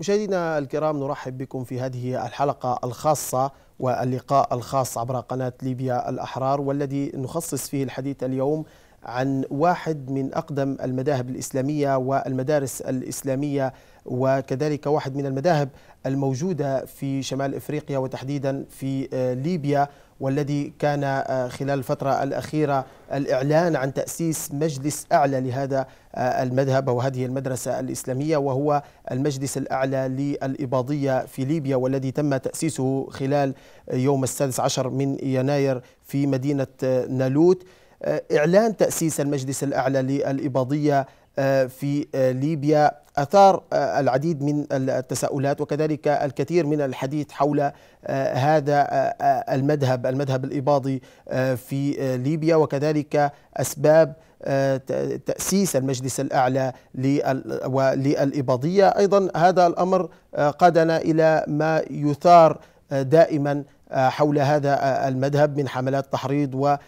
مشاهدينا الكرام نرحب بكم في هذه الحلقة الخاصة واللقاء الخاص عبر قناة ليبيا الأحرار والذي نخصص فيه الحديث اليوم عن واحد من أقدم المذاهب الإسلامية والمدارس الإسلامية وكذلك واحد من المذاهب الموجودة في شمال إفريقيا وتحديدا في آه، ليبيا والذي كان آه، خلال الفترة الأخيرة الإعلان عن تأسيس مجلس أعلى لهذا آه، المذهب أو هذه المدرسة الإسلامية وهو المجلس الأعلى للإباضية في ليبيا والذي تم تأسيسه خلال آه، يوم السادس عشر من يناير في مدينة نالوت إعلان تأسيس المجلس الأعلى للإباضية آه، في آه، ليبيا أثار آه، العديد من التساؤلات وكذلك الكثير من الحديث حول هذا المذهب المذهب الإباضي في ليبيا وكذلك أسباب تأسيس المجلس الأعلى للإباضية أيضا هذا الأمر قادنا إلى ما يثار دائما حول هذا المذهب من حملات تحريض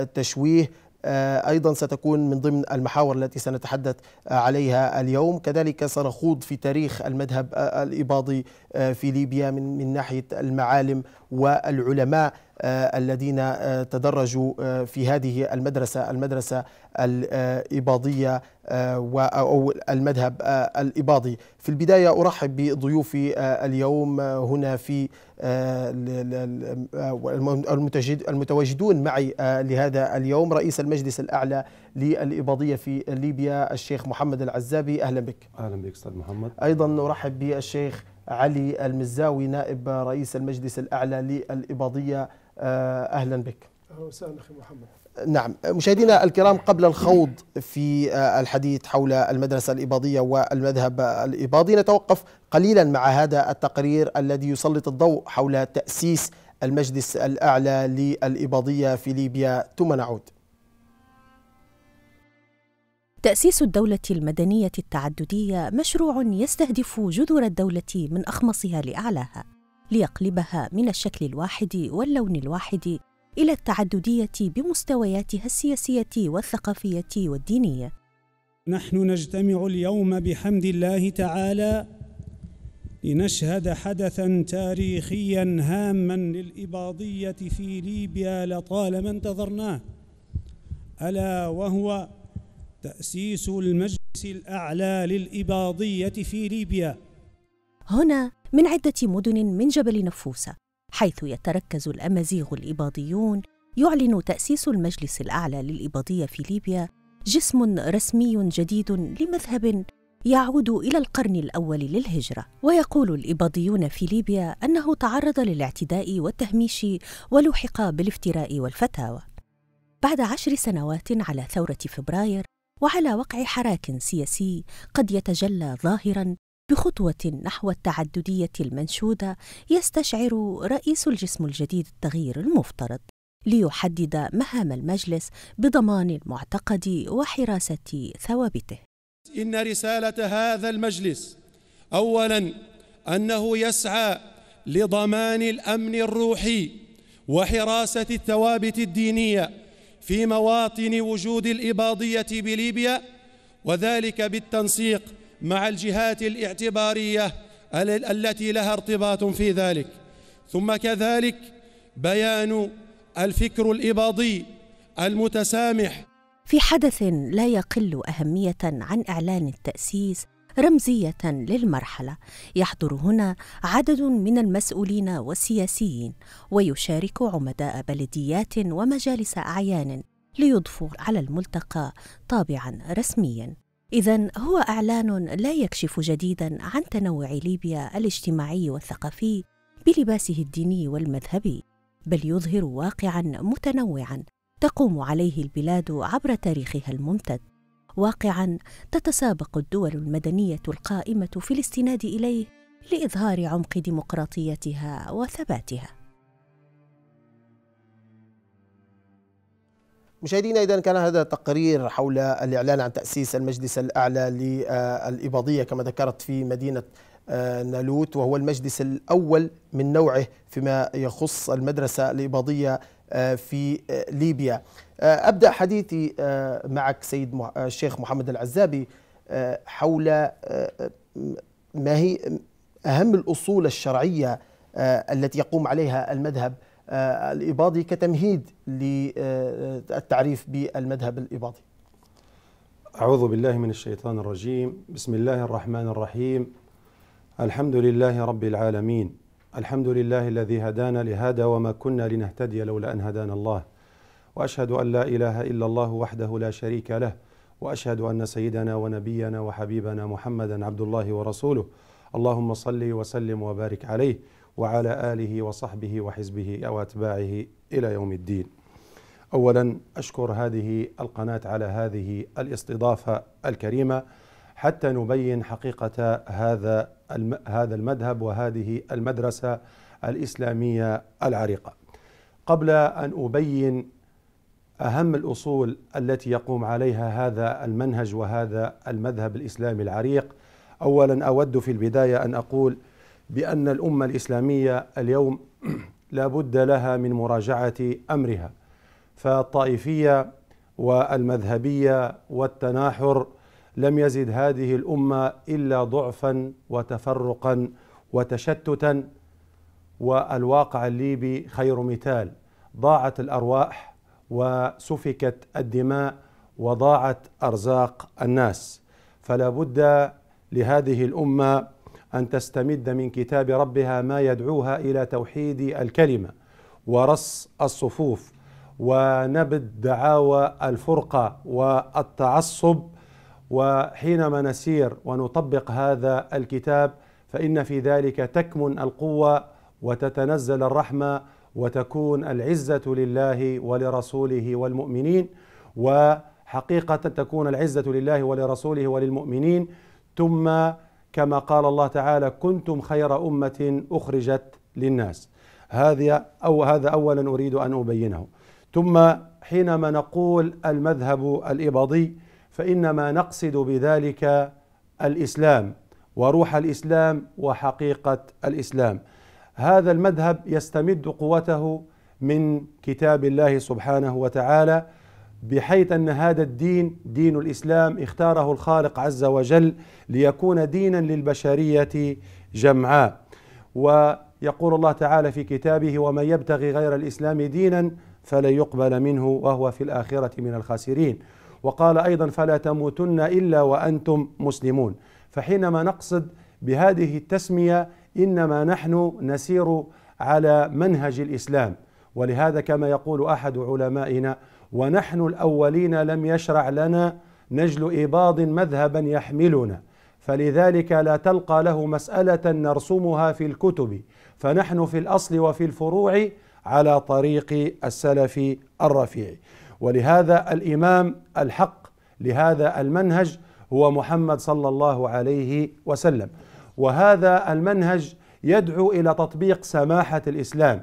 وتشويه آه، أيضا ستكون من ضمن المحاور التي سنتحدث آه، عليها اليوم كذلك سنخوض في تاريخ المذهب آه، الإباضي آه، في ليبيا من من ناحيه المعالم والعلماء آه، الذين آه، تدرجوا في هذه المدرسه المدرسه الاباضيه او المذهب الاباضي. في البدايه ارحب بضيوفي اليوم هنا في المتواجدون معي لهذا اليوم رئيس المجلس الاعلى للاباضيه في ليبيا الشيخ محمد العزابي اهلا بك. اهلا بك استاذ محمد. ايضا ارحب بالشيخ علي المزاوي نائب رئيس المجلس الأعلى للإباضية آه، أهلا بك أهلا وسهلا أخي محمد نعم مشاهدينا الكرام قبل الخوض في آه، الحديث حول المدرسة الإباضية والمذهب الإباضي نتوقف قليلا مع هذا التقرير الذي يسلط الضوء حول تأسيس المجلس الأعلى للإباضية في ليبيا ثم نعود تأسيس الدولة المدنية التعددية مشروع يستهدف جذور الدولة من أخمصها لأعلاها ليقلبها من الشكل الواحد واللون الواحد إلى التعددية بمستوياتها السياسية والثقافية والدينية. نحن نجتمع اليوم بحمد الله تعالى لنشهد حدثا تاريخيا هاما للإباضية في ليبيا لطالما انتظرناه ألا وهو تأسيس المجلس الأعلى للإباضية في ليبيا هنا من عدة مدن من جبل نفوسة حيث يتركز الأمازيغ الإباضيون يعلن تأسيس المجلس الأعلى للإباضية في ليبيا جسم رسمي جديد لمذهب يعود إلى القرن الأول للهجرة، ويقول الإباضيون في ليبيا أنه تعرض للاعتداء والتهميش ولحق بالافتراء والفتاوى. بعد عشر سنوات على ثورة فبراير، وعلى وقع حراك سياسي قد يتجلى ظاهرا بخطوة نحو التعددية المنشودة يستشعر رئيس الجسم الجديد التغيير المفترض ليحدد مهام المجلس بضمان المعتقد وحراسة ثوابته. إن رسالة هذا المجلس أولاً أنه يسعى لضمان الأمن الروحي وحراسة الثوابت الدينية في مواطن وجود الإباضية بليبيا وذلك بالتنسيق مع الجهات الاعتبارية التي لها ارتباط في ذلك ثم كذلك بيان الفكر الإباضي المتسامح في حدث لا يقل أهمية عن إعلان التأسيس رمزية للمرحلة يحضر هنا عدد من المسؤولين والسياسيين ويشارك عمداء بلديات ومجالس أعيان ليضفوا على الملتقى طابعا رسميا إذا هو إعلان لا يكشف جديدا عن تنوع ليبيا الاجتماعي والثقافي بلباسه الديني والمذهبي بل يظهر واقعا متنوعا تقوم عليه البلاد عبر تاريخها الممتد واقعا تتسابق الدول المدنيه القائمه في الاستناد اليه لاظهار عمق ديمقراطيتها وثباتها مشاهدينا اذا كان هذا تقرير حول الاعلان عن تاسيس المجلس الاعلى للاباضيه كما ذكرت في مدينه آه، نالوت وهو المجلس الاول من نوعه فيما يخص المدرسه الاباضيه آه، في آه، ليبيا. آه، أبدأ حديثي آه، معك سيد آه، الشيخ محمد العزابي حول ما هي أهم الأصول الشرعية التي يقوم عليها المذهب الإباضي كتمهيد للتعريف بالمذهب الإباضي أعوذ بالله من الشيطان الرجيم بسم الله الرحمن الرحيم الحمد لله رب العالمين الحمد لله الذي هدانا لهذا وما كنا لنهتدي لولا أن هدانا الله واشهد ان لا اله الا الله وحده لا شريك له واشهد ان سيدنا ونبينا وحبيبنا محمدا عبد الله ورسوله اللهم صل وسلم وبارك عليه وعلى اله وصحبه وحزبه واتباعه الى يوم الدين. اولا اشكر هذه القناه على هذه الاستضافه الكريمه حتى نبين حقيقه هذا هذا المذهب وهذه المدرسه الاسلاميه العريقه. قبل ان ابين أهم الأصول التي يقوم عليها هذا المنهج وهذا المذهب الإسلامي العريق أولا أود في البداية أن أقول بأن الأمة الإسلامية اليوم لا بد لها من مراجعة أمرها فالطائفية والمذهبية والتناحر لم يزد هذه الأمة إلا ضعفا وتفرقا وتشتتا والواقع الليبي خير مثال ضاعت الأرواح وسفكت الدماء وضاعت ارزاق الناس فلا بد لهذه الامه ان تستمد من كتاب ربها ما يدعوها الى توحيد الكلمه ورص الصفوف ونبذ دعاوى الفرقه والتعصب وحينما نسير ونطبق هذا الكتاب فان في ذلك تكمن القوه وتتنزل الرحمه وتكون العزة لله ولرسوله والمؤمنين وحقيقة تكون العزة لله ولرسوله وللمؤمنين ثم كما قال الله تعالى كنتم خير أمة أخرجت للناس هذه أو هذا أولا أريد أن أبينه ثم حينما نقول المذهب الإباضي فإنما نقصد بذلك الإسلام وروح الإسلام وحقيقة الإسلام هذا المذهب يستمد قوته من كتاب الله سبحانه وتعالى بحيث ان هذا الدين دين الاسلام اختاره الخالق عز وجل ليكون دينا للبشريه جمعاء ويقول الله تعالى في كتابه ومن يبتغي غير الاسلام دينا فلن يقبل منه وهو في الاخره من الخاسرين وقال ايضا فلا تموتن الا وانتم مسلمون فحينما نقصد بهذه التسميه إنما نحن نسير على منهج الإسلام ولهذا كما يقول أحد علمائنا ونحن الأولين لم يشرع لنا نجل إباض مذهبا يحملنا فلذلك لا تلقى له مسألة نرسمها في الكتب فنحن في الأصل وفي الفروع على طريق السلف الرفيع ولهذا الإمام الحق لهذا المنهج هو محمد صلى الله عليه وسلم وهذا المنهج يدعو الى تطبيق سماحه الاسلام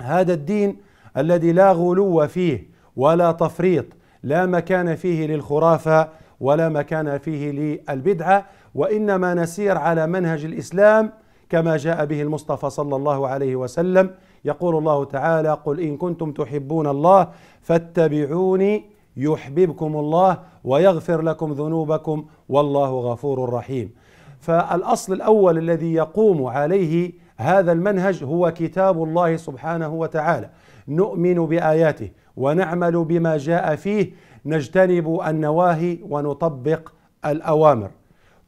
هذا الدين الذي لا غلو فيه ولا تفريط لا مكان فيه للخرافه ولا مكان فيه للبدعه وانما نسير على منهج الاسلام كما جاء به المصطفى صلى الله عليه وسلم يقول الله تعالى قل ان كنتم تحبون الله فاتبعوني يحببكم الله ويغفر لكم ذنوبكم والله غفور رحيم فالاصل الاول الذي يقوم عليه هذا المنهج هو كتاب الله سبحانه وتعالى نؤمن باياته ونعمل بما جاء فيه نجتنب النواهي ونطبق الاوامر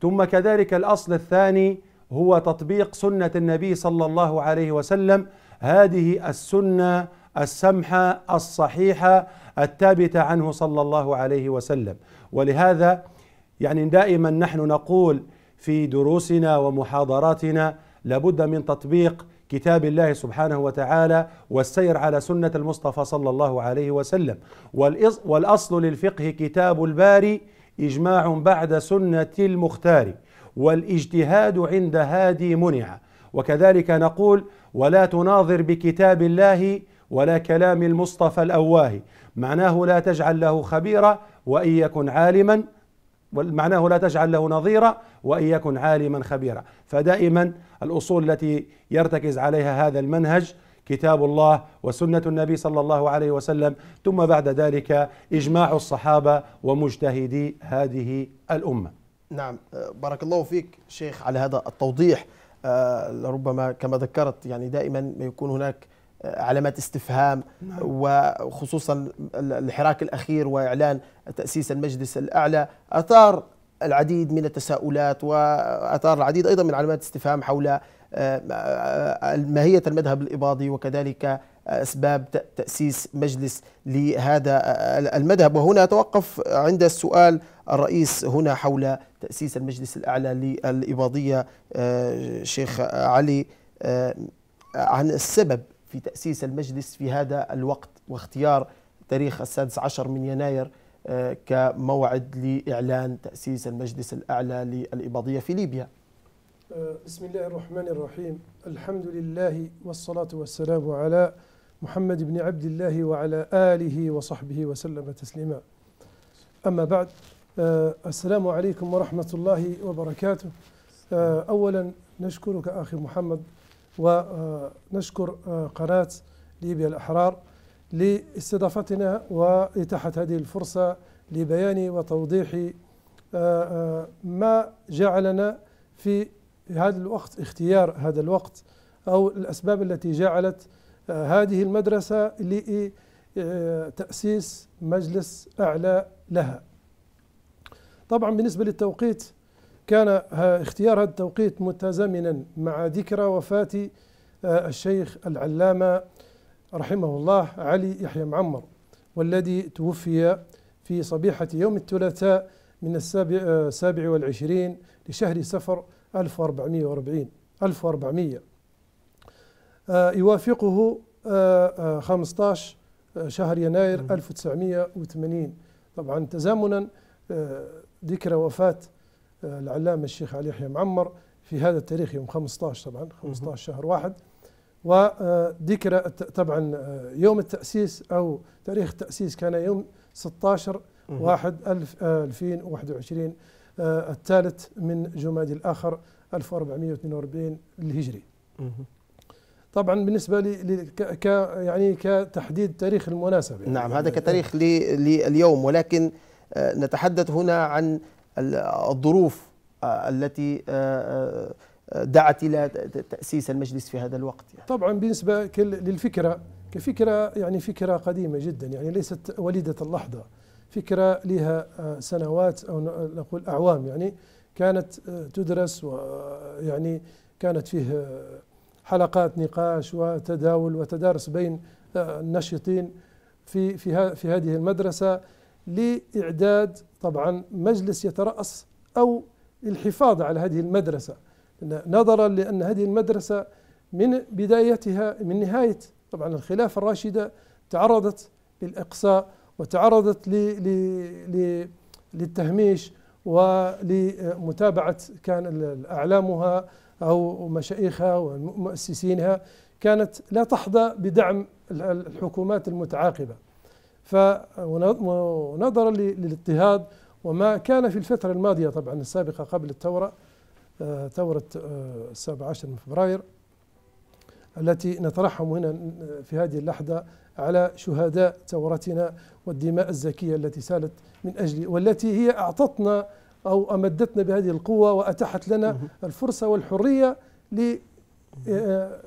ثم كذلك الاصل الثاني هو تطبيق سنه النبي صلى الله عليه وسلم هذه السنه السمحه الصحيحه الثابته عنه صلى الله عليه وسلم ولهذا يعني دائما نحن نقول في دروسنا ومحاضراتنا لابد من تطبيق كتاب الله سبحانه وتعالى والسير على سنة المصطفى صلى الله عليه وسلم والأصل للفقه كتاب الباري إجماع بعد سنة المختار والاجتهاد عند هادي منع وكذلك نقول ولا تناظر بكتاب الله ولا كلام المصطفى الأواهي معناه لا تجعل له خبيرا وإن يكن عالما معناه لا تجعل له نظيرا وان يكن عالما خبيرا فدائما الاصول التي يرتكز عليها هذا المنهج كتاب الله وسنه النبي صلى الله عليه وسلم ثم بعد ذلك اجماع الصحابه ومجتهدي هذه الامه. نعم بارك الله فيك شيخ على هذا التوضيح ربما آه، لربما كما ذكرت يعني دائما يكون هناك آه، علامات استفهام نعم. وخصوصا الحراك الأخير وإعلان تأسيس المجلس الأعلى أثار العديد من التساؤلات وأثار العديد أيضا من علامات استفهام حول آه، آه، ماهية المذهب الإباضي وكذلك أسباب تأسيس مجلس لهذا المذهب وهنا توقف عند السؤال الرئيس هنا حول تأسيس المجلس الأعلى للإباضية شيخ علي عن السبب في تأسيس المجلس في هذا الوقت واختيار تاريخ السادس عشر من يناير آه، كموعد لإعلان تأسيس المجلس الأعلى للإباضية في ليبيا آه، بسم الله الرحمن الرحيم الحمد لله والصلاة والسلام على محمد بن عبد الله وعلى آله وصحبه وسلم تسليما أما بعد آه، السلام عليكم ورحمة الله وبركاته أولا نشكرك أخي محمد ونشكر آه، قناة ليبيا الأحرار لاستضافتنا وإتاحة هذه الفرصة لبيان وتوضيح آه، آه، ما جعلنا في هذا الوقت اختيار هذا الوقت أو الأسباب التي جعلت هذه المدرسة لتأسيس مجلس أعلى لها طبعا بالنسبة للتوقيت كان اختيار هذا التوقيت متزامنا مع ذكرى وفاة آه، الشيخ العلامة رحمه الله علي يحيى معمر والذي توفي في صبيحة يوم الثلاثاء من السابع, آه، سابع والعشرين لشهر سفر 1440 1400 يوافقه 15 آه، شهر يناير 1980 طبعا تزامنا ذكرى وفاة آه، العلامة الشيخ علي يحيى معمر في هذا التاريخ يوم 15 طبعا 15 شهر واحد وذكرى آه، طبعا آه، يوم التأسيس أو تاريخ التأسيس كان يوم 16 واحد 2021 الثالث من جمادي الآخر 1442 الهجري طبعا بالنسبه لي ك يعني كتحديد تاريخ المناسبه نعم، يعني نعم هذا كتاريخ لليوم ولكن نتحدث هنا عن الظروف آه، التي آه، آه، دعت الى تاسيس المجلس في هذا الوقت يعني. طبعا بالنسبه للفكره كفكره يعني فكره قديمه جدا يعني ليست وليده اللحظه فكره لها سنوات او نقول اعوام يعني كانت تدرس ويعني كانت فيه حلقات نقاش وتداول وتدارس بين الناشطين في في في هذه المدرسه لاعداد طبعا مجلس يترأس أو الحفاظ على هذه المدرسة نظرا لأن هذه المدرسة من بدايتها من نهاية طبعا الخلافة الراشدة تعرضت للإقصاء وتعرضت للتهميش ولمتابعة كان أعلامها أو مشايخها ومؤسسينها كانت لا تحظى بدعم الحكومات المتعاقبة فنظرا للاضطهاد وما كان في الفترة الماضية طبعا السابقة قبل الثورة آه، ثورة 17 آه، من فبراير التي نترحم هنا آه، في هذه اللحظة على شهداء ثورتنا والدماء الزكية التي سالت من أجل والتي هي أعطتنا أو أمدتنا بهذه القوة وأتاحت لنا الفرصة والحرية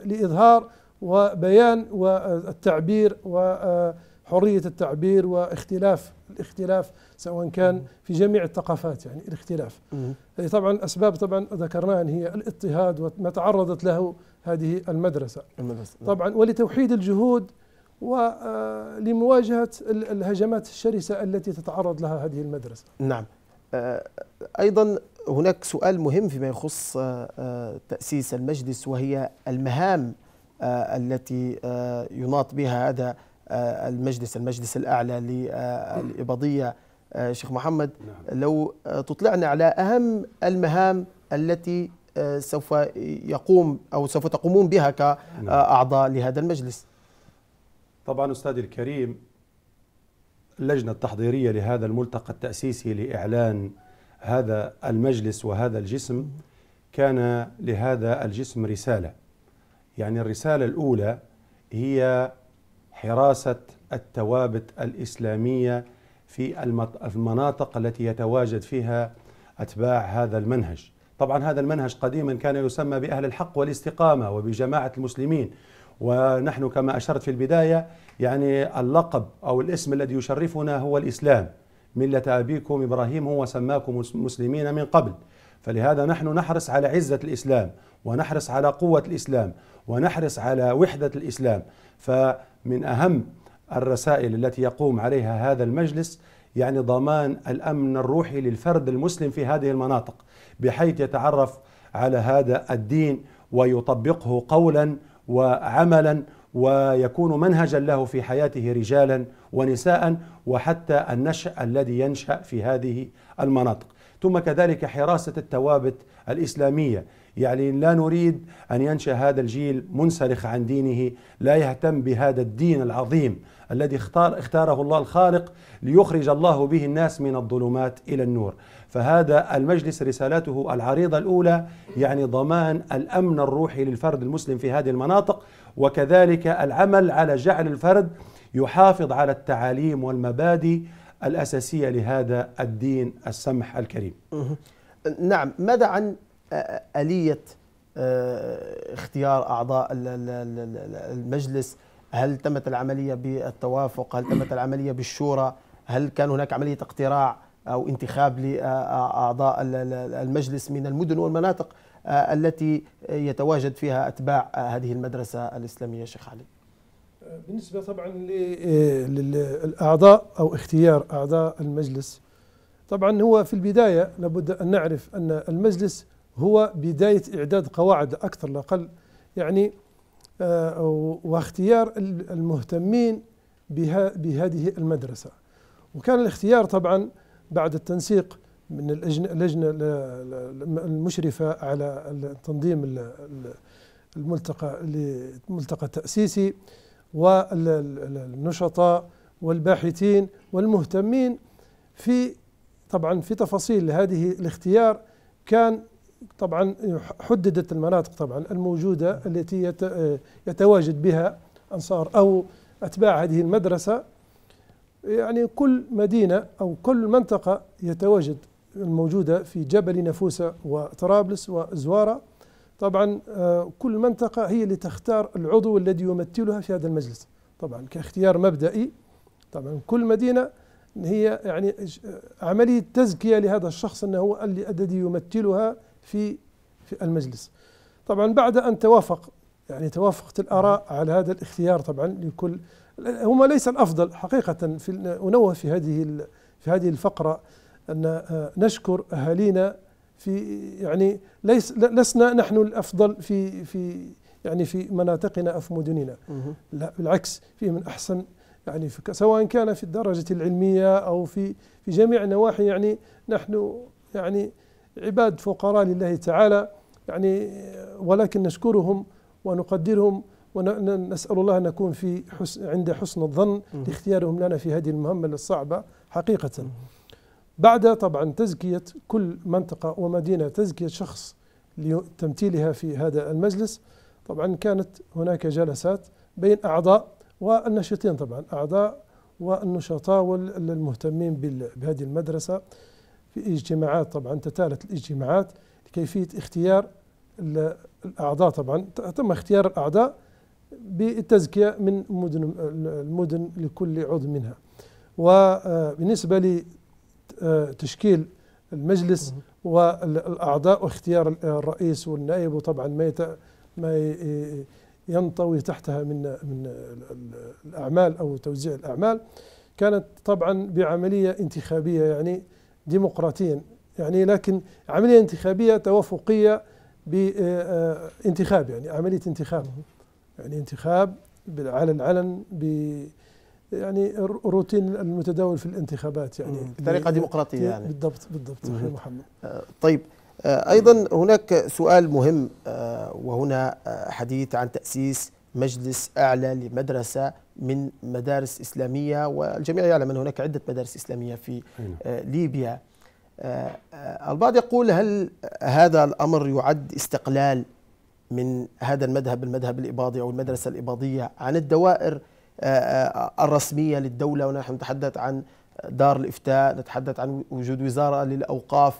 لإظهار وبيان والتعبير و حرية التعبير واختلاف الاختلاف سواء كان في جميع الثقافات يعني الاختلاف هذه إيه، طبعا أسباب طبعا ذكرناها هي الاضطهاد وما تعرضت له هذه المدرسة, المدرسة. نعم. طبعا ولتوحيد الجهود ولمواجهة آه، الهجمات الشرسة التي تتعرض لها هذه المدرسة نعم آه، أيضا هناك سؤال مهم فيما يخص آه، تأسيس المجلس وهي المهام التي يناط بها هذا آه، المجلس المجلس الأعلى للإباضية آه، آه، شيخ محمد نعم. لو تطلعنا على أهم المهام التي سوف يقوم أو سوف تقومون بها نعم. كأعضاء لهذا المجلس طبعا أستاذي الكريم اللجنة التحضيرية لهذا الملتقى التأسيسي لإعلان هذا المجلس وهذا الجسم كان لهذا الجسم رسالة يعني الرسالة الأولى هي حراسة الثوابت الإسلامية في المناطق التي يتواجد فيها أتباع هذا المنهج طبعا هذا المنهج قديما كان يسمى بأهل الحق والاستقامة وبجماعة المسلمين ونحن كما أشرت في البداية يعني اللقب أو الاسم الذي يشرفنا هو الإسلام ملة أبيكم إبراهيم هو سماكم مسلمين من قبل فلهذا نحن نحرص على عزة الإسلام ونحرص على قوة الإسلام ونحرص على وحدة الإسلام ف من اهم الرسائل التي يقوم عليها هذا المجلس يعني ضمان الامن الروحي للفرد المسلم في هذه المناطق بحيث يتعرف على هذا الدين ويطبقه قولا وعملا ويكون منهجا له في حياته رجالا ونساء وحتى النشأ الذي ينشأ في هذه المناطق ثم كذلك حراسة الثوابت الإسلامية يعني لا نريد أن ينشأ هذا الجيل منسلخ عن دينه لا يهتم بهذا الدين العظيم الذي اختار اختاره الله الخالق ليخرج الله به الناس من الظلمات إلى النور فهذا المجلس رسالته العريضة الأولى يعني ضمان الأمن الروحي للفرد المسلم في هذه المناطق وكذلك العمل على جعل الفرد يحافظ على التعاليم والمبادئ الأساسية لهذا الدين السمح الكريم نعم ماذا عن آلية آه، اختيار أعضاء المجلس هل تمت العملية بالتوافق هل تمت العملية بالشورى هل كان هناك عملية اقتراع أو انتخاب لأعضاء المجلس من المدن والمناطق آه، التي يتواجد فيها أتباع آه، هذه المدرسة الإسلامية شيخ علي بالنسبة طبعا للأعضاء أو اختيار أعضاء المجلس طبعا هو في البداية لابد أن نعرف أن المجلس هو بداية إعداد قواعد أكثر الأقل يعني آه، واختيار المهتمين بها بهذه المدرسة وكان الاختيار طبعا بعد التنسيق من اللجنة المشرفة على تنظيم الملتقى الملتقى التأسيسي والنشطاء والباحثين والمهتمين في طبعا في تفاصيل هذه الاختيار كان طبعا حددت المناطق طبعا الموجودة التي يتواجد بها أنصار أو أتباع هذه المدرسة يعني كل مدينة أو كل منطقة يتواجد الموجودة في جبل نفوسة وطرابلس وزوارة طبعا آه، كل منطقة هي اللي تختار العضو الذي يمثلها في هذا المجلس طبعا كاختيار مبدئي طبعا كل مدينة هي يعني آه، عملية تزكية لهذا الشخص أنه هو الذي يمثلها في في المجلس طبعا بعد أن توافق يعني توافقت الآراء على هذا الاختيار طبعا لكل هما ليس الأفضل حقيقة في أنوه في هذه في هذه الفقرة أن آه، نشكر أهالينا في يعني ليس لسنا نحن الأفضل في في يعني في مناطقنا أو في مدننا لا بالعكس في من أحسن يعني في سواء كان في الدرجة العلمية أو في في جميع النواحي يعني نحن يعني عباد فقراء لله تعالى يعني ولكن نشكرهم ونقدرهم ونسأل الله أن نكون في حس عند حسن الظن لاختيارهم لنا في هذه المهمة الصعبة حقيقة بعد طبعا تزكية كل منطقة ومدينة تزكية شخص لتمثيلها في هذا المجلس طبعا كانت هناك جلسات بين أعضاء والنشطين طبعا أعضاء والنشطاء والمهتمين بهذه المدرسة في اجتماعات طبعا تتالت الاجتماعات لكيفية اختيار الأعضاء طبعا تم اختيار الأعضاء بالتزكية من مدن المدن لكل عضو منها وبالنسبة لتشكيل آه، المجلس والأعضاء واختيار الرئيس والنائب وطبعا ما ما ينطوي تحتها من من الأعمال أو توزيع الأعمال كانت طبعا بعملية انتخابية يعني ديمقراطيا يعني لكن عملية انتخابية توافقية بانتخاب آه، آه، يعني عملية انتخاب يعني انتخاب على العلن ب يعني روتين المتداول في الانتخابات يعني بطريقة ديمقراطية يعني بالضبط بالضبط اخي محمد آه، طيب أيضا هناك سؤال مهم وهنا حديث عن تأسيس مجلس أعلى لمدرسة من مدارس إسلامية والجميع يعلم أن هناك عدة مدارس إسلامية في أيوة. آه، ليبيا آه، آه، البعض يقول هل هذا الأمر يعد استقلال من هذا المذهب المذهب الإباضي أو المدرسة الإباضية عن الدوائر الرسمية للدولة ونحن نتحدث عن دار الإفتاء نتحدث عن وجود وزارة للأوقاف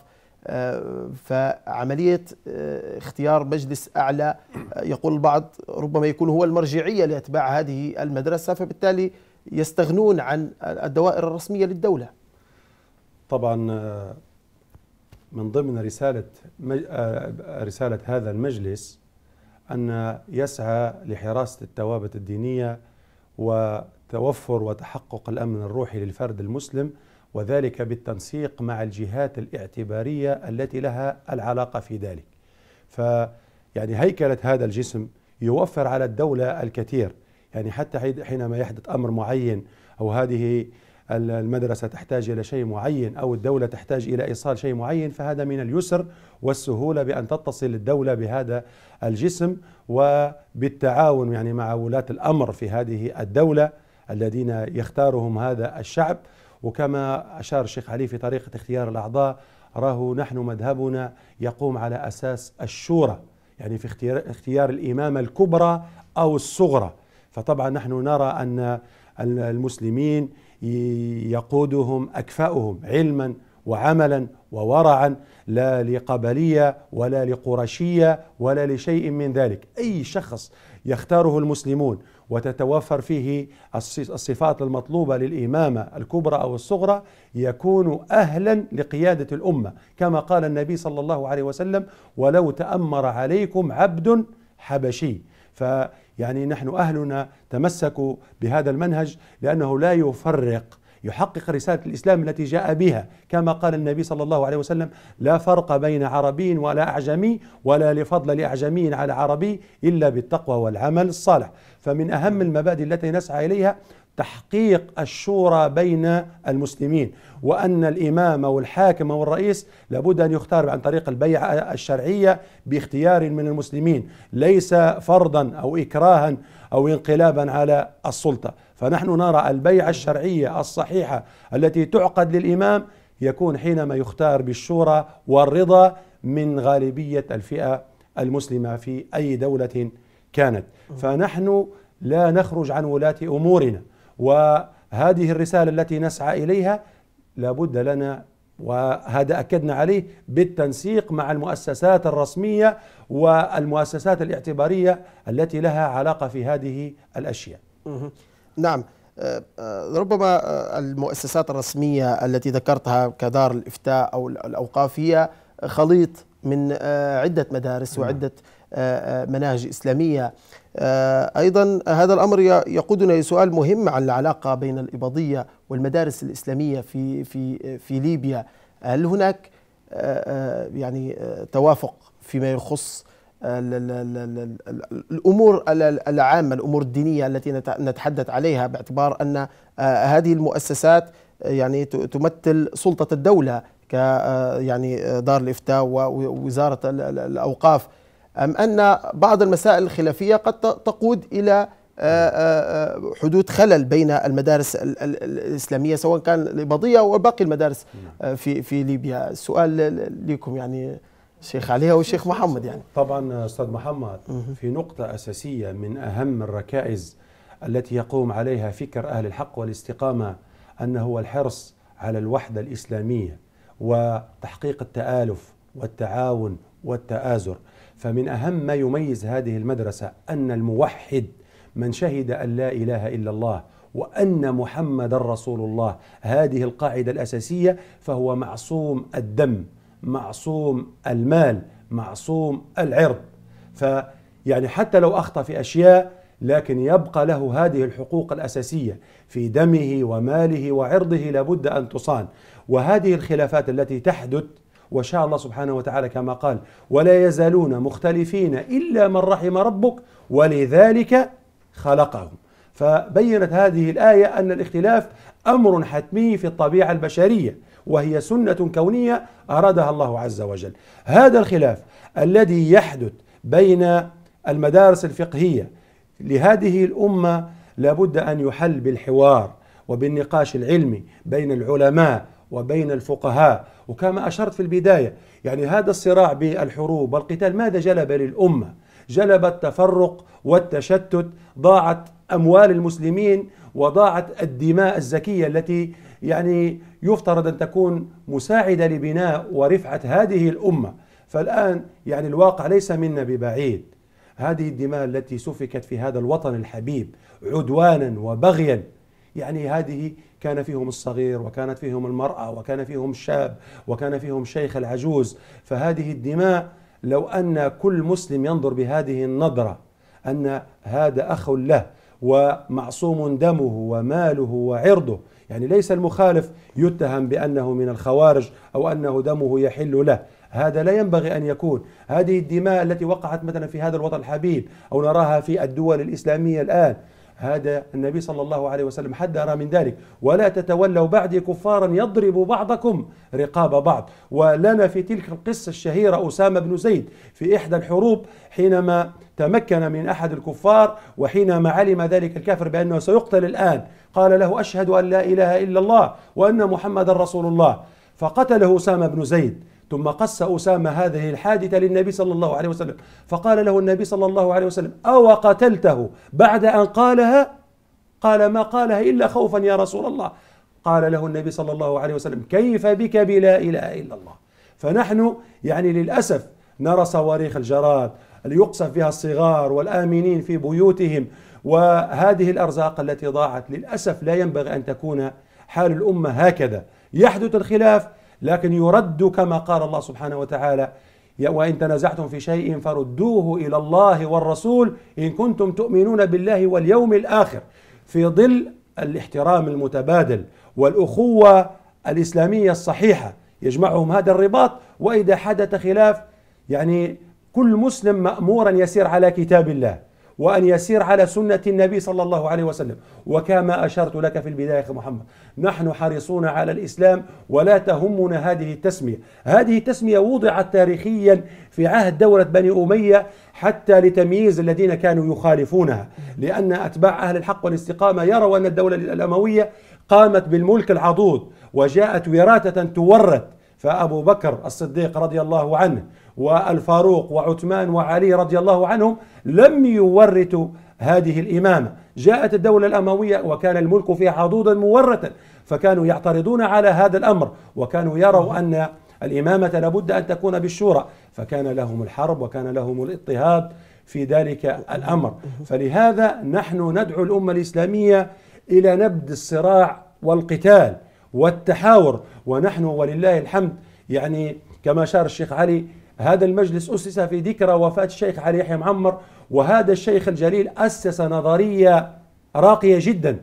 آه، فعملية آه، اختيار مجلس أعلى آه، يقول البعض ربما يكون هو المرجعية لأتباع هذه المدرسة فبالتالي يستغنون عن الدوائر الرسمية للدولة طبعا من ضمن رسالة رسالة هذا المجلس أن يسعى لحراسة الثوابت الدينية وتوفر وتحقق الأمن الروحي للفرد المسلم وذلك بالتنسيق مع الجهات الاعتبارية التي لها العلاقة في ذلك ف يعني هيكلة هذا الجسم يوفر على الدولة الكثير يعني حتى حينما يحدث أمر معين أو هذه المدرسة تحتاج إلى شيء معين أو الدولة تحتاج إلى إيصال شيء معين فهذا من اليسر والسهولة بأن تتصل الدولة بهذا الجسم وبالتعاون يعني مع ولاة الأمر في هذه الدولة الذين يختارهم هذا الشعب وكما أشار الشيخ علي في طريقة اختيار الأعضاء راه نحن مذهبنا يقوم على أساس الشورى يعني في اختيار, اختيار الإمامة الكبرى أو الصغرى فطبعا نحن نرى أن المسلمين يقودهم أكفاؤهم علما وعملا وورعا لا لقبلية ولا لقرشية ولا لشيء من ذلك أي شخص يختاره المسلمون وتتوفر فيه الصفات المطلوبة للإمامة الكبرى أو الصغرى يكون أهلا لقيادة الأمة كما قال النبي صلى الله عليه وسلم ولو تأمر عليكم عبد حبشي فيعني نحن أهلنا تمسكوا بهذا المنهج لأنه لا يفرق يحقق رسالة الإسلام التي جاء بها كما قال النبي صلى الله عليه وسلم لا فرق بين عربي ولا أعجمي ولا لفضل لأعجمي على عربي إلا بالتقوى والعمل الصالح فمن أهم المبادئ التي نسعى إليها تحقيق الشورى بين المسلمين وأن الإمام أو الحاكم أو الرئيس لابد أن يختار عن طريق البيعة الشرعية باختيار من المسلمين ليس فرضا أو إكراها أو انقلابا على السلطة فنحن نرى البيعة الشرعية الصحيحة التي تعقد للإمام يكون حينما يختار بالشورى والرضا من غالبية الفئة المسلمة في أي دولة كانت فنحن لا نخرج عن ولاة أمورنا وهذه الرسالة التي نسعى إليها لابد لنا وهذا أكدنا عليه بالتنسيق مع المؤسسات الرسمية والمؤسسات الاعتبارية التي لها علاقة في هذه الأشياء نعم آه، آه، ربما آه، المؤسسات الرسمية التي ذكرتها كدار الإفتاء أو الأوقاف هي خليط من عدة مدارس نعم. وعدة مناهج إسلامية أيضا هذا الأمر يقودنا لسؤال مهم عن العلاقة بين الإباضية والمدارس الإسلامية في, في, في ليبيا هل هناك يعني توافق فيما يخص الامور العامه الامور الدينيه التي نتحدث عليها باعتبار ان آه، هذه المؤسسات آه، يعني تمثل سلطه الدوله ك آه، يعني دار الافتاء ووزاره الاوقاف ام ان بعض المسائل الخلافيه قد تقود الى حدود خلل بين المدارس الاسلاميه سواء كان الاباضيه وباقي المدارس نعم. في في ليبيا السؤال لكم يعني شيخ علي هو الشيخ محمد يعني طبعا استاذ محمد في نقطه اساسيه من اهم الركائز التي يقوم عليها فكر اهل الحق والاستقامه انه هو الحرص على الوحده الاسلاميه وتحقيق التالف والتعاون والتآزر فمن أهم ما يميز هذه المدرسة أن الموحد من شهد أن لا إله إلا الله وأن محمد رسول الله هذه القاعدة الأساسية فهو معصوم الدم معصوم المال معصوم العرض فيعني حتى لو أخطأ في أشياء لكن يبقى له هذه الحقوق الأساسية في دمه وماله وعرضه لابد أن تصان وهذه الخلافات التي تحدث وشاء الله سبحانه وتعالى كما قال ولا يزالون مختلفين إلا من رحم ربك ولذلك خلقهم فبينت هذه الآية أن الاختلاف أمر حتمي في الطبيعة البشرية وهي سنة كونية أرادها الله عز وجل هذا الخلاف الذي يحدث بين المدارس الفقهية لهذه الأمة لابد أن يحل بالحوار وبالنقاش العلمي بين العلماء وبين الفقهاء وكما أشرت في البداية يعني هذا الصراع بالحروب والقتال ماذا جلب للأمة جلب التفرق والتشتت ضاعت أموال المسلمين وضاعت الدماء الزكية التي يعني يفترض أن تكون مساعدة لبناء ورفعة هذه الأمة فالآن يعني الواقع ليس منا ببعيد هذه الدماء التي سفكت في هذا الوطن الحبيب عدوانا وبغيا يعني هذه كان فيهم الصغير وكانت فيهم المرأة وكان فيهم الشاب وكان فيهم الشيخ العجوز فهذه الدماء لو أن كل مسلم ينظر بهذه النظرة أن هذا أخ له ومعصوم دمه وماله وعرضه يعني ليس المخالف يتهم بأنه من الخوارج أو أنه دمه يحل له هذا لا ينبغي أن يكون هذه الدماء التي وقعت مثلا في هذا الوطن الحبيب أو نراها في الدول الإسلامية الآن هذا النبي صلى الله عليه وسلم حذر من ذلك ولا تتولوا بعدي كفارا يضرب بعضكم رقاب بعض ولنا في تلك القصة الشهيرة أسامة بن زيد في إحدى الحروب حينما تمكن من أحد الكفار وحينما علم ذلك الكافر بأنه سيقتل الآن قال له أشهد أن لا إله إلا الله وأن محمد رسول الله فقتله أسامة بن زيد ثم قص أسامة هذه الحادثة للنبي صلى الله عليه وسلم فقال له النبي صلى الله عليه وسلم أو قتلته بعد أن قالها قال ما قالها إلا خوفا يا رسول الله قال له النبي صلى الله عليه وسلم كيف بك بلا إله إلا الله فنحن يعني للأسف نرى صواريخ الجراد يقصف فيها الصغار والآمنين في بيوتهم وهذه الأرزاق التي ضاعت للأسف لا ينبغي أن تكون حال الأمة هكذا يحدث الخلاف لكن يرد كما قال الله سبحانه وتعالى وإن تنازعتم في شيء فردوه إلى الله والرسول إن كنتم تؤمنون بالله واليوم الآخر في ظل الاحترام المتبادل والأخوة الإسلامية الصحيحة يجمعهم هذا الرباط وإذا حدث خلاف يعني كل مسلم مأمور أن يسير على كتاب الله وأن يسير على سنة النبي صلى الله عليه وسلم وكما أشرت لك في البداية أخي محمد نحن حريصون على الإسلام ولا تهمنا هذه التسمية هذه التسمية وضعت تاريخيا في عهد دولة بني أمية حتى لتمييز الذين كانوا يخالفونها لأن أتباع أهل الحق والاستقامة يروا أن الدولة الأموية قامت بالملك العضوض وجاءت وراثة تورث فأبو بكر الصديق رضي الله عنه والفاروق وعثمان وعلي رضي الله عنهم لم يورثوا هذه الإمامة جاءت الدولة الأموية وكان الملك فيها حظوظا مورثا فكانوا يعترضون على هذا الأمر وكانوا يروا أن الإمامة لابد أن تكون بالشورى فكان لهم الحرب وكان لهم الاضطهاد في ذلك الأمر فلهذا نحن ندعو الأمة الإسلامية إلى نبذ الصراع والقتال والتحاور ونحن ولله الحمد يعني كما شار الشيخ علي هذا المجلس أسس في ذكرى وفاة الشيخ علي يحيى معمر وهذا الشيخ الجليل أسس نظرية راقية جدا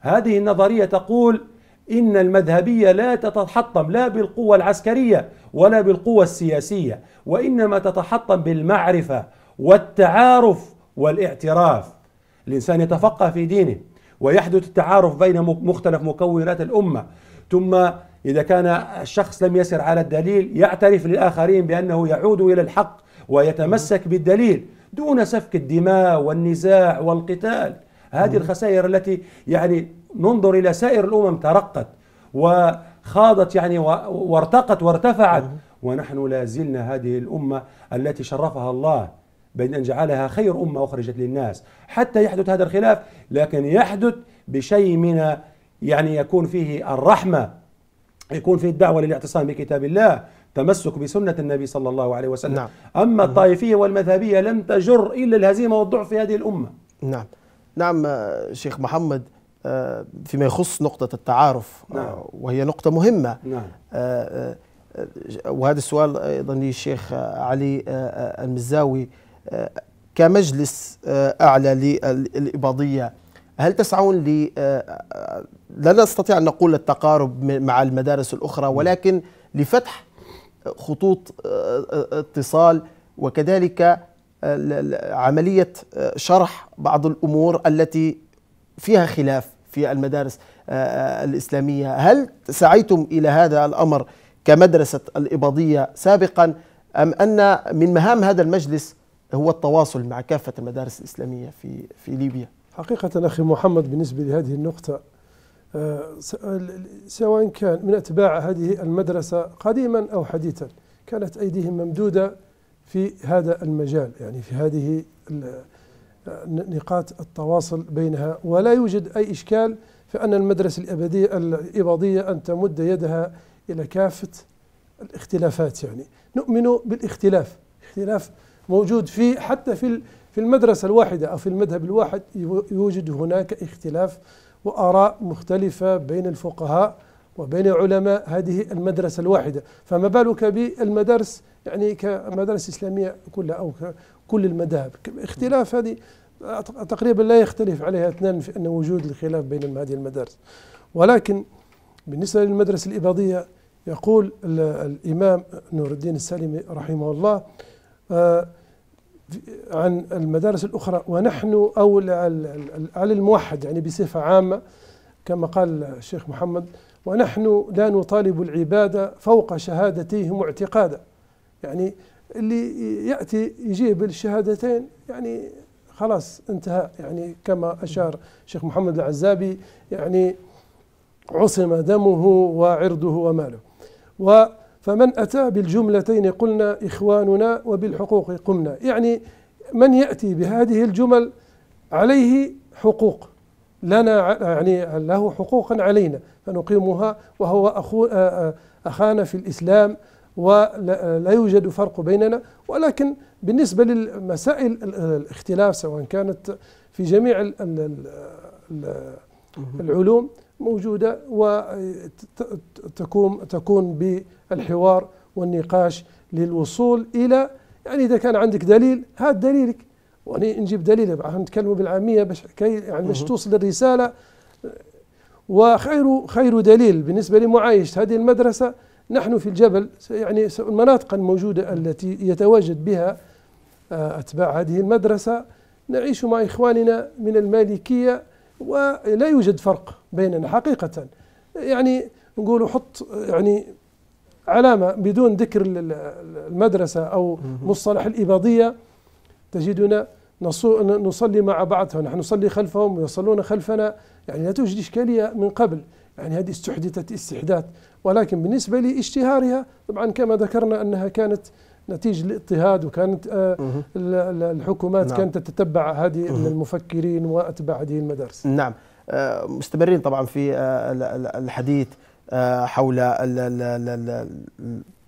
هذه النظرية تقول إن المذهبية لا تتحطم لا بالقوة العسكرية ولا بالقوة السياسية وإنما تتحطم بالمعرفة والتعارف والاعتراف الإنسان يتفقه في دينه ويحدث التعارف بين مختلف مكونات الأمة ثم إذا كان الشخص لم يسر على الدليل يعترف للآخرين بأنه يعود إلى الحق ويتمسك بالدليل دون سفك الدماء والنزاع والقتال هذه الخسائر التي يعني ننظر إلى سائر الأمم ترقت وخاضت يعني وارتقت وارتفعت ونحن لا زلنا هذه الأمة التي شرفها الله بين أن جعلها خير أمة أخرجت للناس حتى يحدث هذا الخلاف لكن يحدث بشيء من يعني يكون فيه الرحمة يكون فيه الدعوة للاعتصام بكتاب الله تمسك بسنة النبي صلى الله عليه وسلم نعم. أما الطائفية والمذهبية لم تجر إلا الهزيمة والضعف في هذه الأمة نعم نعم آه، شيخ محمد آه، فيما يخص نقطة التعارف آه، نعم. وهي نقطة مهمة نعم. وهذا السؤال أيضا للشيخ علي المزاوي كمجلس أعلى للإباضية هل تسعون ل آه، آه، لا نستطيع ان نقول التقارب مع المدارس الاخرى ولكن لفتح خطوط آه، اتصال وكذلك عمليه شرح بعض الامور التي فيها خلاف في المدارس الاسلاميه، هل سعيتم الى هذا الامر كمدرسه الاباضيه سابقا ام ان من مهام هذا المجلس هو التواصل مع كافه المدارس الاسلاميه في في ليبيا؟ حقيقة أخي محمد بالنسبة لهذه النقطة آه، سواء كان من أتباع هذه المدرسة قديما أو حديثا كانت أيديهم ممدودة في هذا المجال يعني في هذه نقاط التواصل بينها ولا يوجد أي إشكال في أن المدرسة الأبدية الإباضية أن تمد يدها إلى كافة الاختلافات يعني نؤمن بالاختلاف اختلاف موجود في حتى في في المدرسة الواحدة أو في المذهب الواحد يوجد هناك اختلاف وآراء مختلفة بين الفقهاء وبين علماء هذه المدرسة الواحدة فما بالك بالمدارس يعني كمدارس إسلامية كلها أو كل المذاهب اختلاف هذه تقريبا لا يختلف عليها اثنان في أن وجود الخلاف بين هذه المدارس ولكن بالنسبة للمدرسة الإباضية يقول الإمام نور الدين السالمي رحمه الله آه عن المدارس الأخرى ونحن أو على الموحد يعني بصفة عامة كما قال الشيخ محمد ونحن لا نطالب العبادة فوق شهادتيهم اعتقادا يعني اللي يأتي يجيب الشهادتين يعني خلاص انتهى يعني كما أشار الشيخ محمد العزابي يعني عصم دمه وعرضه وماله فمن أتى بالجملتين قلنا إخواننا وبالحقوق قمنا يعني من يأتي بهذه الجمل عليه حقوق لنا يعني له حقوقا علينا فنقيمها وهو أخو أخانا في الإسلام ولا يوجد فرق بيننا ولكن بالنسبة للمسائل الاختلاف سواء كانت في جميع العلوم موجودة وتكون تكون الحوار والنقاش للوصول الى يعني اذا كان عندك دليل هات دليلك واني يعني نجيب دليل نتكلموا بالعاميه باش كي يعني باش توصل الرساله وخير خير دليل بالنسبه لمعايشه هذه المدرسه نحن في الجبل يعني المناطق الموجوده التي يتواجد بها آه، اتباع هذه المدرسه نعيش مع اخواننا من المالكيه ولا يوجد فرق بيننا حقيقه يعني نقولوا حط يعني علامة بدون ذكر المدرسة أو مصطلح الإباضية تجدنا نصلي مع بعضها نحن نصلي خلفهم ويصلون خلفنا يعني لا توجد إشكالية من قبل يعني هذه استحدثت استحداث ولكن بالنسبة لاشتهارها طبعا كما ذكرنا أنها كانت نتيجة الاضطهاد وكانت آه، الحكومات نعم. كانت تتبع هذه المفكرين وأتباع هذه المدارس نعم آه، مستمرين طبعا في آه، الحديث آه، حول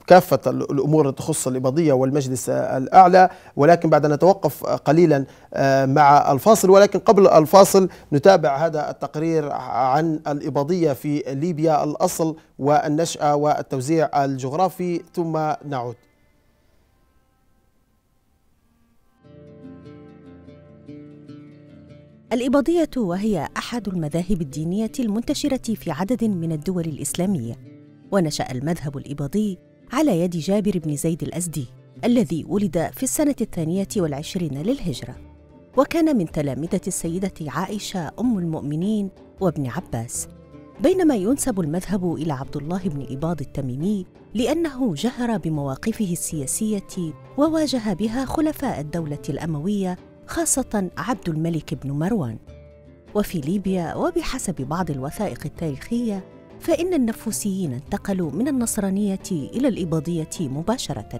كافة الأمور تخص الإباضية والمجلس الأعلى ولكن بعد أن نتوقف قليلا آه، مع الفاصل ولكن قبل الفاصل نتابع هذا التقرير عن الإباضية في ليبيا الأصل والنشأة والتوزيع الجغرافي ثم نعود الإباضية وهي أحد المذاهب الدينية المنتشرة في عدد من الدول الإسلامية، ونشأ المذهب الإباضي على يد جابر بن زيد الأزدي، الذي ولد في السنة الثانية والعشرين للهجرة، وكان من تلامذة السيدة عائشة أم المؤمنين وابن عباس، بينما ينسب المذهب إلى عبد الله بن إباض التميمي لأنه جهر بمواقفه السياسية وواجه بها خلفاء الدولة الأموية خاصة عبد الملك بن مروان وفي ليبيا وبحسب بعض الوثائق التاريخية فإن النفوسيين انتقلوا من النصرانية إلى الإباضية مباشرة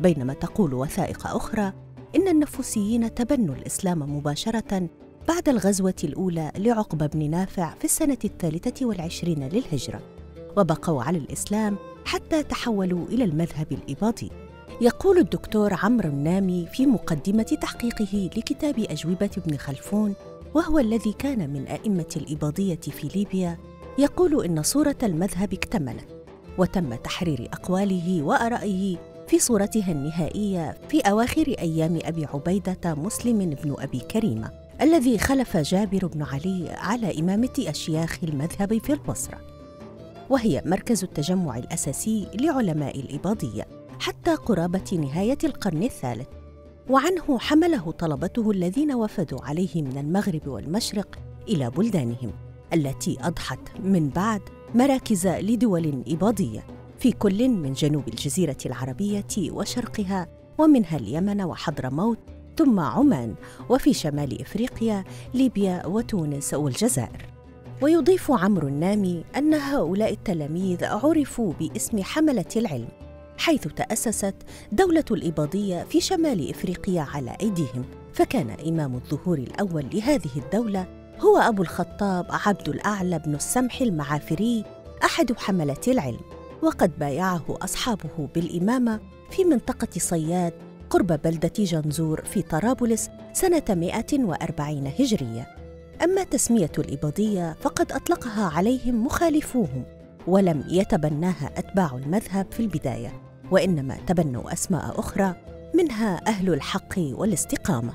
بينما تقول وثائق أخرى إن النفوسيين تبنوا الإسلام مباشرة بعد الغزوة الأولى لعقبة بن نافع في السنة الثالثة والعشرين للهجرة وبقوا على الإسلام حتى تحولوا إلى المذهب الإباضي يقول الدكتور عمرو النامي في مقدمة تحقيقه لكتاب أجوبة ابن خلفون وهو الذي كان من أئمة الإباضية في ليبيا يقول إن صورة المذهب اكتملت وتم تحرير أقواله وآرائه في صورتها النهائية في أواخر أيام أبي عبيدة مسلم بن أبي كريمة الذي خلف جابر بن علي على إمامة أشياخ المذهب في البصرة وهي مركز التجمع الأساسي لعلماء الإباضية حتى قرابة نهاية القرن الثالث وعنه حمله طلبته الذين وفدوا عليه من المغرب والمشرق إلى بلدانهم التي أضحت من بعد مراكز لدول إباضية في كل من جنوب الجزيرة العربية وشرقها ومنها اليمن وحضرموت ثم عمان وفي شمال إفريقيا ليبيا وتونس والجزائر ويضيف عمرو النامي أن هؤلاء التلاميذ عرفوا باسم حملة العلم حيث تأسست دولة الإباضية في شمال إفريقيا على أيديهم فكان إمام الظهور الأول لهذه الدولة هو أبو الخطاب عبد الأعلى بن السمح المعافري أحد حملة العلم وقد بايعه أصحابه بالإمامة في منطقة صياد قرب بلدة جنزور في طرابلس سنة 140 هجرية أما تسمية الإباضية فقد أطلقها عليهم مخالفوهم ولم يتبناها أتباع المذهب في البداية وانما تبنوا اسماء اخرى منها اهل الحق والاستقامه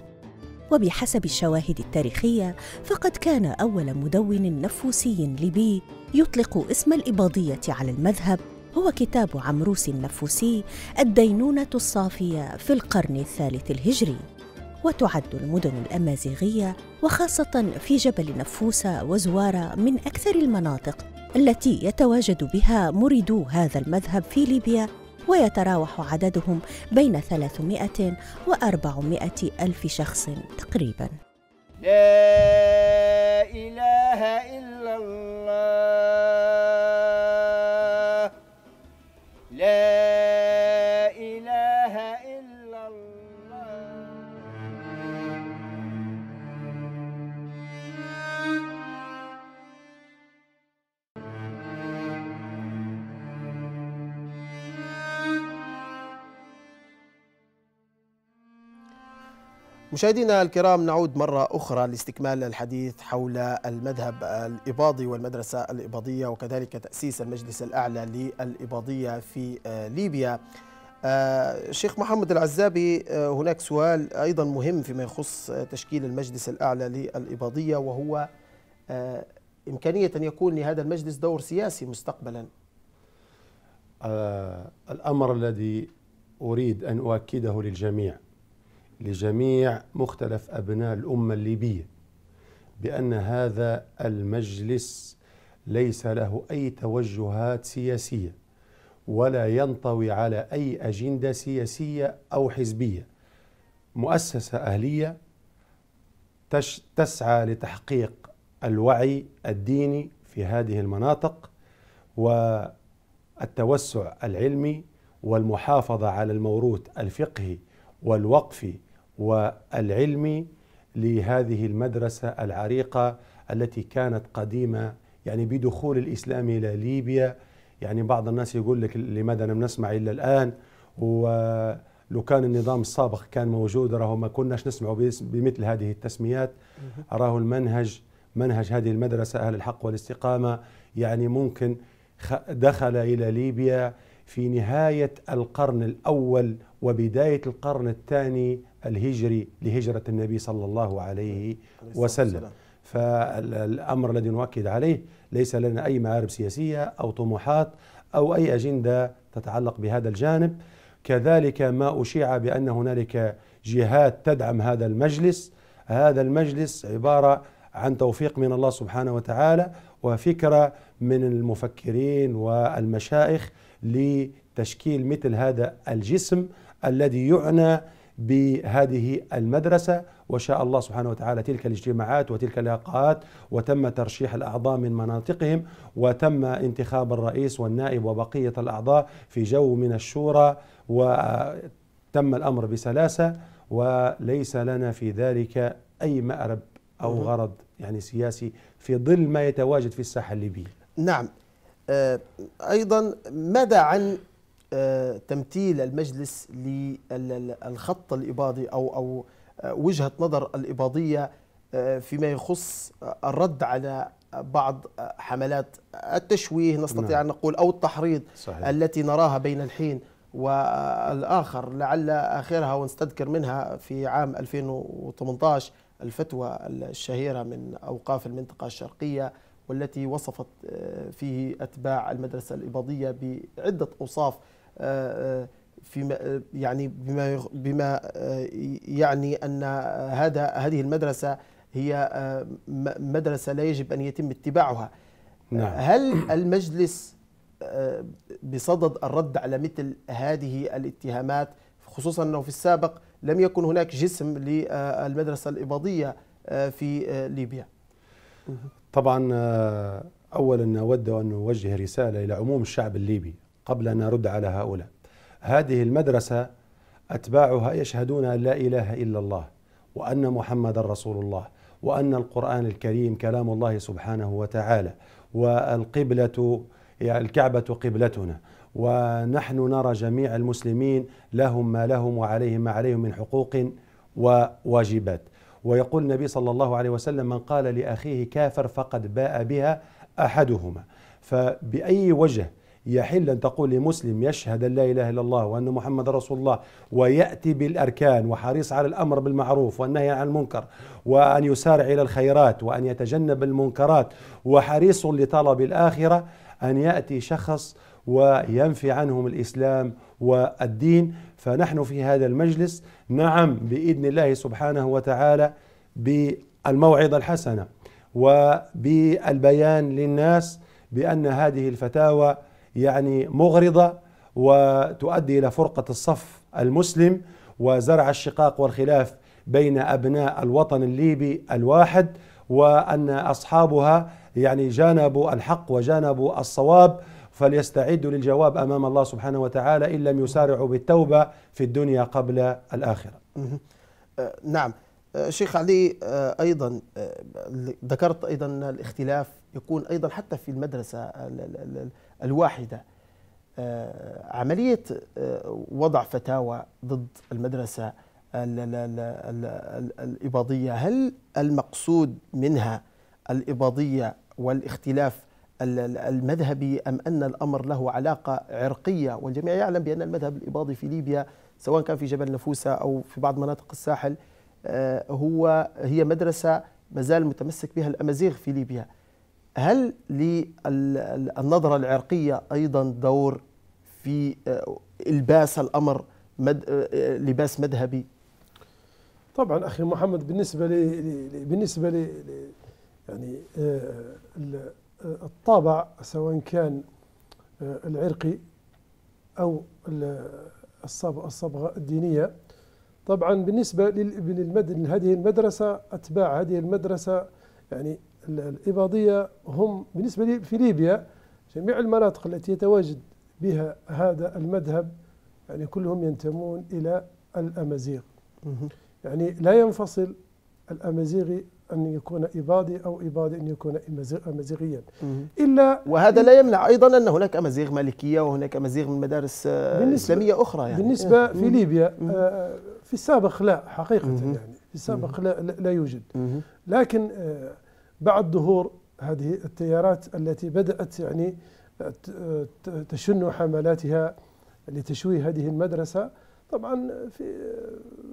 وبحسب الشواهد التاريخيه فقد كان اول مدون نفوسي ليبي يطلق اسم الاباضيه على المذهب هو كتاب عمروس النفوسي الدينونه الصافيه في القرن الثالث الهجري وتعد المدن الامازيغيه وخاصه في جبل نفوسه وزواره من اكثر المناطق التي يتواجد بها مريدو هذا المذهب في ليبيا ويتراوح عددهم بين 300 و 400 ألف شخص تقريبا لا إله إلا الله لا مشاهدينا الكرام نعود مرة أخرى لاستكمال الحديث حول المذهب الإباضي والمدرسة الإباضية وكذلك تأسيس المجلس الأعلى للإباضية في آه، ليبيا آه، شيخ محمد العزابي آه، هناك سؤال أيضا مهم فيما يخص تشكيل المجلس الأعلى للإباضية وهو إمكانية أن يكون لهذا المجلس دور سياسي مستقبلا الأمر الذي أريد أن أؤكده للجميع لجميع مختلف أبناء الأمة الليبية بأن هذا المجلس ليس له أي توجهات سياسية ولا ينطوي على أي أجندة سياسية أو حزبية مؤسسة أهلية تسعى لتحقيق الوعي الديني في هذه المناطق والتوسع العلمي والمحافظة على الموروث الفقهي والوقفي والعلمي لهذه المدرسة العريقة التي كانت قديمة يعني بدخول الإسلام إلى ليبيا يعني بعض الناس يقول لك لماذا لم نسمع إلا الآن ولو كان النظام السابق كان موجود راه ما كناش نسمع بمثل هذه التسميات راه المنهج منهج هذه المدرسة أهل الحق والاستقامة يعني ممكن دخل إلى ليبيا في نهاية القرن الأول وبداية القرن الثاني الهجري لهجرة النبي صلى الله عليه وسلم فالأمر الذي نؤكد عليه ليس لنا أي معارف سياسية أو طموحات أو أي أجندة تتعلق بهذا الجانب كذلك ما أشيع بأن هنالك جهات تدعم هذا المجلس هذا المجلس عبارة عن توفيق من الله سبحانه وتعالى وفكرة من المفكرين والمشايخ لتشكيل مثل هذا الجسم الذي يعنى بهذه المدرسة وشاء الله سبحانه وتعالى تلك الاجتماعات وتلك اللقاءات وتم ترشيح الأعضاء من مناطقهم وتم انتخاب الرئيس والنائب وبقية الأعضاء في جو من الشورى وتم الأمر بسلاسة وليس لنا في ذلك أي مأرب أو غرض يعني سياسي في ظل ما يتواجد في الساحة الليبية نعم آه، أيضا ماذا عن آه، تمثيل المجلس للخط الإباضي أو أو آه، وجهة نظر الإباضية آه، فيما يخص الرد على بعض حملات التشويه نستطيع نعم. أن نقول أو التحريض صحيح. التي نراها بين الحين والآخر لعل آخرها ونستذكر منها في عام 2018 الفتوى الشهيرة من أوقاف المنطقة الشرقية والتي وصفت فيه أتباع المدرسة الإباضية بعدة أوصاف آه، آه، فيما آه، يعني بما بما يعني ان هذا هذه المدرسه هي مدرسه لا يجب ان يتم اتباعها نعم. هل المجلس بصدد الرد على مثل هذه الاتهامات خصوصا انه في السابق لم يكن هناك جسم للمدرسه الاباضيه في ليبيا طبعا اولا اود ان اوجه رساله الى عموم الشعب الليبي قبل أن أرد على هؤلاء هذه المدرسة أتباعها يشهدون أن لا إله إلا الله وأن محمد رسول الله وأن القرآن الكريم كلام الله سبحانه وتعالى والقبلة يعني الكعبة قبلتنا ونحن نرى جميع المسلمين لهم ما لهم وعليهم ما عليهم من حقوق وواجبات ويقول النبي صلى الله عليه وسلم من قال لأخيه كافر فقد باء بها أحدهما فبأي وجه يحل أن تقول لمسلم يشهد أن لا إله إلا الله وأن محمد رسول الله ويأتي بالأركان وحريص على الأمر بالمعروف والنهي عن المنكر وأن يسارع إلى الخيرات وأن يتجنب المنكرات وحريص لطلب الآخرة أن يأتي شخص وينفي عنهم الإسلام والدين فنحن في هذا المجلس نعم بإذن الله سبحانه وتعالى بالموعظة الحسنة وبالبيان للناس بأن هذه الفتاوى يعني مغرضة وتؤدي إلى فرقة الصف المسلم وزرع الشقاق والخلاف بين أبناء الوطن الليبي الواحد وأن أصحابها يعني جانبوا الحق وجانبوا الصواب فليستعدوا للجواب أمام الله سبحانه وتعالى إن لم يسارعوا بالتوبة في الدنيا قبل الآخرة أه، نعم أه، شيخ علي أه، أيضا ذكرت أيضا الاختلاف يكون أيضا حتى في المدرسة الواحدة آه، عملية آه، وضع فتاوى ضد المدرسة الإباضية هل المقصود منها الإباضية والاختلاف المذهبي أم أن الأمر له علاقة عرقية والجميع يعلم بأن المذهب الإباضي في ليبيا سواء كان في جبل نفوسة أو في بعض مناطق الساحل آه، هو هي مدرسة مازال متمسك بها الأمازيغ في ليبيا هل للنظرة العرقية أيضا دور في آه، إلباس الأمر مد... آه، آه، لباس مذهبي؟ طبعا أخي محمد بالنسبة لي... بالنسبة لي... يعني الطابع سواء كان العرقي أو الصبغة الدينية طبعا بالنسبة لهذه المدرسة أتباع هذه المدرسة يعني الإباضية هم بالنسبة لي في ليبيا جميع المناطق التي يتواجد بها هذا المذهب يعني كلهم ينتمون إلى الأمازيغ يعني لا ينفصل الأمازيغي أن يكون إباضي أو إباضي أن يكون أمازيغيا إلا وهذا لا يمنع أيضا أن هناك أمازيغ مالكية وهناك أمازيغ من مدارس آه، إسلامية أخرى يعني بالنسبة في ليبيا آه، في السابق لا حقيقة يعني في السابق لا, لا يوجد لكن آه، بعد ظهور هذه التيارات التي بدأت يعني تشن حملاتها لتشويه هذه المدرسة طبعا في,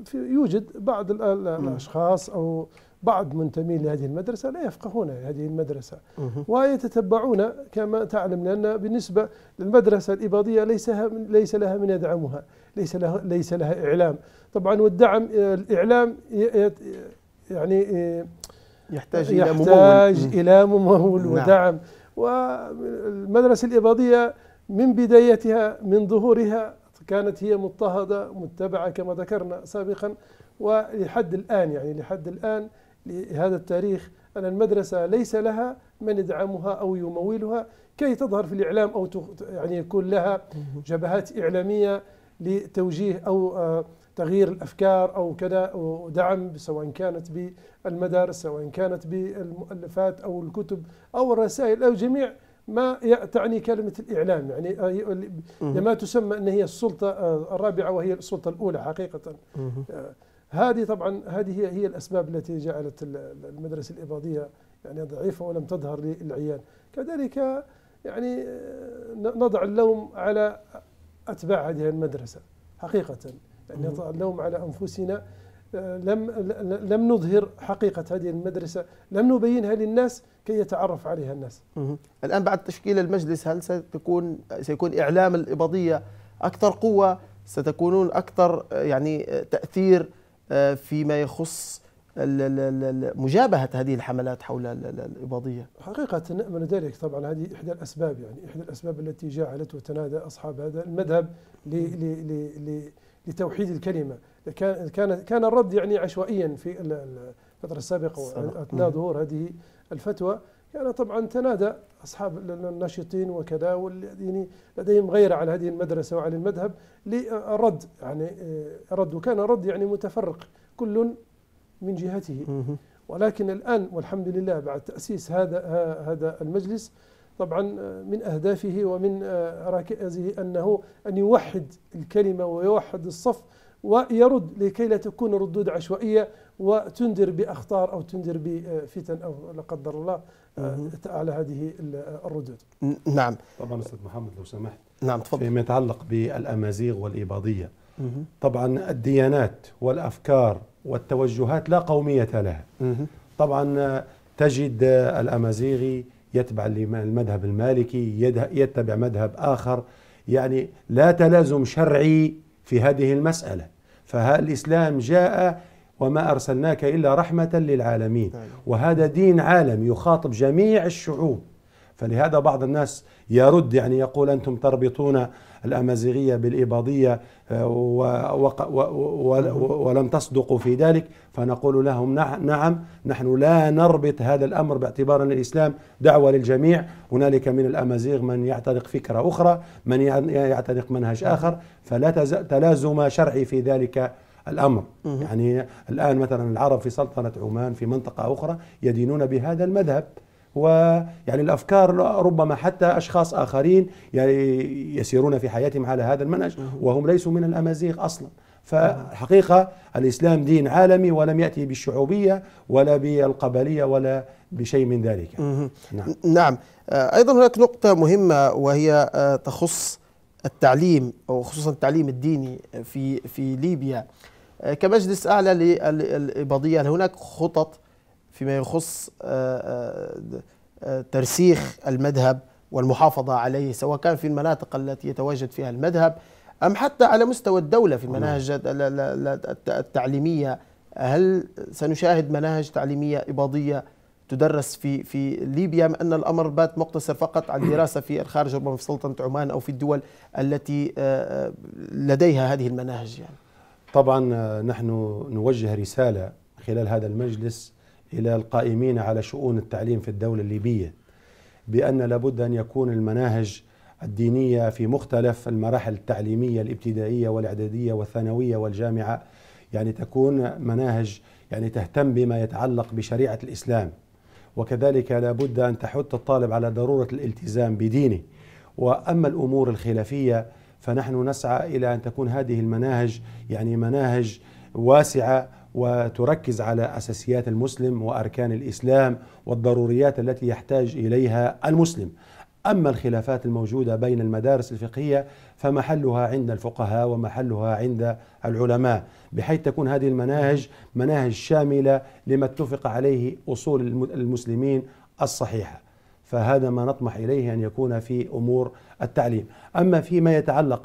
في يوجد بعض الأشخاص أو بعض منتمين لهذه المدرسة لا يفقهون هذه المدرسة ويتتبعون كما تعلم لأن بالنسبة للمدرسة الإباضية ليس ليس لها من يدعمها ليس لها ليس لها إعلام طبعا والدعم الإعلام يعني يحتاج إلى ممول يحتاج إلى ممول ودعم والمدرسة الإباضية من بدايتها من ظهورها كانت هي مضطهدة متبعة كما ذكرنا سابقا ولحد الآن يعني لحد الآن لهذا التاريخ أن المدرسة ليس لها من يدعمها أو يمولها كي تظهر في الإعلام أو يعني يكون لها جبهات إعلامية لتوجيه أو آه، تغيير الأفكار أو كذا ودعم سواء كانت بالمدارس سواء كانت بالمؤلفات أو الكتب أو الرسائل أو جميع ما تعني كلمة الإعلام يعني لما تسمى أن هي السلطة آه، الرابعة وهي السلطة الأولى حقيقة آه، هذه طبعا هذه هي الأسباب التي جعلت المدرسة الإباضية يعني ضعيفة ولم تظهر للعيان كذلك يعني آه، نضع اللوم على أتباع هذه المدرسة حقيقة أن اللوم على أنفسنا آه، لم لم نظهر حقيقة هذه المدرسة لم نبينها للناس كي يتعرف عليها الناس الآن بعد تشكيل المجلس هل ستكون سيكون إعلام الإباضية أكثر قوة ستكونون أكثر آه، يعني آه، تأثير فيما يخص مجابهة هذه الحملات حول الإباضية حقيقة نأمل ذلك طبعا هذه إحدى الأسباب يعني إحدى الأسباب التي جعلت وتنادى أصحاب هذا المذهب ل لتوحيد الكلمة كان كان الرد يعني عشوائيا في الفترة السابقة أثناء ظهور هذه الفتوى كان طبعا تنادى أصحاب الناشطين وكذا والذين لديهم غيرة على هذه المدرسة وعلى المذهب للرد يعني آه، رد وكان رد يعني متفرق كل من جهته ولكن الآن والحمد لله بعد تأسيس هذا هذا المجلس طبعا آه، من أهدافه ومن آه، ركائزه أنه أن يوحد الكلمة ويوحد الصف ويرد لكي لا تكون ردود عشوائية وتنذر بأخطار أو تنذر بفتن أو لا قدر الله آه، على هذه الردود نعم طبعا أستاذ محمد لو سمحت نعم تفضل فيما يتعلق بالأمازيغ والإباضية طبعا الديانات والأفكار والتوجهات لا قومية لها طبعا تجد الأمازيغي يتبع المذهب المالكي يتبع مذهب آخر يعني لا تلازم شرعي في هذه المسألة فالإسلام جاء وما أرسلناك إلا رحمة للعالمين طيب. وهذا دين عالم يخاطب جميع الشعوب فلهذا بعض الناس يرد يعني يقول أنتم تربطون الأمازيغية بالإباضية آه، ولم تصدقوا في ذلك فنقول لهم نعم نحن لا نربط هذا الأمر باعتبار أن الإسلام دعوة للجميع هنالك من الأمازيغ من يعتنق فكرة أخرى من يعتنق منهج آخر فلا تلازم شرعي في ذلك الامر يعني الان مثلا العرب في سلطنه عمان في منطقه اخرى يدينون بهذا المذهب ويعني الافكار ربما حتى اشخاص اخرين يعني يسيرون في حياتهم على هذا المنهج وهم ليسوا من الامازيغ اصلا فالحقيقه الاسلام دين عالمي ولم ياتي بالشعوبيه ولا بالقبليه ولا بشيء من ذلك نعم. نعم آه، ايضا هناك نقطه مهمه وهي آه، تخص التعليم وخصوصا التعليم الديني في في ليبيا آه، كمجلس اعلى للاباضيه هناك خطط فيما يخص آه، آه، آه، ترسيخ المذهب والمحافظة عليه سواء كان في المناطق التي يتواجد فيها المذهب أم حتى على مستوى الدولة في المناهج نعم. التعليمية هل سنشاهد مناهج تعليمية إباضية تدرس في في ليبيا أم أن الأمر بات مقتصر فقط على الدراسة في الخارج ربما في سلطنة عمان أو في الدول التي لديها هذه المناهج يعني. طبعا نحن نوجه رسالة خلال هذا المجلس إلى القائمين على شؤون التعليم في الدولة الليبية بأن لابد أن يكون المناهج الدينية في مختلف المراحل التعليمية الابتدائية والإعدادية والثانوية والجامعة يعني تكون مناهج يعني تهتم بما يتعلق بشريعة الإسلام وكذلك لابد أن تحث الطالب على ضرورة الالتزام بدينه وأما الأمور الخلافية فنحن نسعى إلى أن تكون هذه المناهج يعني مناهج واسعة وتركز على اساسيات المسلم واركان الاسلام والضروريات التي يحتاج اليها المسلم. اما الخلافات الموجوده بين المدارس الفقهيه فمحلها عند الفقهاء ومحلها عند العلماء بحيث تكون هذه المناهج مناهج شامله لما اتفق عليه اصول المسلمين الصحيحه. فهذا ما نطمح اليه ان يكون في امور التعليم، اما فيما يتعلق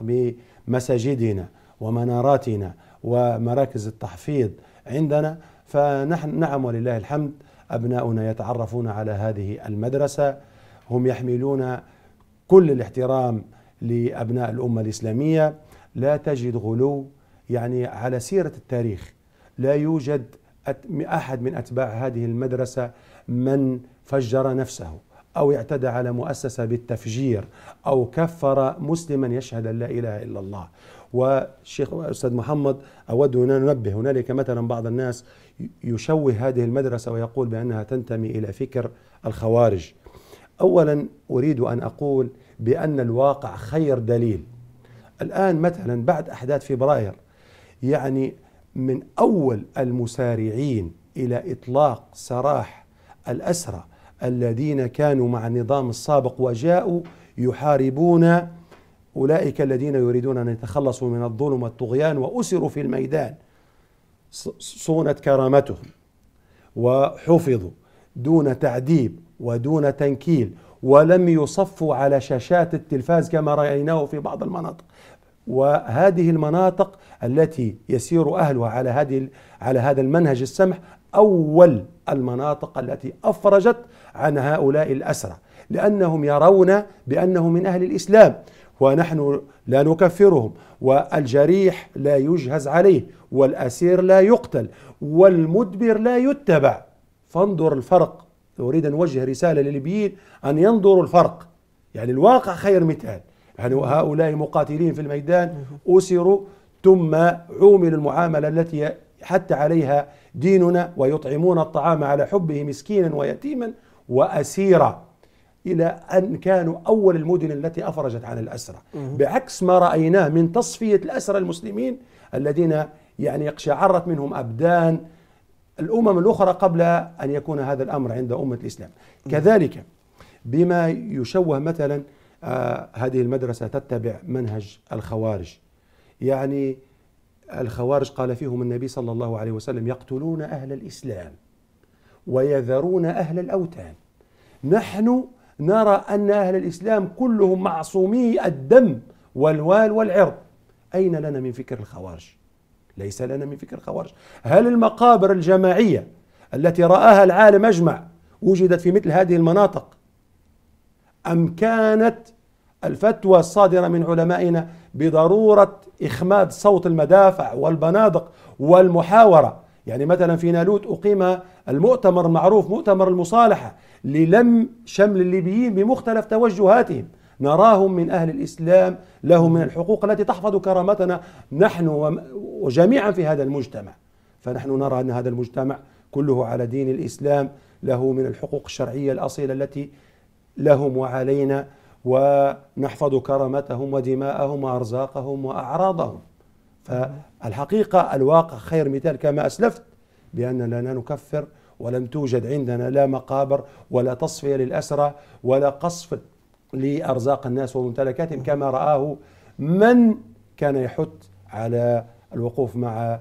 بمساجدنا ومناراتنا ومراكز التحفيظ عندنا فنحن نعم ولله الحمد أبناؤنا يتعرفون على هذه المدرسة هم يحملون كل الاحترام لأبناء الأمة الإسلامية لا تجد غلو يعني على سيرة التاريخ لا يوجد أحد من أتباع هذه المدرسة من فجر نفسه أو اعتدى على مؤسسة بالتفجير أو كفر مسلما يشهد أن لا إله إلا الله والشيخ الأستاذ محمد أود أن ننبه هنالك مثلا بعض الناس يشوه هذه المدرسة ويقول بأنها تنتمي إلى فكر الخوارج أولا أريد أن أقول بأن الواقع خير دليل الآن مثلا بعد أحداث فبراير يعني من أول المسارعين إلى إطلاق سراح الأسرى الذين كانوا مع النظام السابق وجاءوا يحاربون أولئك الذين يريدون أن يتخلصوا من الظلم والطغيان وأسروا في الميدان صونت كرامتهم وحفظوا دون تعذيب ودون تنكيل ولم يصفوا على شاشات التلفاز كما رايناه في بعض المناطق وهذه المناطق التي يسير اهلها على هذه على هذا المنهج السمح اول المناطق التي افرجت عن هؤلاء الاسرى لانهم يرون بانهم من اهل الاسلام ونحن لا نكفرهم والجريح لا يجهز عليه والأسير لا يقتل والمدبر لا يتبع فانظر الفرق أريد أن أوجه رسالة للليبيين أن ينظروا الفرق يعني الواقع خير مثال يعني هؤلاء مقاتلين في الميدان أسروا ثم عوملوا المعاملة التي حتى عليها ديننا ويطعمون الطعام على حبه مسكينا ويتيما وأسيرا إلى أن كانوا أول المدن التي أفرجت عن الأسرة بعكس ما رأيناه من تصفية الأسرة المسلمين الذين يعني اقشعرت منهم أبدان الأمم الأخرى قبل أن يكون هذا الأمر عند أمة الإسلام كذلك بما يشوه مثلا آه هذه المدرسة تتبع منهج الخوارج يعني الخوارج قال فيهم النبي صلى الله عليه وسلم يقتلون أهل الإسلام ويذرون أهل الأوثان نحن نرى أن أهل الإسلام كلهم معصومي الدم والوال والعرض أين لنا من فكر الخوارج ليس لنا من فكر الخوارج هل المقابر الجماعية التي رآها العالم أجمع وجدت في مثل هذه المناطق أم كانت الفتوى الصادرة من علمائنا بضرورة إخماد صوت المدافع والبنادق والمحاورة يعني مثلا في نالوت أقيم المؤتمر المعروف مؤتمر المصالحة للم شمل الليبيين بمختلف توجهاتهم نراهم من أهل الإسلام لهم من الحقوق التي تحفظ كرامتنا نحن وجميعا في هذا المجتمع فنحن نرى أن هذا المجتمع كله على دين الإسلام له من الحقوق الشرعية الأصيلة التي لهم وعلينا ونحفظ كرامتهم ودماءهم وأرزاقهم وأعراضهم فالحقيقة الواقع خير مثال كما أسلفت بأننا لا نكفر ولم توجد عندنا لا مقابر ولا تصفية للأسرى ولا قصف لأرزاق الناس وممتلكاتهم كما رآه من كان يحث على الوقوف مع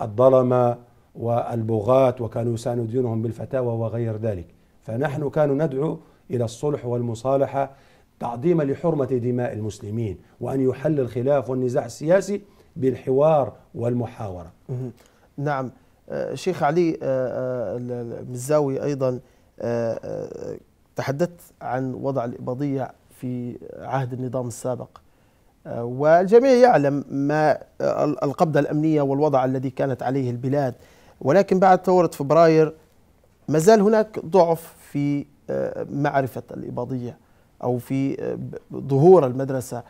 الظلمة والبغاة وكانوا يساندونهم بالفتاوى وغير ذلك فنحن كانوا ندعو إلى الصلح والمصالحة تعظيما لحرمة دماء المسلمين وأن يحل الخلاف والنزاع السياسي بالحوار والمحاورة نعم شيخ علي آه، آه، المزاوي أيضا آه، تحدثت عن وضع الإباضية في عهد النظام السابق والجميع يعلم ما القبضة الأمنية والوضع الذي كانت عليه البلاد ولكن بعد ثورة فبراير ما زال هناك ضعف في معرفة الإباضية أو في ظهور المدرسة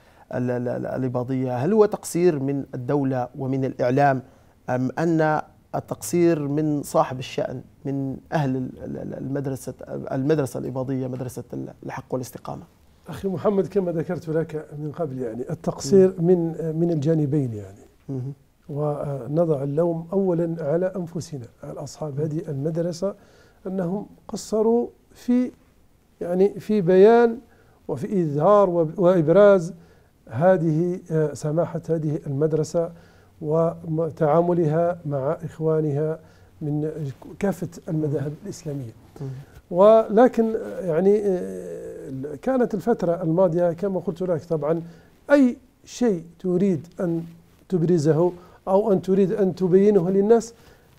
الإباضية هل هو تقصير من الدولة ومن الإعلام أم أن التقصير من صاحب الشأن من أهل المدرسة المدرسة الإباضية مدرسة الحق والاستقامة أخي محمد كما ذكرت لك من قبل يعني التقصير م. من من الجانبين يعني م. ونضع اللوم أولا على أنفسنا على أصحاب هذه المدرسة أنهم قصروا في يعني في بيان وفي إظهار وإبراز هذه آه، سماحة هذه المدرسة وتعاملها مع إخوانها من كافة المذاهب الإسلامية ولكن يعني كانت الفترة الماضية كما قلت لك طبعا أي شيء تريد أن تبرزه أو أن تريد أن تبينه للناس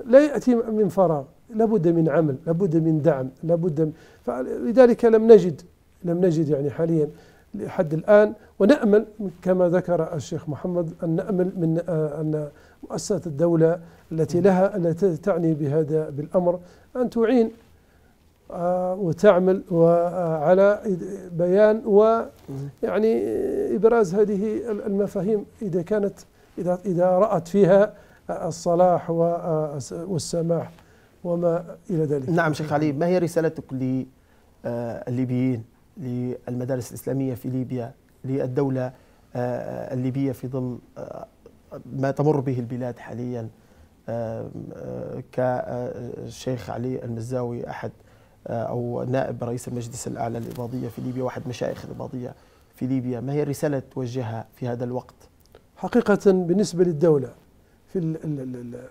لا يأتي من فراغ لابد من عمل لابد من دعم لابد من فلذلك لم نجد لم نجد يعني حاليا لحد الآن ونأمل كما ذكر الشيخ محمد أن نأمل من أن مؤسسة الدولة التي لها التي تعني بهذا بالأمر أن تعين آه، وتعمل آه، على بيان ويعني إبراز هذه المفاهيم إذا كانت إذا إذا رأت فيها الصلاح آه، والسماح وما إلى ذلك. نعم شيخ علي ما هي رسالتك للليبيين للمدارس الإسلامية في ليبيا للدولة آه، آه، الليبية في ظل آه، ما تمر به البلاد حاليا كالشيخ علي المزاوي أحد أو نائب رئيس المجلس الأعلى للإباضية في ليبيا واحد مشايخ الإباضية في ليبيا ما هي الرسالة توجهها في هذا الوقت؟ حقيقة بالنسبة للدولة في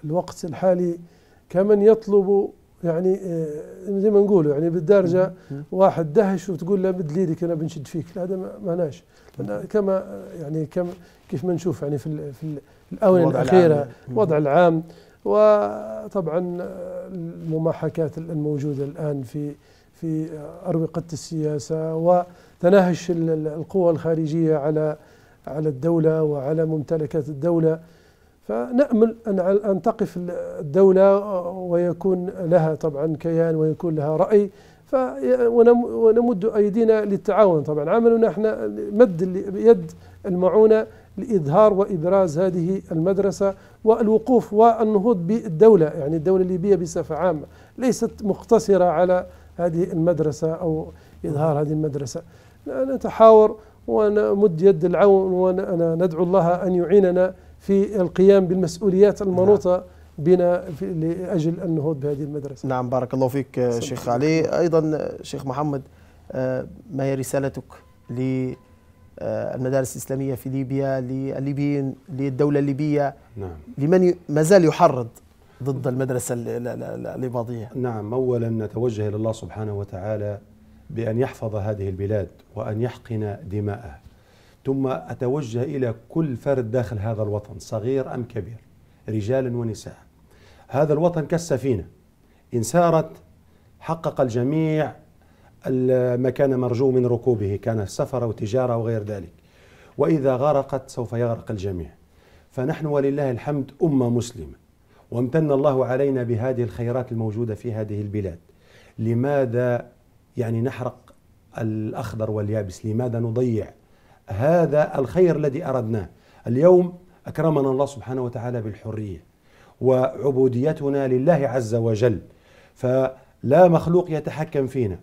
الوقت الحالي كمن يطلب يعني آه، زي ما نقولوا يعني بالدارجه واحد دهش وتقول له مد ليدك انا بنشد فيك لا هذا ما ناش كما يعني كم كيف ما نشوف يعني في في الاونه الاخيره الوضع العام وطبعا آه، المماحكات الموجوده الان في في اروقه السياسه وتناهش القوى الخارجيه على على الدوله وعلى ممتلكات الدوله فنأمل أن أن تقف الدولة ويكون لها طبعا كيان ويكون لها رأي ونمد أيدينا للتعاون طبعا عملنا احنا مد يد المعونة لإظهار وإبراز هذه المدرسة والوقوف والنهوض بالدولة يعني الدولة الليبية بصفة عامة ليست مقتصرة على هذه المدرسة أو إظهار هذه المدرسة نتحاور ونمد يد العون وندعو الله أن يعيننا في القيام بالمسؤوليات نعم. المنوطة بنا لأجل النهوض بهذه المدرسة نعم بارك الله فيك آه، شيخ علي أيضا آه، شيخ محمد آه، ما هي رسالتك للمدارس الإسلامية في ليبيا للليبيين للدولة الليبية نعم. لمن ما زال يحرض ضد المدرسة الإباضية نعم أولا نتوجه إلى الله سبحانه وتعالى بأن يحفظ هذه البلاد وأن يحقن دماءها ثم أتوجه إلى كل فرد داخل هذا الوطن صغير أم كبير رجال ونساء هذا الوطن كالسفينة إن سارت حقق الجميع ما كان مرجو من ركوبه كان سفر وتجارة وغير ذلك وإذا غرقت سوف يغرق الجميع فنحن ولله الحمد أمة مسلمة وامتن الله علينا بهذه الخيرات الموجودة في هذه البلاد لماذا يعني نحرق الأخضر واليابس لماذا نضيع هذا الخير الذي أردناه اليوم أكرمنا الله سبحانه وتعالى بالحرية وعبوديتنا لله عز وجل فلا مخلوق يتحكم فينا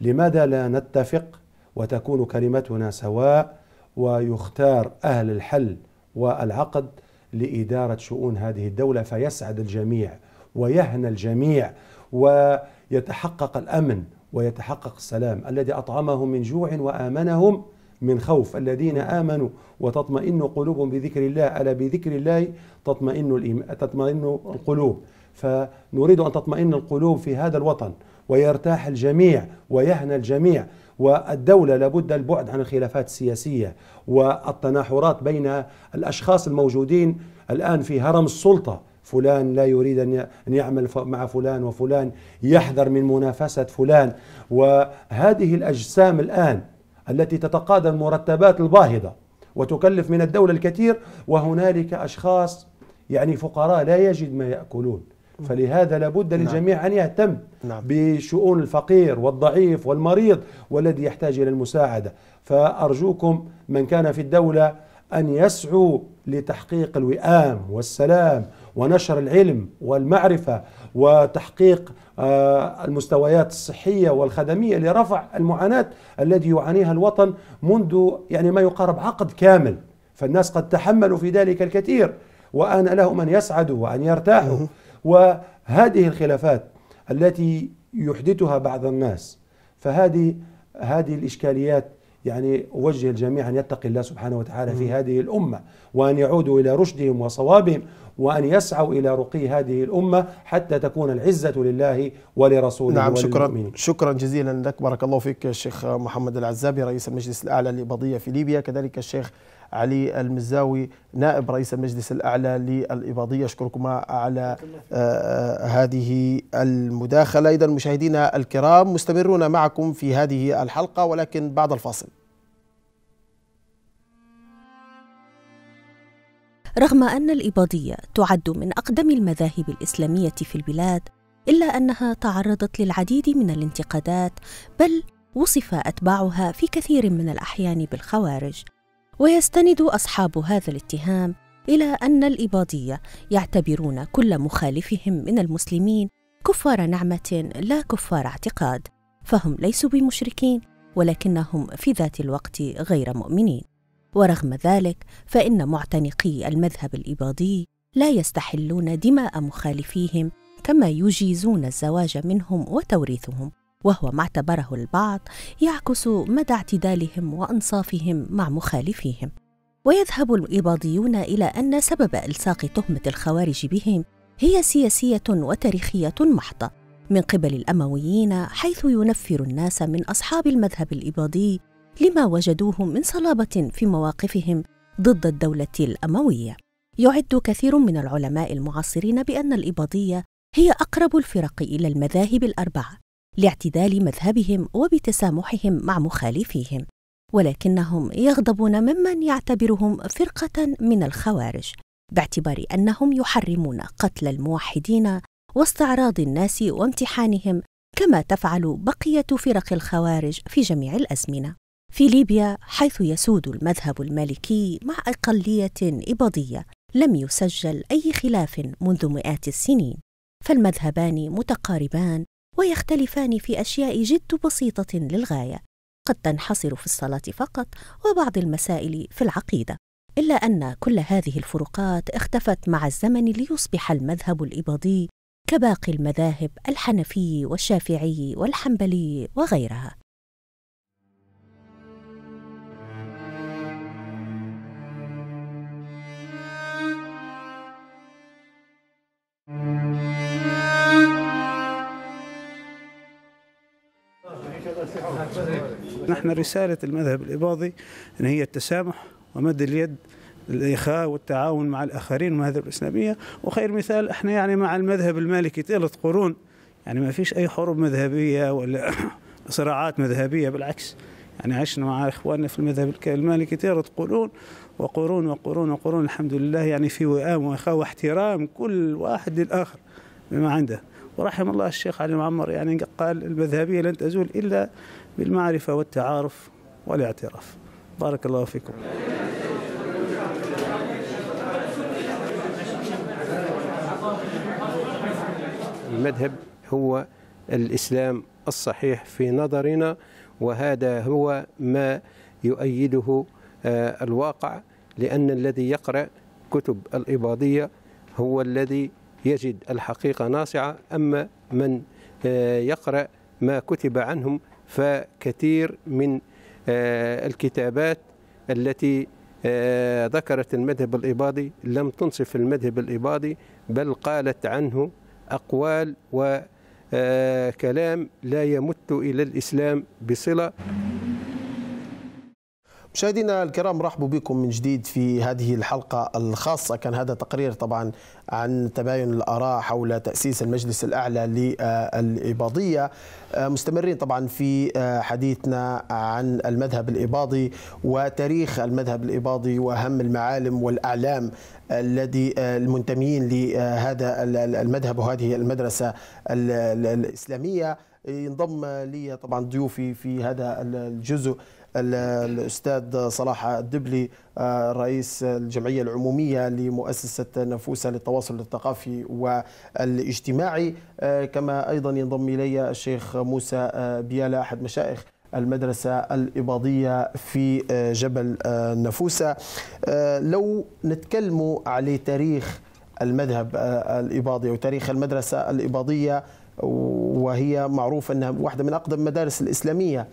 لماذا لا نتفق وتكون كلمتنا سواء ويختار أهل الحل والعقد لإدارة شؤون هذه الدولة فيسعد الجميع ويهنى الجميع ويتحقق الأمن ويتحقق السلام الذي أطعمهم من جوع وآمنهم من خوف الذين آمنوا وتطمئن قلوبهم بذكر الله ألا بذكر الله تطمئن تطمئن القلوب فنريد أن تطمئن القلوب في هذا الوطن ويرتاح الجميع ويهنى الجميع والدولة لابد البعد عن الخلافات السياسية والتناحرات بين الأشخاص الموجودين الآن في هرم السلطة فلان لا يريد أن يعمل مع فلان وفلان يحذر من منافسة فلان وهذه الأجسام الآن التي تتقاضى المرتبات الباهظة وتكلف من الدولة الكثير وهنالك أشخاص يعني فقراء لا يجد ما يأكلون فلهذا لابد نعم. للجميع نعم. أن يهتم نعم. بشؤون الفقير والضعيف والمريض والذي يحتاج إلى المساعدة فأرجوكم من كان في الدولة أن يسعوا لتحقيق الوئام والسلام ونشر العلم والمعرفة وتحقيق آه، المستويات الصحية والخدمية لرفع المعاناة التي يعانيها الوطن منذ يعني ما يقارب عقد كامل فالناس قد تحملوا في ذلك الكثير وأن لهم أن يسعدوا وأن يرتاحوا وهذه الخلافات التي يحدثها بعض الناس فهذه هذه الإشكاليات يعني أوجه الجميع أن يتقي الله سبحانه وتعالى في هذه الأمة وأن يعودوا إلى رشدهم وصوابهم وأن يسعوا إلى رقي هذه الأمة حتى تكون العزة لله ولرسوله نعم شكرا شكرا جزيلا لك بارك الله فيك الشيخ محمد العزابي رئيس المجلس الأعلى للإباضية في ليبيا كذلك الشيخ علي المزاوي نائب رئيس المجلس الأعلى للإباضية أشكركما على آه، آه، هذه المداخلة إذا مشاهدينا الكرام مستمرون معكم في هذه الحلقة ولكن بعد الفاصل رغم أن الإباضية تعد من أقدم المذاهب الإسلامية في البلاد إلا أنها تعرضت للعديد من الانتقادات بل وصف أتباعها في كثير من الأحيان بالخوارج ويستند أصحاب هذا الاتهام إلى أن الإباضية يعتبرون كل مخالفهم من المسلمين كفار نعمة لا كفار اعتقاد فهم ليسوا بمشركين ولكنهم في ذات الوقت غير مؤمنين ورغم ذلك فإن معتنقي المذهب الإباضي لا يستحلون دماء مخالفيهم كما يجيزون الزواج منهم وتوريثهم وهو ما اعتبره البعض يعكس مدى اعتدالهم وانصافهم مع مخالفيهم ويذهب الاباضيون الى ان سبب الصاق تهمه الخوارج بهم هي سياسيه وتاريخيه محضه من قبل الامويين حيث ينفر الناس من اصحاب المذهب الاباضي لما وجدوه من صلابة في مواقفهم ضد الدولة الأموية. يعد كثير من العلماء المعاصرين بأن الإباضية هي أقرب الفرق إلى المذاهب الأربعة لاعتدال مذهبهم وبتسامحهم مع مخالفيهم، ولكنهم يغضبون ممن يعتبرهم فرقة من الخوارج، باعتبار أنهم يحرمون قتل الموحدين واستعراض الناس وامتحانهم كما تفعل بقيه فرق الخوارج في جميع الازمنه في ليبيا حيث يسود المذهب المالكي مع أقلية إباضية لم يسجل أي خلاف منذ مئات السنين فالمذهبان متقاربان ويختلفان في أشياء جد بسيطة للغاية قد تنحصر في الصلاة فقط وبعض المسائل في العقيدة إلا أن كل هذه الفروقات اختفت مع الزمن ليصبح المذهب الإباضي كباقي المذاهب الحنفي والشافعي والحنبلي وغيرها نحن رسالة المذهب الإباضي أن هي التسامح ومد اليد الإخاء والتعاون مع الآخرين المذاهب الإسلامية وخير مثال احنا يعني مع المذهب المالكي ثلاث قرون يعني ما فيش أي حروب مذهبية ولا صراعات مذهبية بالعكس يعني عشنا مع إخواننا في المذهب المالكي ثلاث قرون وقرون وقرون وقرون الحمد لله يعني في وئام وإخاء واحترام كل واحد للآخر بما عنده ورحم الله الشيخ علي معمر يعني قال المذهبية لن تزول إلا بالمعرفة والتعارف والاعتراف بارك الله فيكم المذهب هو الإسلام الصحيح في نظرنا وهذا هو ما يؤيده آه، الواقع لأن الذي يقرأ كتب الإباضية هو الذي يجد الحقيقة ناصعة أما من آه، يقرأ ما كتب عنهم فكثير من آه، الكتابات التي آه، ذكرت المذهب الإباضي لم تنصف المذهب الإباضي بل قالت عنه أقوال وكلام لا يمت إلى الإسلام بصلة مشاهدينا الكرام رحبوا بكم من جديد في هذه الحلقة الخاصة كان هذا تقرير طبعا عن تباين الآراء حول تأسيس المجلس الأعلى للإباضية آه، مستمرين طبعا في آه، حديثنا عن المذهب الإباضي وتاريخ المذهب الإباضي وأهم المعالم والأعلام الذي آه، المنتمين لهذا المذهب وهذه المدرسة الإسلامية ينضم لي طبعا ضيوفي في هذا الجزء الأستاذ صلاح الدبلي آه، رئيس الجمعية العمومية لمؤسسة نفوسة للتواصل الثقافي والاجتماعي آه، كما أيضا ينضم إلي الشيخ موسى آه، بيالا أحد مشائخ المدرسة الإباضية في جبل نفوسة لو نتكلم على تاريخ المذهب الإباضي وتاريخ المدرسة الإباضية وهي معروفة أنها واحدة من أقدم المدارس الإسلامية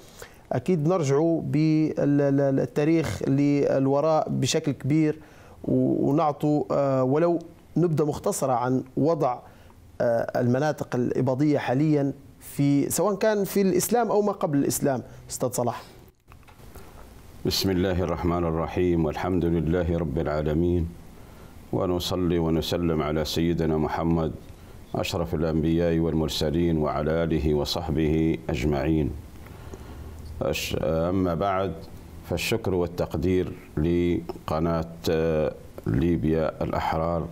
اكيد نرجعوا بالتاريخ للوراء بشكل كبير ونعطوا آه، ولو نبذه مختصره عن وضع آه، المناطق الاباضيه حاليا في سواء كان في الاسلام او ما قبل الاسلام استاذ صلاح بسم الله الرحمن الرحيم والحمد لله رب العالمين ونصلي ونسلم على سيدنا محمد أشرف الأنبياء والمرسلين وعلى آله وصحبه أجمعين أما بعد فالشكر والتقدير لقناة آه، ليبيا الأحرار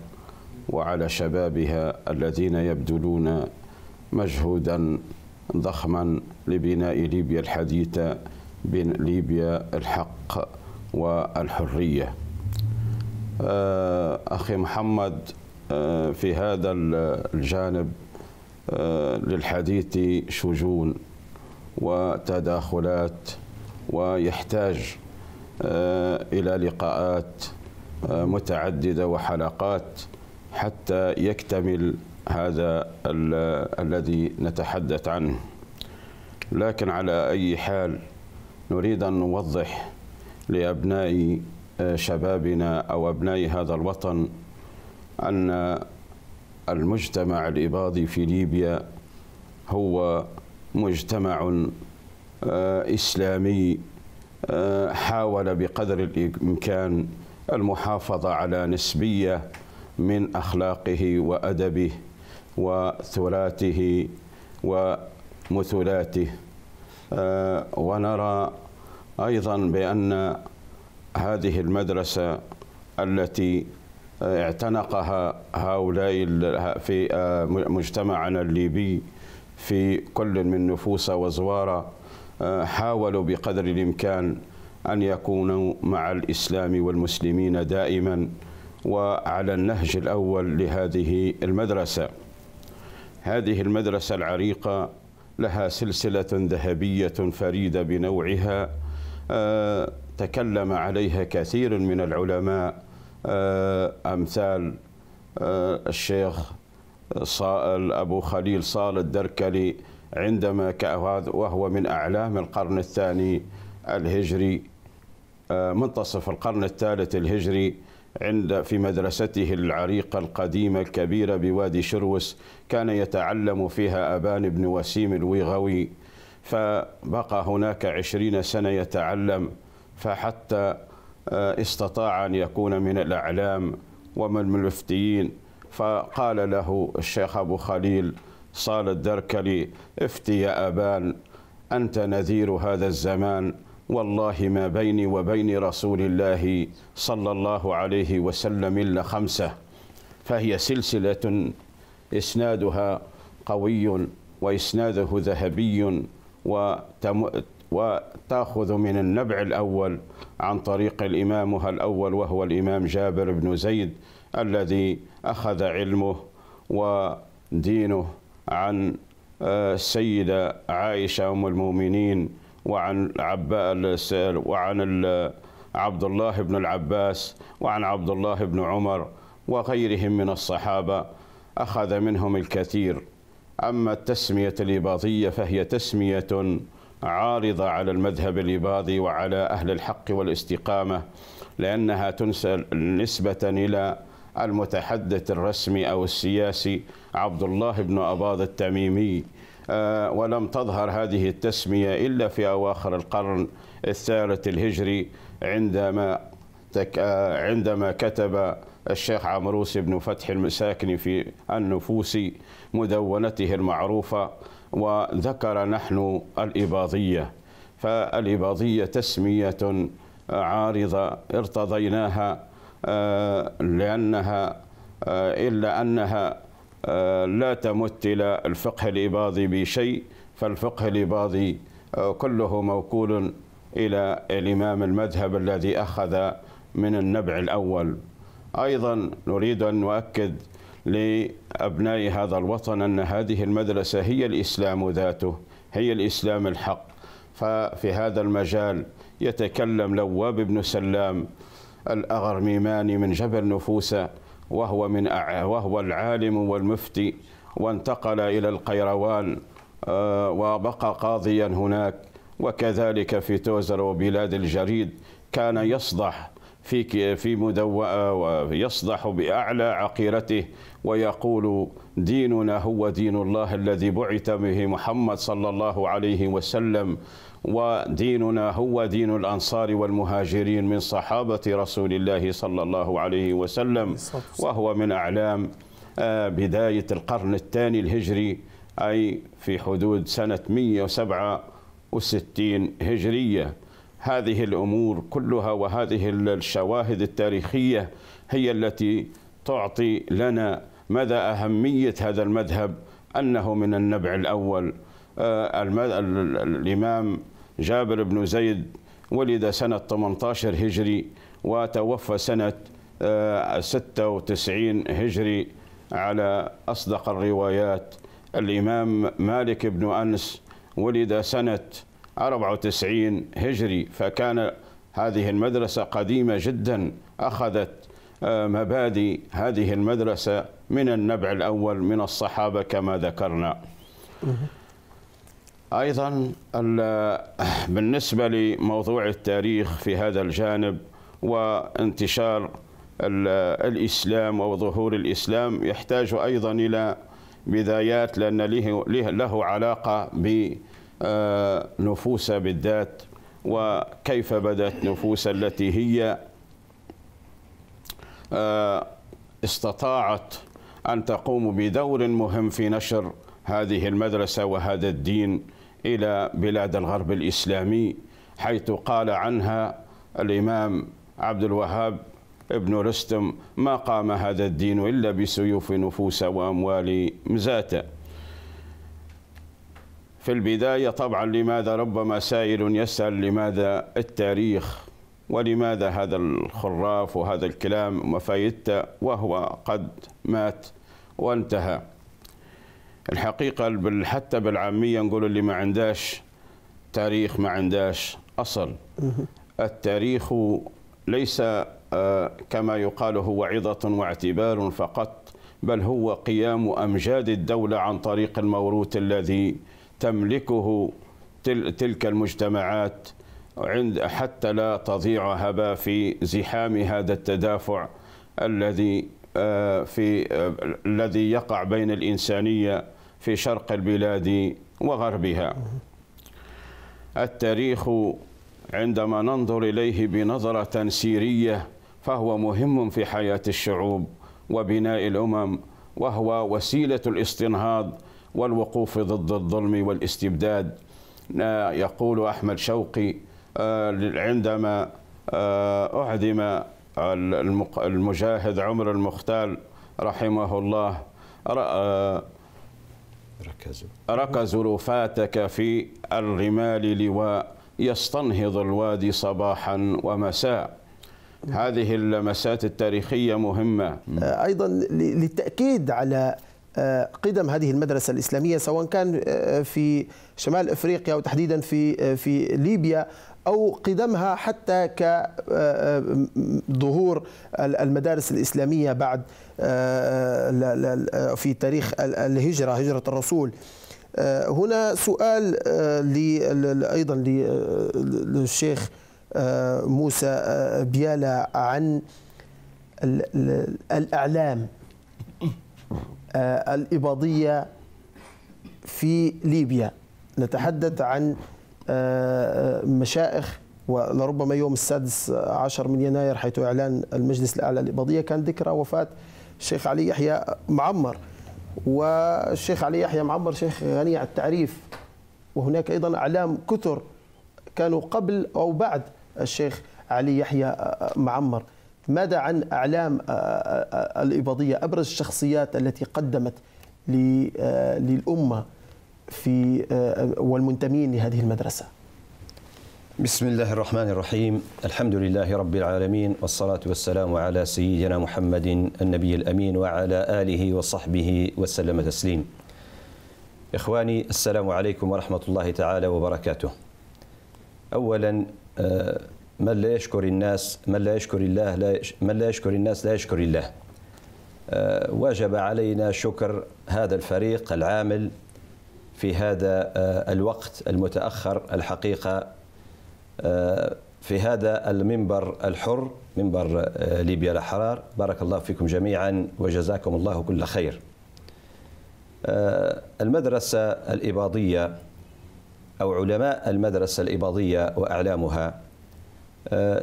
وعلى شبابها الذين يبذلون مجهودا ضخما لبناء ليبيا الحديثة بين ليبيا الحق والحرية آه، أخي محمد آه، في هذا الجانب للحديث شجون وتداخلات ويحتاج آه، إلى لقاءات آه، متعددة وحلقات حتى يكتمل هذا الذي نتحدث عنه لكن على أي حال نريد أن نوضح لأبناء آه، شبابنا أو أبناء هذا الوطن أن المجتمع الإباضي في ليبيا هو مجتمع آه، إسلامي آه، حاول بقدر الإمكان المحافظة على نسبية من أخلاقه وأدبه وثلاثه ومثلاته آه، ونرى أيضا بأن هذه المدرسة التي اعتنقها هؤلاء في مجتمعنا الليبي في كل من نفوس وزوارة آه، حاولوا بقدر الإمكان أن يكونوا مع الإسلام والمسلمين دائما وعلى النهج الأول لهذه المدرسة هذه المدرسة العريقة لها سلسلة ذهبية فريدة بنوعها آه، تكلم عليها كثير من العلماء آه، أمثال الشيخ أبو خليل صال الدركلي عندما وهو من أعلام القرن الثاني الهجري آه، منتصف القرن الثالث الهجري عند في مدرسته العريقة القديمة الكبيرة بوادي شروس كان يتعلم فيها أبان بن وسيم الويغوي فبقى هناك عشرين سنة يتعلم فحتى آه، استطاع أن يكون من الأعلام ومن المفتيين فقال له الشيخ أبو خليل صال الدركلي افتي يا أبان أنت نذير هذا الزمان والله ما بيني وبين رسول الله صلى الله عليه وسلم إلا خمسة فهي سلسلة إسنادها قوي وإسناده ذهبي وتأخذ من النبع الأول عن طريق الإمامها الأول وهو الإمام جابر بن زيد الذي أخذ علمه ودينه عن آه، السيدة عائشة أم المؤمنين وعن وعن عبد الله بن العباس وعن عبد الله بن عمر وغيرهم من الصحابة أخذ منهم الكثير أما التسمية الإباضية فهي تسمية عارضة على المذهب الإباضي وعلى أهل الحق والاستقامة لأنها تنسب نسبة إلى المتحدث الرسمي أو السياسي عبد الله بن أباض التميمي آه، ولم تظهر هذه التسمية إلا في أواخر القرن الثالث الهجري عندما آه، عندما كتب الشيخ عمروس بن فتح المساكني في النفوس مدونته المعروفة وذكر نحن الإباضية فالإباضية تسمية عارضة ارتضيناها آه، لأنها آه، إلا أنها آه، لا تمت إلى الفقه الإباضي بشيء فالفقه الإباضي كله موكول إلى الإمام المذهب الذي أخذ من النبع الأول أيضا نريد أن نؤكد لأبناء هذا الوطن أن هذه المدرسة هي الإسلام ذاته هي الإسلام الحق ففي هذا المجال يتكلم لواب بن سلام الأغرميمان من جبل نفوسة وهو من وهو العالم والمفتي وانتقل إلى القيروان آه، وبقى قاضيا هناك وكذلك في توزر وبلاد الجريد كان يصدح في في مدوءة آه، ويصدح بأعلى عقيرته ويقول ديننا هو دين الله الذي بعث به محمد صلى الله عليه وسلم وديننا هو دين الأنصار والمهاجرين من صحابة رسول الله صلى الله عليه وسلم وهو من أعلام آه، بداية القرن الثاني الهجري أي في حدود سنة 167 هجرية هذه الأمور كلها وهذه الشواهد التاريخية هي التي تعطي لنا مدى أهمية هذا المذهب أنه من النبع الأول آه، الإمام جابر بن زيد ولد سنة 18 هجري وتوفى سنة 96 آه، هجري على أصدق الروايات الإمام مالك بن أنس ولد سنة 94 هجري فكان هذه المدرسة قديمة جدا أخذت آه، مبادئ هذه المدرسة من النبع الأول من الصحابة كما ذكرنا أيضا بالنسبة لموضوع التاريخ في هذا الجانب وانتشار الإسلام وظهور الإسلام يحتاج أيضا إلى بدايات لأن له, له علاقة بنفوس آه، بالذات وكيف بدأت نفوس التي هي آه، استطاعت أن تقوم بدور مهم في نشر هذه المدرسة وهذا الدين إلى بلاد الغرب الإسلامي حيث قال عنها الإمام عبد الوهاب ابن رستم ما قام هذا الدين إلا بسيوف نفوس وأموال مزاتة في البداية طبعا لماذا ربما سائل يسأل لماذا التاريخ ولماذا هذا الخراف وهذا الكلام وفايدته وهو قد مات وانتهى الحقيقة حتى بالعامية نقول اللي ما عنداش تاريخ ما عنداش أصل التاريخ ليس آه، كما يقال هو عظة واعتبار فقط بل هو قيام أمجاد الدولة عن طريق الموروث الذي تملكه تلك المجتمعات عند حتى لا تضيع هبا في زحام هذا التدافع الذي آه، في آه، الذي يقع بين الإنسانية في شرق البلاد وغربها التاريخ عندما ننظر إليه بنظرة سيرية فهو مهم في حياة الشعوب وبناء الأمم وهو وسيلة الاستنهاض والوقوف ضد الظلم والاستبداد آه، يقول أحمد شوقي آه، عندما أعدم آه، المجاهد عمر المختال رحمه الله ركزوا ركز رفاتك في الرمال لواء يستنهض الوادي صباحا ومساء هذه اللمسات التاريخية مهمة آه، أيضا للتأكيد على آه، قدم هذه المدرسة الإسلامية سواء كان آه، في شمال إفريقيا وتحديدا في في ليبيا أو قدمها حتى كظهور آه، آه، المدارس الإسلامية بعد آه، في تاريخ الهجرة هجرة الرسول هنا سؤال أيضا للشيخ موسى بيالا عن الأعلام الإباضية في ليبيا نتحدث عن آه، آه، مشائخ ولربما يوم السادس عشر من يناير حيث إعلان المجلس الأعلى للإباضية كان ذكرى وفاة الشيخ علي يحيى معمر والشيخ علي يحيى معمر شيخ غني على التعريف وهناك أيضا أعلام كثر كانوا قبل أو بعد الشيخ علي يحيى آه، معمر ماذا عن أعلام الإباضية أبرز الشخصيات التي قدمت للأمة في آه، والمنتمين لهذه المدرسه بسم الله الرحمن الرحيم الحمد لله رب العالمين والصلاة والسلام على سيدنا محمد النبي الأمين وعلى آله وصحبه وسلم تسليم إخواني السلام عليكم ورحمة الله تعالى وبركاته أولا آه، من لا يشكر الناس من لا يشكر الله لا من لا يشكر الناس لا يشكر الله آه، واجب علينا شكر هذا الفريق العامل في هذا آه، الوقت المتاخر الحقيقه آه، في هذا المنبر الحر منبر آه، ليبيا الاحرار بارك الله فيكم جميعا وجزاكم الله كل خير المدرسه الاباضيه او علماء المدرسه الاباضيه واعلامها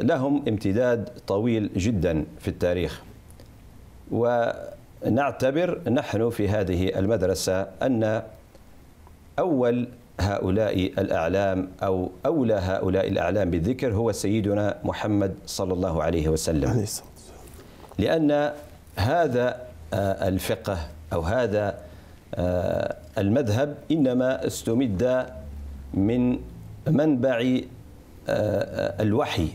لهم امتداد طويل جدا في التاريخ ونعتبر نحن في هذه المدرسه ان أول هؤلاء الأعلام أو أولى هؤلاء الأعلام بالذكر هو سيدنا محمد صلى الله عليه وسلم لأن هذا آه، الفقه أو هذا آه، المذهب إنما استمد من منبع آه، الوحي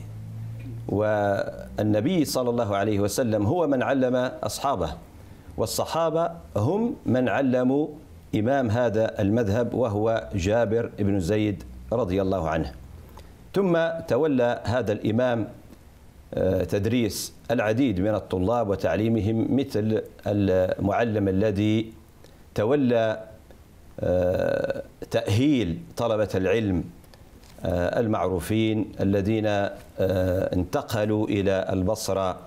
والنبي صلى الله عليه وسلم هو من علم أصحابه والصحابة هم من علموا إمام هذا المذهب وهو جابر بن زيد رضي الله عنه ثم تولى هذا الإمام آه، تدريس العديد من الطلاب وتعليمهم مثل المعلم الذي تولى آه، تأهيل طلبة العلم آه، المعروفين الذين انتقلوا إلى البصرة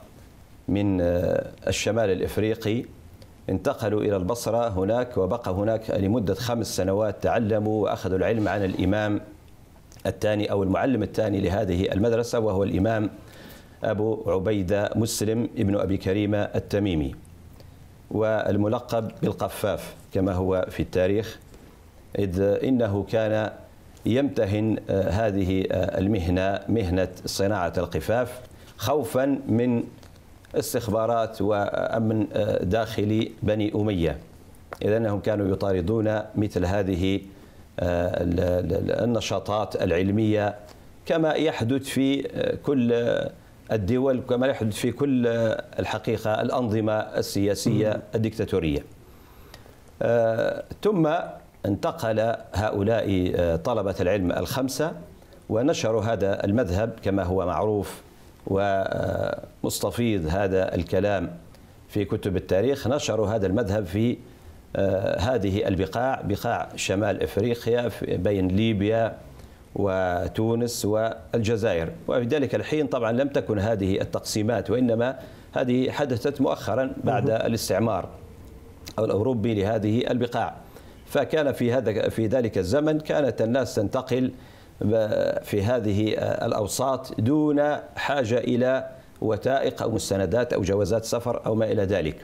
من الشمال الإفريقي انتقلوا إلى البصرة هناك وبقى هناك لمدة خمس سنوات تعلموا وأخذوا العلم عن الإمام الثاني أو المعلم الثاني لهذه المدرسة وهو الإمام أبو عبيدة مسلم ابن أبي كريمة التميمي والملقب بالقفاف كما هو في التاريخ إذ إنه كان يمتهن آه، هذه آه، المهنة مهنة صناعة القفاف خوفا من استخبارات وأمن داخلي بني أمية إذا أنهم كانوا يطاردون مثل هذه آه، النشاطات العلمية كما يحدث في كل الدول كما يحدث في كل الحقيقة الأنظمة السياسية الدكتاتورية آه، ثم انتقل هؤلاء آه، طلبة العلم الخمسة ونشروا هذا المذهب كما هو معروف ومستفيض هذا الكلام في كتب التاريخ نشروا هذا المذهب في آه، هذه البقاع بقاع شمال افريقيا بين ليبيا وتونس والجزائر وفي ذلك الحين طبعا لم تكن هذه التقسيمات وانما هذه حدثت مؤخرا بعد الاستعمار الاوروبي لهذه البقاع فكان في هذا في ذلك الزمن كانت الناس تنتقل في هذه الأوساط دون حاجة إلى وثائق أو مستندات أو جوازات سفر أو ما إلى ذلك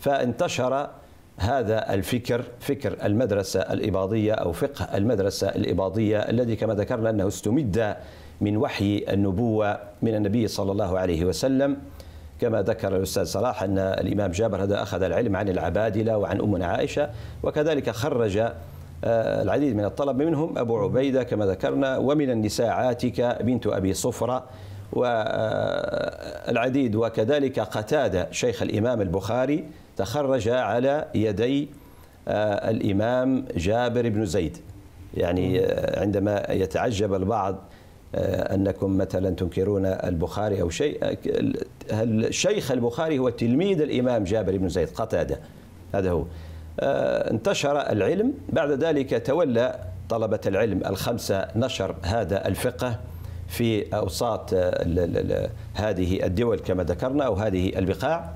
فانتشر هذا الفكر فكر المدرسة الإباضية أو فقه المدرسة الإباضية الذي كما ذكرنا أنه استمد من وحي النبوة من النبي صلى الله عليه وسلم كما ذكر الأستاذ صلاح أن الإمام جابر هذا أخذ العلم عن العبادلة وعن أمنا عائشة وكذلك خرج آه، العديد من الطلب منهم أبو عبيدة كما ذكرنا ومن النساء عاتكة بنت أبي صفرة والعديد آه، وكذلك قتادة شيخ الإمام البخاري تخرج على يدي آه، الإمام جابر بن زيد يعني عندما يتعجب البعض أنكم مثلا تنكرون البخاري أو شيء الشيخ البخاري هو تلميذ الإمام جابر بن زيد قتادة هذا هو آه، انتشر العلم بعد ذلك تولى طلبة العلم الخمسة نشر هذا الفقه في أوساط آه، هذه الدول كما ذكرنا أو هذه البقاع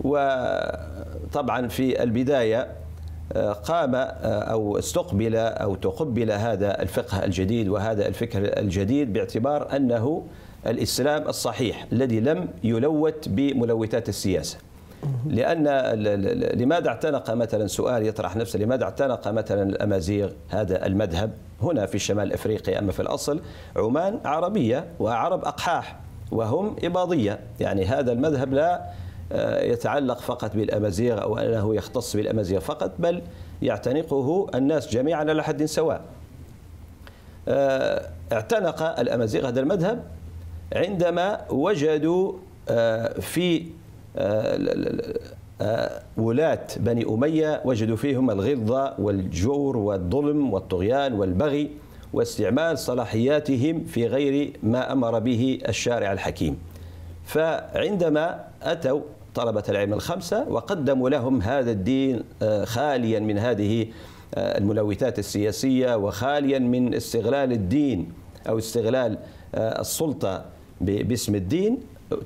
وطبعا في البداية آه، قام أو استقبل أو تقبل هذا الفقه الجديد وهذا الفكر الجديد باعتبار أنه الإسلام الصحيح الذي لم يلوت بملوتات السياسة لأن لماذا اعتنق مثلا سؤال يطرح نفسه لماذا اعتنق مثلا الأمازيغ هذا المذهب هنا في شمال أفريقيا أما في الأصل عمان عربية وعرب أقحاح وهم إباضية يعني هذا المذهب لا آه، يتعلق فقط بالأمازيغ أو أنه يختص بالأمازيغ فقط بل يعتنقه الناس جميعا على حد سواء آه، اعتنق الأمازيغ هذا المذهب عندما وجدوا آه، في ولاة بني أمية وجدوا فيهم الغلظة والجور والظلم والطغيان والبغي واستعمال صلاحياتهم في غير ما أمر به الشارع الحكيم فعندما أتوا طلبة العلم الخمسة وقدموا لهم هذا الدين آه، خاليا من هذه آه، الملوثات السياسية وخاليا من استغلال الدين أو استغلال آه، السلطة باسم الدين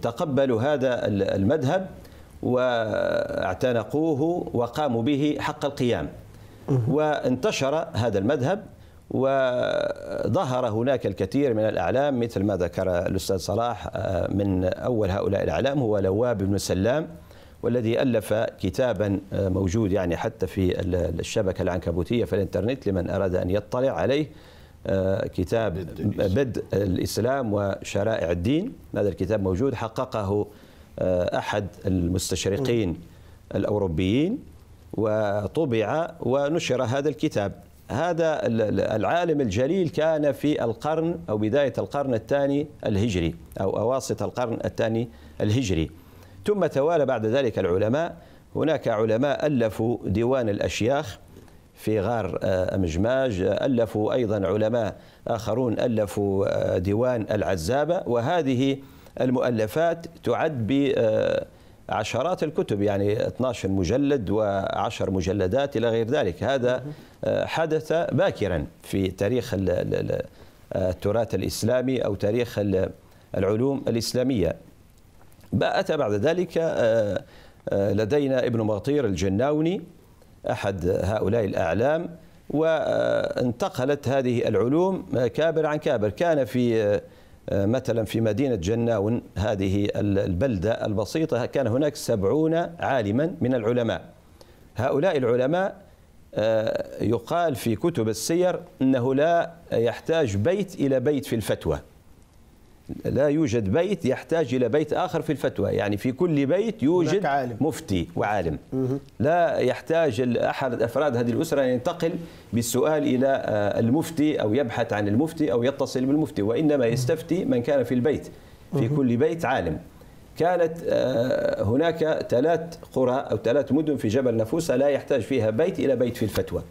تقبلوا هذا المذهب واعتنقوه وقاموا به حق القيام وانتشر هذا المذهب وظهر هناك الكثير من الأعلام مثل ما ذكر الأستاذ صلاح آه، من أول هؤلاء الأعلام هو لواب بن سلام والذي ألف كتابا آه، موجود يعني حتى في الشبكة العنكبوتية في الإنترنت لمن أراد أن يطلع عليه آه، كتاب بدء الإسلام وشرائع الدين هذا الكتاب موجود حققه آه، أحد المستشرقين الأوروبيين وطبع ونشر هذا الكتاب هذا العالم الجليل كان في القرن أو بداية القرن الثاني الهجري أو أواسط القرن الثاني الهجري ثم توالى بعد ذلك العلماء هناك علماء ألفوا ديوان الأشياخ في غار آه، أمجماج ألفوا أيضا علماء آخرون ألفوا آه، ديوان العزابة وهذه المؤلفات تعد بعشرات آه، الكتب يعني 12 مجلد و10 مجلدات إلى غير ذلك هذا حدث باكرا في تاريخ التراث الإسلامي أو تاريخ العلوم الإسلامية أتى بعد ذلك لدينا ابن مطير الجناوني أحد هؤلاء الأعلام وانتقلت هذه العلوم كابر عن كابر كان في آه، مثلا في مدينة جناون هذه البلدة البسيطة كان هناك سبعون عالما من العلماء هؤلاء العلماء آه، يقال في كتب السير أنه لا يحتاج بيت إلى بيت في الفتوى لا يوجد بيت يحتاج إلى بيت آخر في الفتوى يعني في كل بيت يوجد عالم. مفتي وعالم لا يحتاج أحد أفراد هذه الأسرة أن ينتقل بالسؤال إلى آه، المفتي أو يبحث عن المفتي أو يتصل بالمفتي وإنما يستفتي من كان في البيت في كل بيت عالم كانت آه، هناك ثلاث قرى أو ثلاث مدن في جبل نفوسة لا يحتاج فيها بيت إلى بيت في الفتوى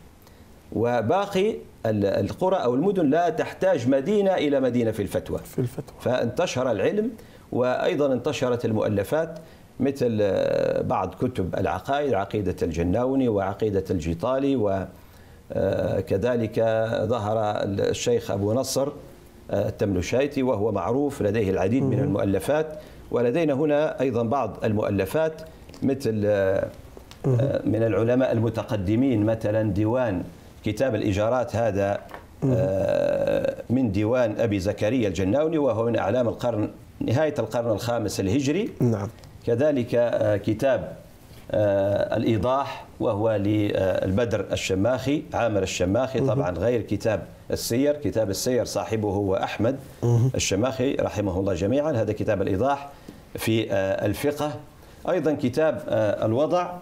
وباقي القرى أو المدن لا تحتاج مدينة إلى مدينة في الفتوى في الفتوى فانتشر العلم وأيضا انتشرت المؤلفات مثل آه، بعض كتب العقائد عقيدة الجناوني وعقيدة الجيطالي وكذلك آه، ظهر الشيخ أبو نصر آه، التملوشايتي وهو معروف لديه العديد من المؤلفات ولدينا هنا أيضا بعض المؤلفات مثل من العلماء المتقدمين مثلا ديوان كتاب الإجارات هذا آه، من ديوان أبي زكريا الجناوني وهو من أعلام القرن نهاية القرن الخامس الهجري نعم كذلك آه، كتاب آه، الإيضاح وهو للبدر الشماخي عامر الشماخي طبعا غير كتاب السير كتاب السير صاحبه هو أحمد الشماخي رحمه الله جميعا هذا كتاب الإيضاح في الفقه أيضا كتاب الوضع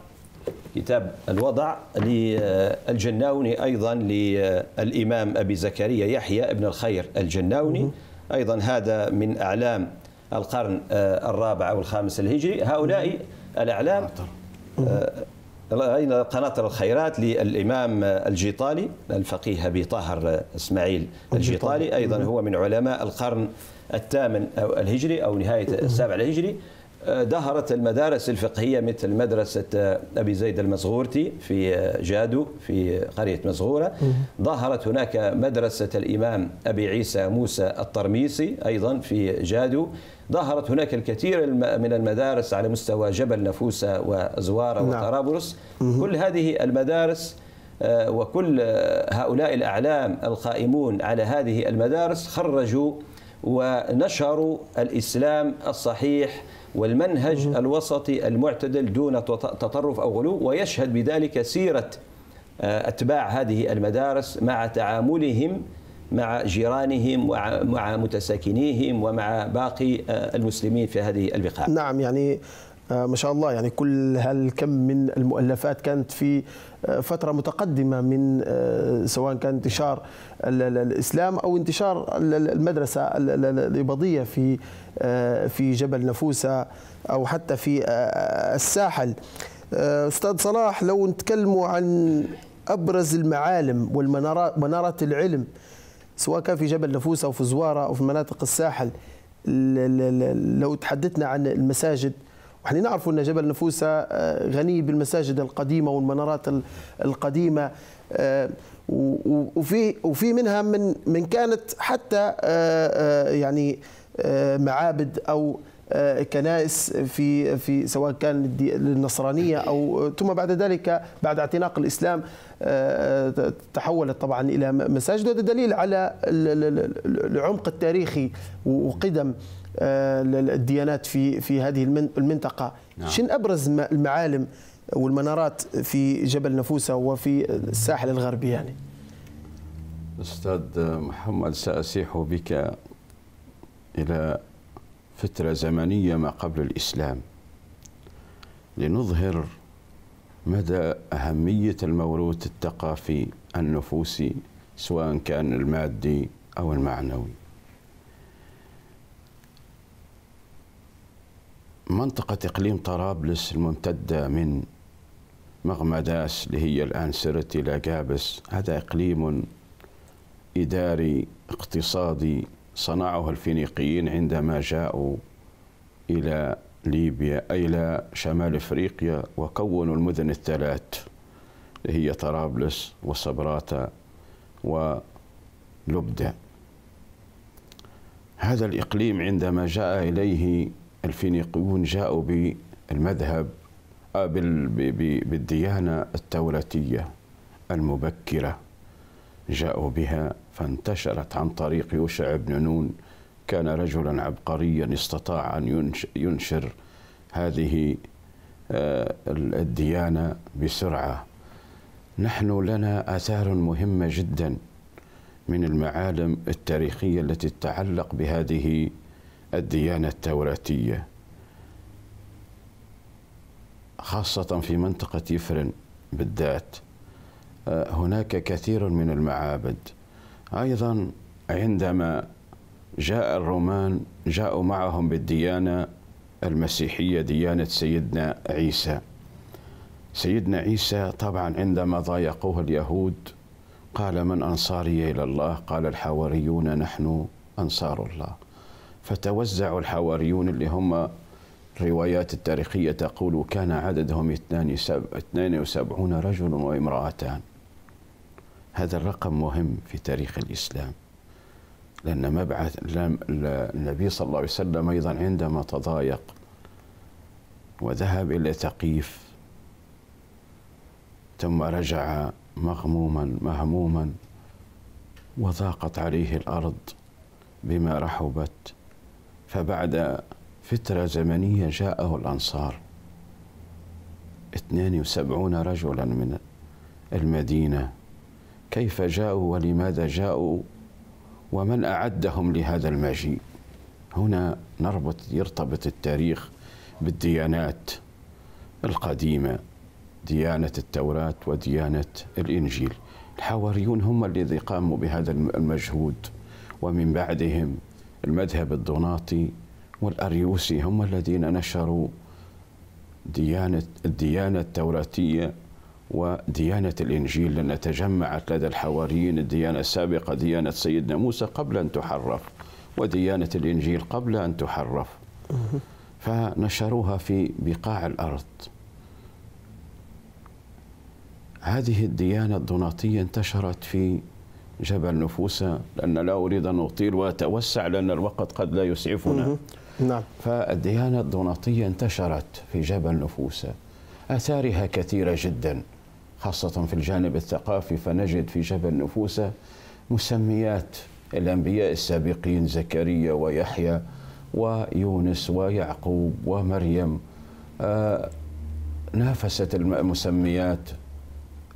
كتاب الوضع للجناوني أيضا للإمام أبي زكريا يحيى ابن الخير الجناوني أيضا هذا من أعلام القرن آه، الرابع أو الخامس الهجري هؤلاء الأعلام آه، أين قناطر الخيرات للإمام الجيطالي الفقيه أبي طاهر آه، إسماعيل الجيطالي أيضا هو من علماء القرن الثامن الهجري أو نهاية السابع الهجري دهرت المدارس الفقهية مثل مدرسة أبي زيد المزغورتي في جادو في قرية مزغورة ظهرت هناك مدرسة الإمام أبي عيسى موسى الطرميسي أيضا في جادو ظهرت هناك الكثير من المدارس على مستوى جبل نفوسة وزوارة نعم. وطرابلس كل هذه المدارس آه، وكل هؤلاء الأعلام القائمون على هذه المدارس خرجوا ونشروا الإسلام الصحيح والمنهج الوسطي المعتدل دون تطرف أو غلو ويشهد بذلك سيرة آه، أتباع هذه المدارس مع تعاملهم مع جيرانهم ومع متساكنيهم ومع باقي آه، المسلمين في هذه البقاع نعم يعني آه، ما شاء الله يعني كل هالكم من المؤلفات كانت في آه، فترة متقدمة من آه، سواء كان انتشار الإسلام أو انتشار المدرسة الإباضية في في جبل نفوسة أو حتى في الساحل أستاذ صلاح لو نتكلموا عن أبرز المعالم والمنارات العلم سواء كان في جبل نفوسة أو في زوارة أو في مناطق الساحل لو تحدثنا عن المساجد وحنا نعرفوا أن جبل نفوسة آه، غني بالمساجد القديمة والمنارات القديمة آه، وفي وفي منها من من كانت حتى آه، يعني معابد أو كنائس في في سواء كان للنصرانيه او ثم بعد ذلك بعد اعتناق الاسلام تحولت طبعا الى مساجد وهذا دليل على العمق التاريخي وقدم آه، الديانات في في هذه المنطقه نعم. شن ابرز المعالم والمنارات في جبل نفوسه وفي الساحل الغربي يعني استاذ محمد ساسيح بك الى فتره زمنيه ما قبل الاسلام لنظهر مدى اهميه الموروث الثقافي النفوسي سواء كان المادي او المعنوي منطقة إقليم طرابلس الممتدة من مغمداس اللي هي الآن سرت إلى جابس هذا إقليم إداري اقتصادي صنعه الفينيقيين عندما جاءوا إلى ليبيا أي إلى شمال إفريقيا وكونوا المدن الثلاث اللي هي طرابلس وصبراتا ولبدة هذا الإقليم عندما جاء إليه الفينيقيون جاءوا بالمذهب آه، بالديانة التوراتية المبكرة جاءوا بها فانتشرت عن طريق يوشع بن نون كان رجلا عبقريا استطاع أن ينشر هذه آه، الديانة بسرعة نحن لنا آثار مهمة جدا من المعالم التاريخية التي تتعلق بهذه الديانة التوراتية خاصة في منطقة يفرن بالذات آه، هناك كثير من المعابد أيضا عندما جاء الرومان جاءوا معهم بالديانة المسيحية ديانة سيدنا عيسى سيدنا عيسى طبعا عندما ضايقوه اليهود قال من أنصاري إلى الله قال الحواريون نحن أنصار الله فتوزعوا الحواريون اللي هم الروايات التاريخية تقول كان عددهم 72 رجل وامرأتان هذا الرقم مهم في تاريخ الإسلام لأن مبعث النبي صلى الله عليه وسلم أيضا عندما تضايق وذهب إلى ثقيف ثم رجع مغموما مهموما وضاقت عليه الأرض بما رحبت فبعد فترة زمنية جاءه الأنصار 72 رجلا من المدينة كيف جاءوا ولماذا جاءوا ومن أعدهم لهذا المجيء هنا نربط يرتبط التاريخ بالديانات القديمة ديانة التوراة وديانة الإنجيل الحواريون هم الذي قاموا بهذا المجهود ومن بعدهم المذهب الدوناطي والأريوسي هم الذين نشروا ديانة الديانة التوراتية وديانة الإنجيل لأنها تجمعت لدى الحواريين الديانة السابقة ديانة سيدنا موسى قبل أن تحرف وديانة الإنجيل قبل أن تحرف فنشروها في بقاع الأرض هذه الديانة الدوناطية انتشرت في جبل النفوس لأن لا أريد أن أطيل وأتوسع لأن الوقت قد لا يسعفنا نعم فالديانة الدوناطية انتشرت في جبل نفوس آثارها كثيرة جدا خاصة في الجانب الثقافي فنجد في جبل نفوس مسميات الأنبياء السابقين زكريا ويحيى ويونس ويعقوب ومريم آه، نافست المسميات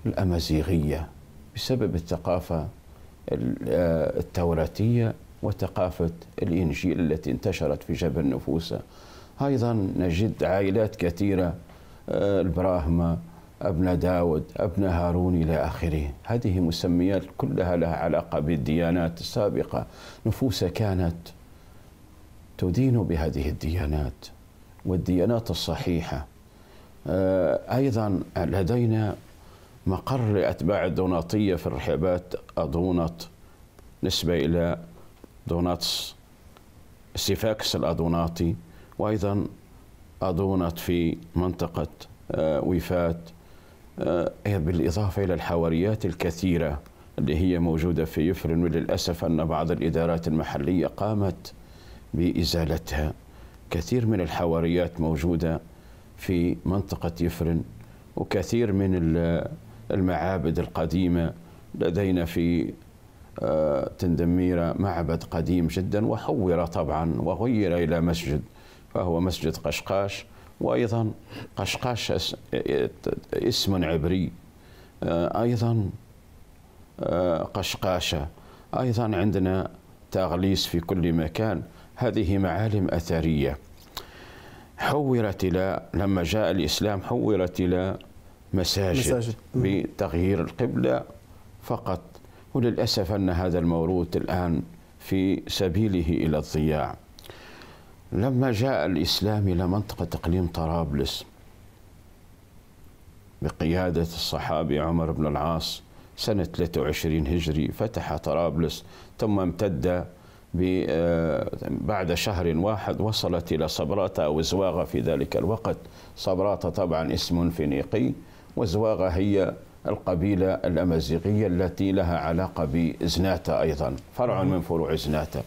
الأمازيغية بسبب الثقافة التوراتية وثقافة الإنجيل التي انتشرت في جبل نفوسه أيضا نجد عائلات كثيرة آه، البراهمة أبناء داود أبناء هارون إلى آخره هذه مسميات كلها لها علاقة بالديانات السابقة نفوس كانت تدين بهذه الديانات والديانات الصحيحة آه، أيضا لدينا مقر لأتباع الدوناطية في الرحابات أدونات نسبة إلى دوناتس سيفاكس الأدوناتي وأيضا أدونات في منطقة آه، ويفات آه، بالإضافة إلى الحواريات الكثيرة اللي هي موجودة في يفرن وللأسف أن بعض الإدارات المحلية قامت بإزالتها كثير من الحواريات موجودة في منطقة يفرن وكثير من المعابد القديمة لدينا في آه، تندميرة معبد قديم جدا وحور طبعا وغير إلى مسجد فهو مسجد قشقاش وأيضا قشقاش اسم عبري آه، أيضا آه، قشقاشة أيضا عندنا تغليس في كل مكان هذه معالم أثرية حورت إلى لما جاء الإسلام حورت إلى مساجد, مساجد. بتغيير القبلة فقط وللأسف أن هذا الموروث الآن في سبيله إلى الضياع لما جاء الإسلام إلى منطقة إقليم طرابلس بقيادة الصحابي عمر بن العاص سنة 23 هجري فتح طرابلس ثم امتد آه، بعد شهر واحد وصلت إلى صبراتة أو زواغة في ذلك الوقت صبراتة طبعا اسم فينيقي وزواغة هي القبيلة الأمازيغية التي لها علاقة بزناتة أيضا فرع من فروع زناتة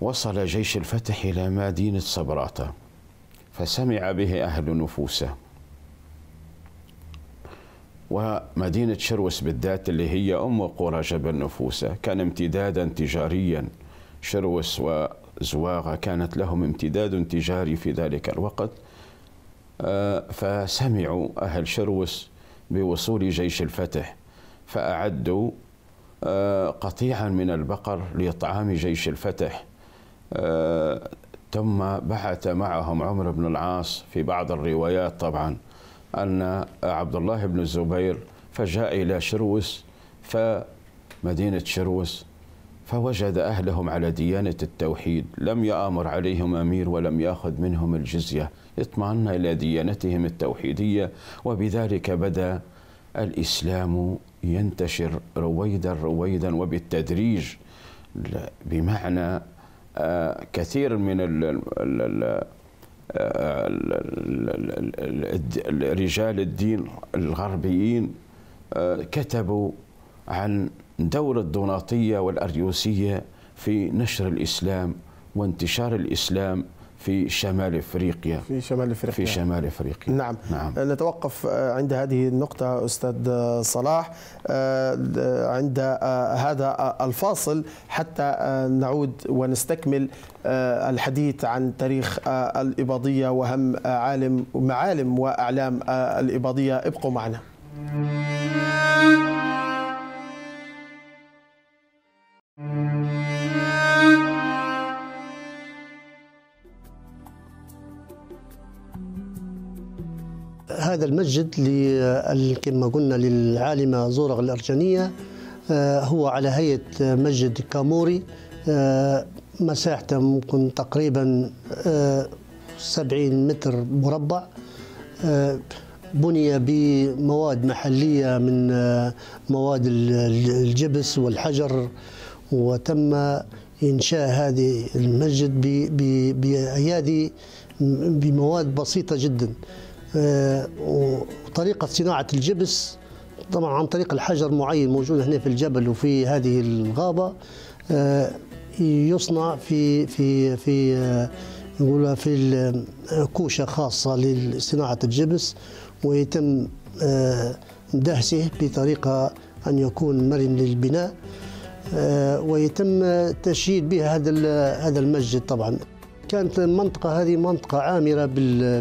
وصل جيش الفتح إلى مدينة صبراتة فسمع به أهل نفوسه ومدينة شروس بالذات اللي هي أم قرى جبل نفوسه كان امتدادا تجاريا شروس وزواغة كانت لهم امتداد تجاري في ذلك الوقت آه، فسمعوا أهل شروس بوصول جيش الفتح فأعدوا آه، قطيعا من البقر لإطعام جيش الفتح آه، ثم بعث معهم عمر بن العاص في بعض الروايات طبعا أن عبد الله بن الزبير فجاء إلى شروس فمدينة شروس فوجد أهلهم على ديانة التوحيد لم يآمر عليهم أمير ولم يأخذ منهم الجزية اطمأن إلى ديانتهم التوحيدية وبذلك بدأ الإسلام ينتشر رويدا رويدا وبالتدريج بمعنى آه، كثير من رجال الدين الغربيين آه، كتبوا عن دور الدوناطية والأريوسية في نشر الإسلام وانتشار الإسلام في شمال افريقيا في شمال افريقيا في شمال افريقيا نعم, نعم. آه، نتوقف آه، عند هذه النقطه استاذ آه، صلاح عند هذا الفاصل حتى نعود ونستكمل الحديث عن تاريخ الاباضيه وهم عالم معالم واعلام الاباضيه ابقوا معنا هذا المسجد كما قلنا للعالمة زورغ الأرجانية آه، هو على هيئة مسجد كاموري آه، مساحته ممكن تقريبا آه، سبعين متر مربع بني بمواد محلية من مواد الجبس والحجر وتم إنشاء هذه المسجد بأيادي بمواد بسيطة جداً آه، وطريقه صناعه الجبس طبعا عن طريق الحجر معين موجود هنا في الجبل وفي هذه الغابه آه، يصنع في في في آه، نقولها في كوشه خاصه لصناعه الجبس ويتم دهسه بطريقه ان يكون مرن للبناء ويتم تشييد به هذا هذا المسجد طبعا كانت المنطقة هذه منطقة عامرة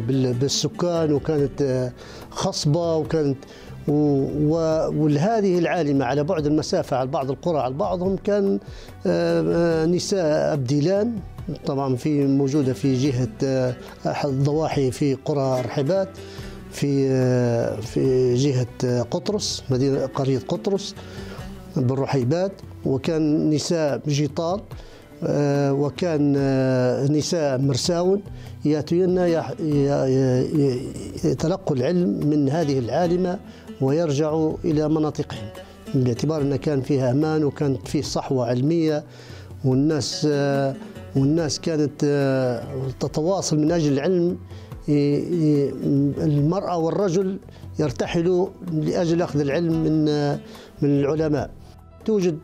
بالسكان وكانت آه، خصبة وكانت ولهذه العالمة على بعد المسافة على بعض القرى على بعضهم كان آه، آه، نساء أبديلان طبعا في موجودة في جهة أحد الضواحي في قرى رحبات في في جهة قطرس مدينة قرية قطرس بالرحيبات وكان نساء جيطان آه، وكان آه، نساء مرساون يأتون يتلقوا العلم من هذه العالمة ويرجعوا إلى مناطقهم باعتبار أن كان فيها أمان وكانت فيه صحوة علمية والناس آه، والناس كانت تتواصل من أجل العلم المرأة والرجل يرتحلوا لأجل أخذ العلم من من العلماء توجد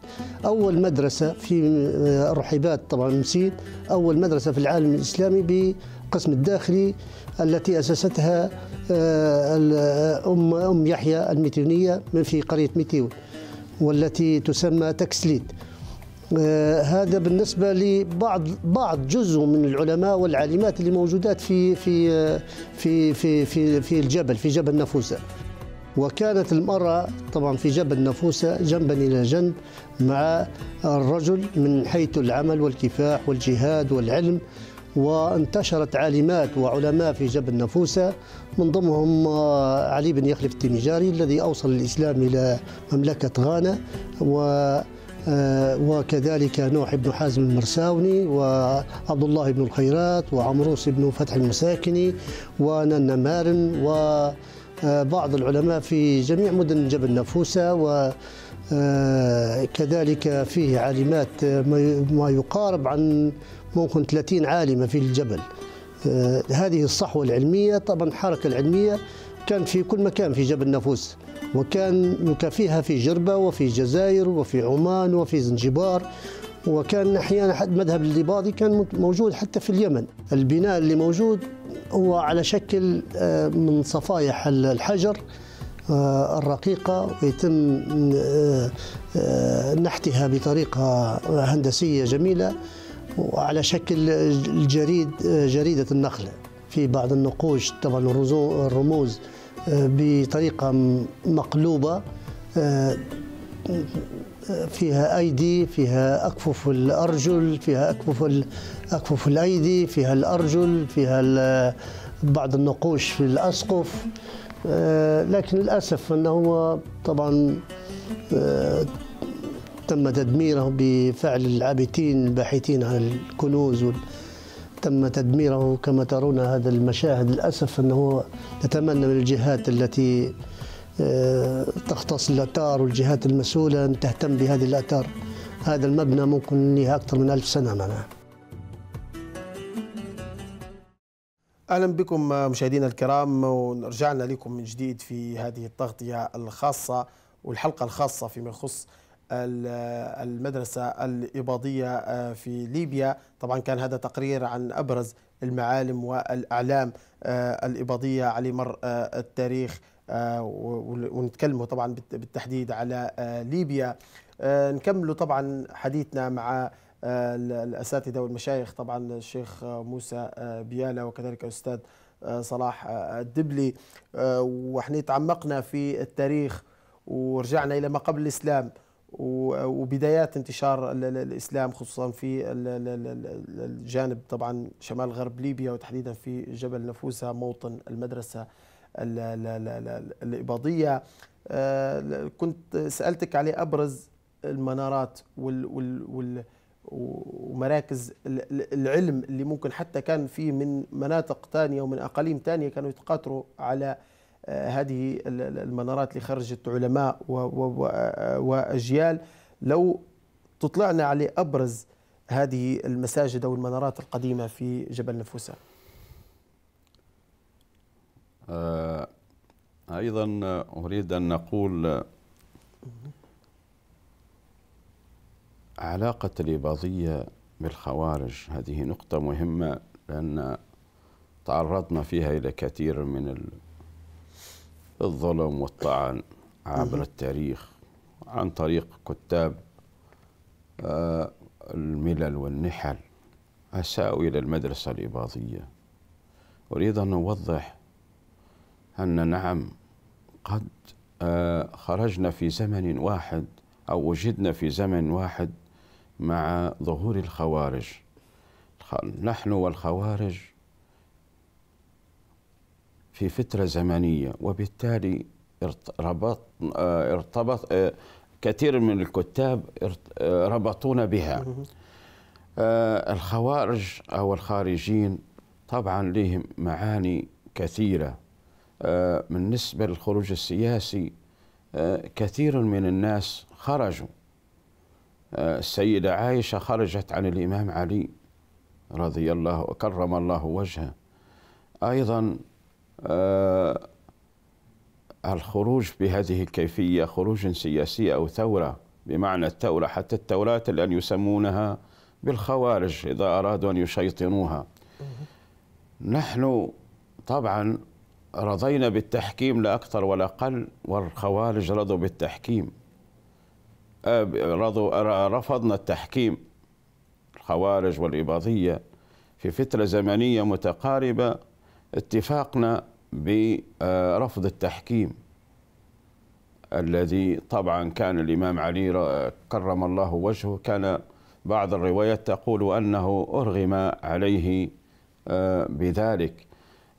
أول مدرسة في آه، رحبات طبعا مسيد أول مدرسة في العالم الإسلامي بقسم الداخلي التي أسستها آه، آه، أم أم يحيى الميتونية من في قرية ميتيون والتي تسمى تكسليت هذا بالنسبة لبعض بعض جزء من العلماء والعالمات اللي موجودات في في في في في, في الجبل في جبل نافوسة وكانت المرأة طبعا في جبل نفوسة جنبا إلى جنب مع الرجل من حيث العمل والكفاح والجهاد والعلم وانتشرت عالمات وعلماء في جبل نفوسة من ضمنهم آه، علي بن يخلف التنجاري الذي أوصل الإسلام إلى مملكة غانا و آه، وكذلك نوح بن حازم المرساوني وعبد الله بن الخيرات وعمروس بن فتح المساكني ونن مارن و بعض العلماء في جميع مدن جبل نافوسة وكذلك آه، فيه عالمات ما يقارب عن ممكن 30 عالمة في الجبل آه، هذه الصحوة العلمية طبعا الحركة العلمية كان في كل مكان في جبل نفوس وكان يكافيها في جربة وفي الجزائر وفي عمان وفي زنجبار وكان أحيانا حد مذهب الرباضي كان موجود حتى في اليمن البناء اللي موجود هو على شكل آه، من صفائح الحجر آه، الرقيقة ويتم آه، نحتها بطريقة هندسية جميلة وعلى شكل الجريد جريدة النخلة في بعض النقوش طبعا الرموز بطريقة مقلوبة فيها أيدي فيها أكفف الأرجل فيها أكفف أكفف الأيدي فيها الأرجل فيها بعض النقوش في الأسقف آه، لكن للأسف أنه طبعا آه، تم تدميره بفعل العابثين الباحثين عن الكنوز تم تدميره كما ترون هذا المشاهد للأسف أنه نتمنى من الجهات التي تختص الأتار والجهات المسؤولة أن تهتم بهذه الأتار هذا المبنى ممكن لها أكثر من ألف سنة معناها اهلا بكم مشاهدينا الكرام ورجعنا لكم من جديد في هذه التغطيه الخاصه والحلقه الخاصه فيما يخص المدرسه الاباضيه آه، في ليبيا طبعا كان هذا تقرير عن ابرز المعالم والاعلام آه، الاباضيه على مر آه، التاريخ آه، ونتكلموا طبعا بالتحديد على آه، ليبيا آه، نكملوا طبعا حديثنا مع الاساتذه والمشايخ طبعا الشيخ موسى بيالا وكذلك الاستاذ صلاح الدبلي واحنا تعمقنا في التاريخ ورجعنا الى ما قبل الاسلام وبدايات انتشار الاسلام خصوصا في الجانب طبعا شمال غرب ليبيا وتحديدا في جبل نفوسه موطن المدرسه الإباضية آه، كنت سألتك عليه أبرز المنارات ومراكز العلم اللي ممكن حتى كان فيه من مناطق ثانية ومن أقاليم ثانية كانوا يتقاتروا على آه، هذه المنارات اللي خرجت علماء آه، وأجيال لو تطلعنا على أبرز هذه المساجد أو المنارات القديمة في جبل نفوسة آه، أيضا أريد أن نقول علاقة الإباضية بالخوارج هذه نقطة مهمة لأن تعرضنا فيها إلى كثير من الظلم والطعن عبر التاريخ عن طريق كتاب آه، الملل والنحل أساءوا إلى المدرسة الإباضية أريد أن أوضح أن نعم قد آه، خرجنا في زمن واحد أو وجدنا في زمن واحد مع ظهور الخوارج نحن والخوارج في فترة زمنية وبالتالي آه، ارتبط ارتبط آه، كثير من الكتاب ربطونا بها الخوارج أو الخارجين طبعا لهم معاني كثيرة بالنسبة آه، للخروج السياسي آه، كثير من الناس خرجوا آه، السيدة عائشة خرجت عن الإمام علي رضي الله وكرم الله وجهه أيضا الخروج بهذه الكيفية خروج سياسي أو ثورة بمعنى الثورة حتى الثورات الآن يسمونها بالخوارج إذا أرادوا أن يشيطنوها نحن طبعا رضينا بالتحكيم لا أكثر ولا أقل والخوارج رضوا بالتحكيم رضوا رفضنا التحكيم الخوارج والإباضية في فترة زمنية متقاربة اتفاقنا برفض آه، التحكيم الذي طبعا كان الإمام علي كرم الله وجهه كان بعض الروايات تقول أنه أرغم عليه آه، بذلك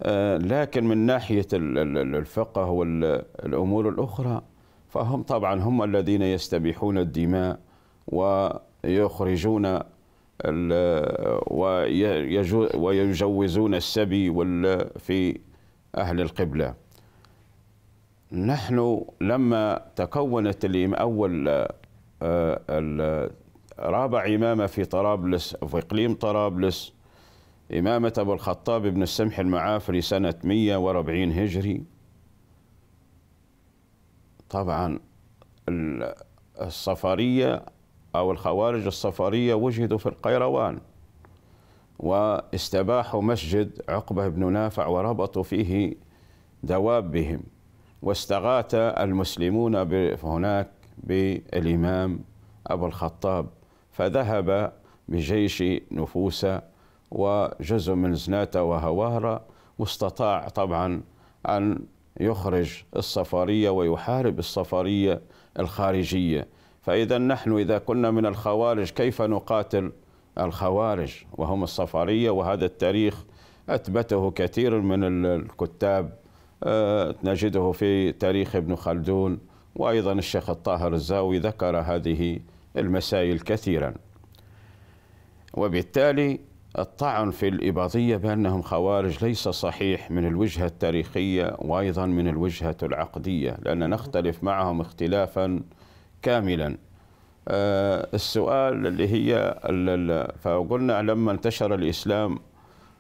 آه، لكن من ناحية الفقه والأمور الأخرى فهم طبعا هم الذين يستبيحون الدماء ويخرجون ويجوزون السبي في أهل القبلة نحن لما تكونت أول آه، رابع إمامة في طرابلس في إقليم طرابلس إمامة أبو الخطاب بن السمح المعافري سنة 140 هجري طبعا الصفرية أو الخوارج الصفرية وجدوا في القيروان واستباحوا مسجد عقبة بن نافع وربطوا فيه دوابهم واستغاث المسلمون هناك بالإمام أبو الخطاب فذهب بجيش نفوس وجزء من زناتة وهوارة واستطاع طبعا أن يخرج الصفارية ويحارب الصفارية الخارجية فإذا نحن إذا كنا من الخوارج كيف نقاتل الخوارج وهم الصفارية وهذا التاريخ أثبته كثير من الكتاب آه، نجده في تاريخ ابن خلدون وأيضا الشيخ الطاهر الزاوي ذكر هذه المسائل كثيرا وبالتالي الطعن في الإباضية بأنهم خوارج ليس صحيح من الوجهة التاريخية وأيضا من الوجهة العقدية لأن نختلف معهم اختلافا كاملا آه، السؤال اللي هي فقلنا لما انتشر الإسلام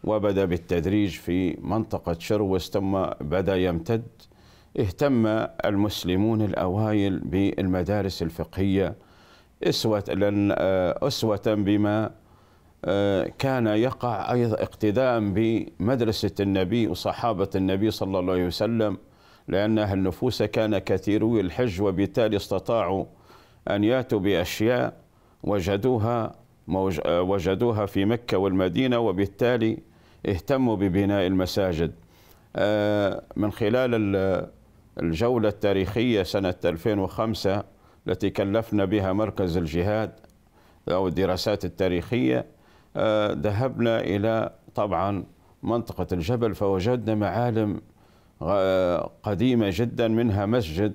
وبدأ بالتدريج في منطقة شروس ثم بدأ يمتد اهتم المسلمون الأوائل بالمدارس الفقهية أسوة, آه، أسوة بما كان يقع أيضا اقتداء بمدرسة النبي وصحابة النبي صلى الله عليه وسلم لأنها النفوس كان كثيروي الحج وبالتالي استطاعوا أن يأتوا بأشياء وجدوها وجدوها في مكة والمدينة وبالتالي اهتموا ببناء المساجد آه، من خلال الجولة التاريخية سنة 2005 التي كلفنا بها مركز الجهاد أو الدراسات التاريخية آه، ذهبنا إلى طبعا منطقة الجبل فوجدنا معالم آه، قديمة جدا منها مسجد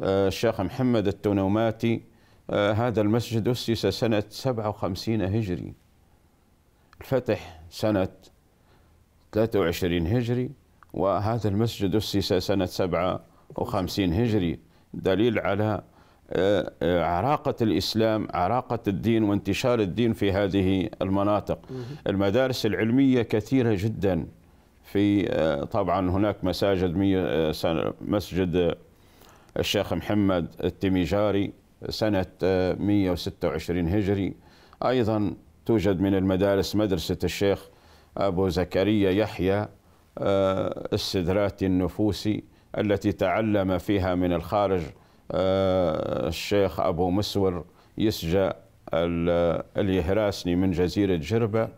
آه، الشيخ محمد التنوماتي هذا المسجد أسس سنة 57 هجري الفتح سنة 23 هجري وهذا المسجد أسس سنة 57 هجري دليل على عراقة الإسلام عراقة الدين وانتشار الدين في هذه المناطق المدارس العلمية كثيرة جدا في آه، طبعا هناك مساجد آه، مسجد آه، الشيخ محمد التميجاري سنة 126 هجري أيضا توجد من المدارس مدرسة الشيخ أبو زكريا يحيى السدراتي النفوسي التي تعلم فيها من الخارج آه، الشيخ أبو مسور يسجى اليهراسني من جزيرة جربة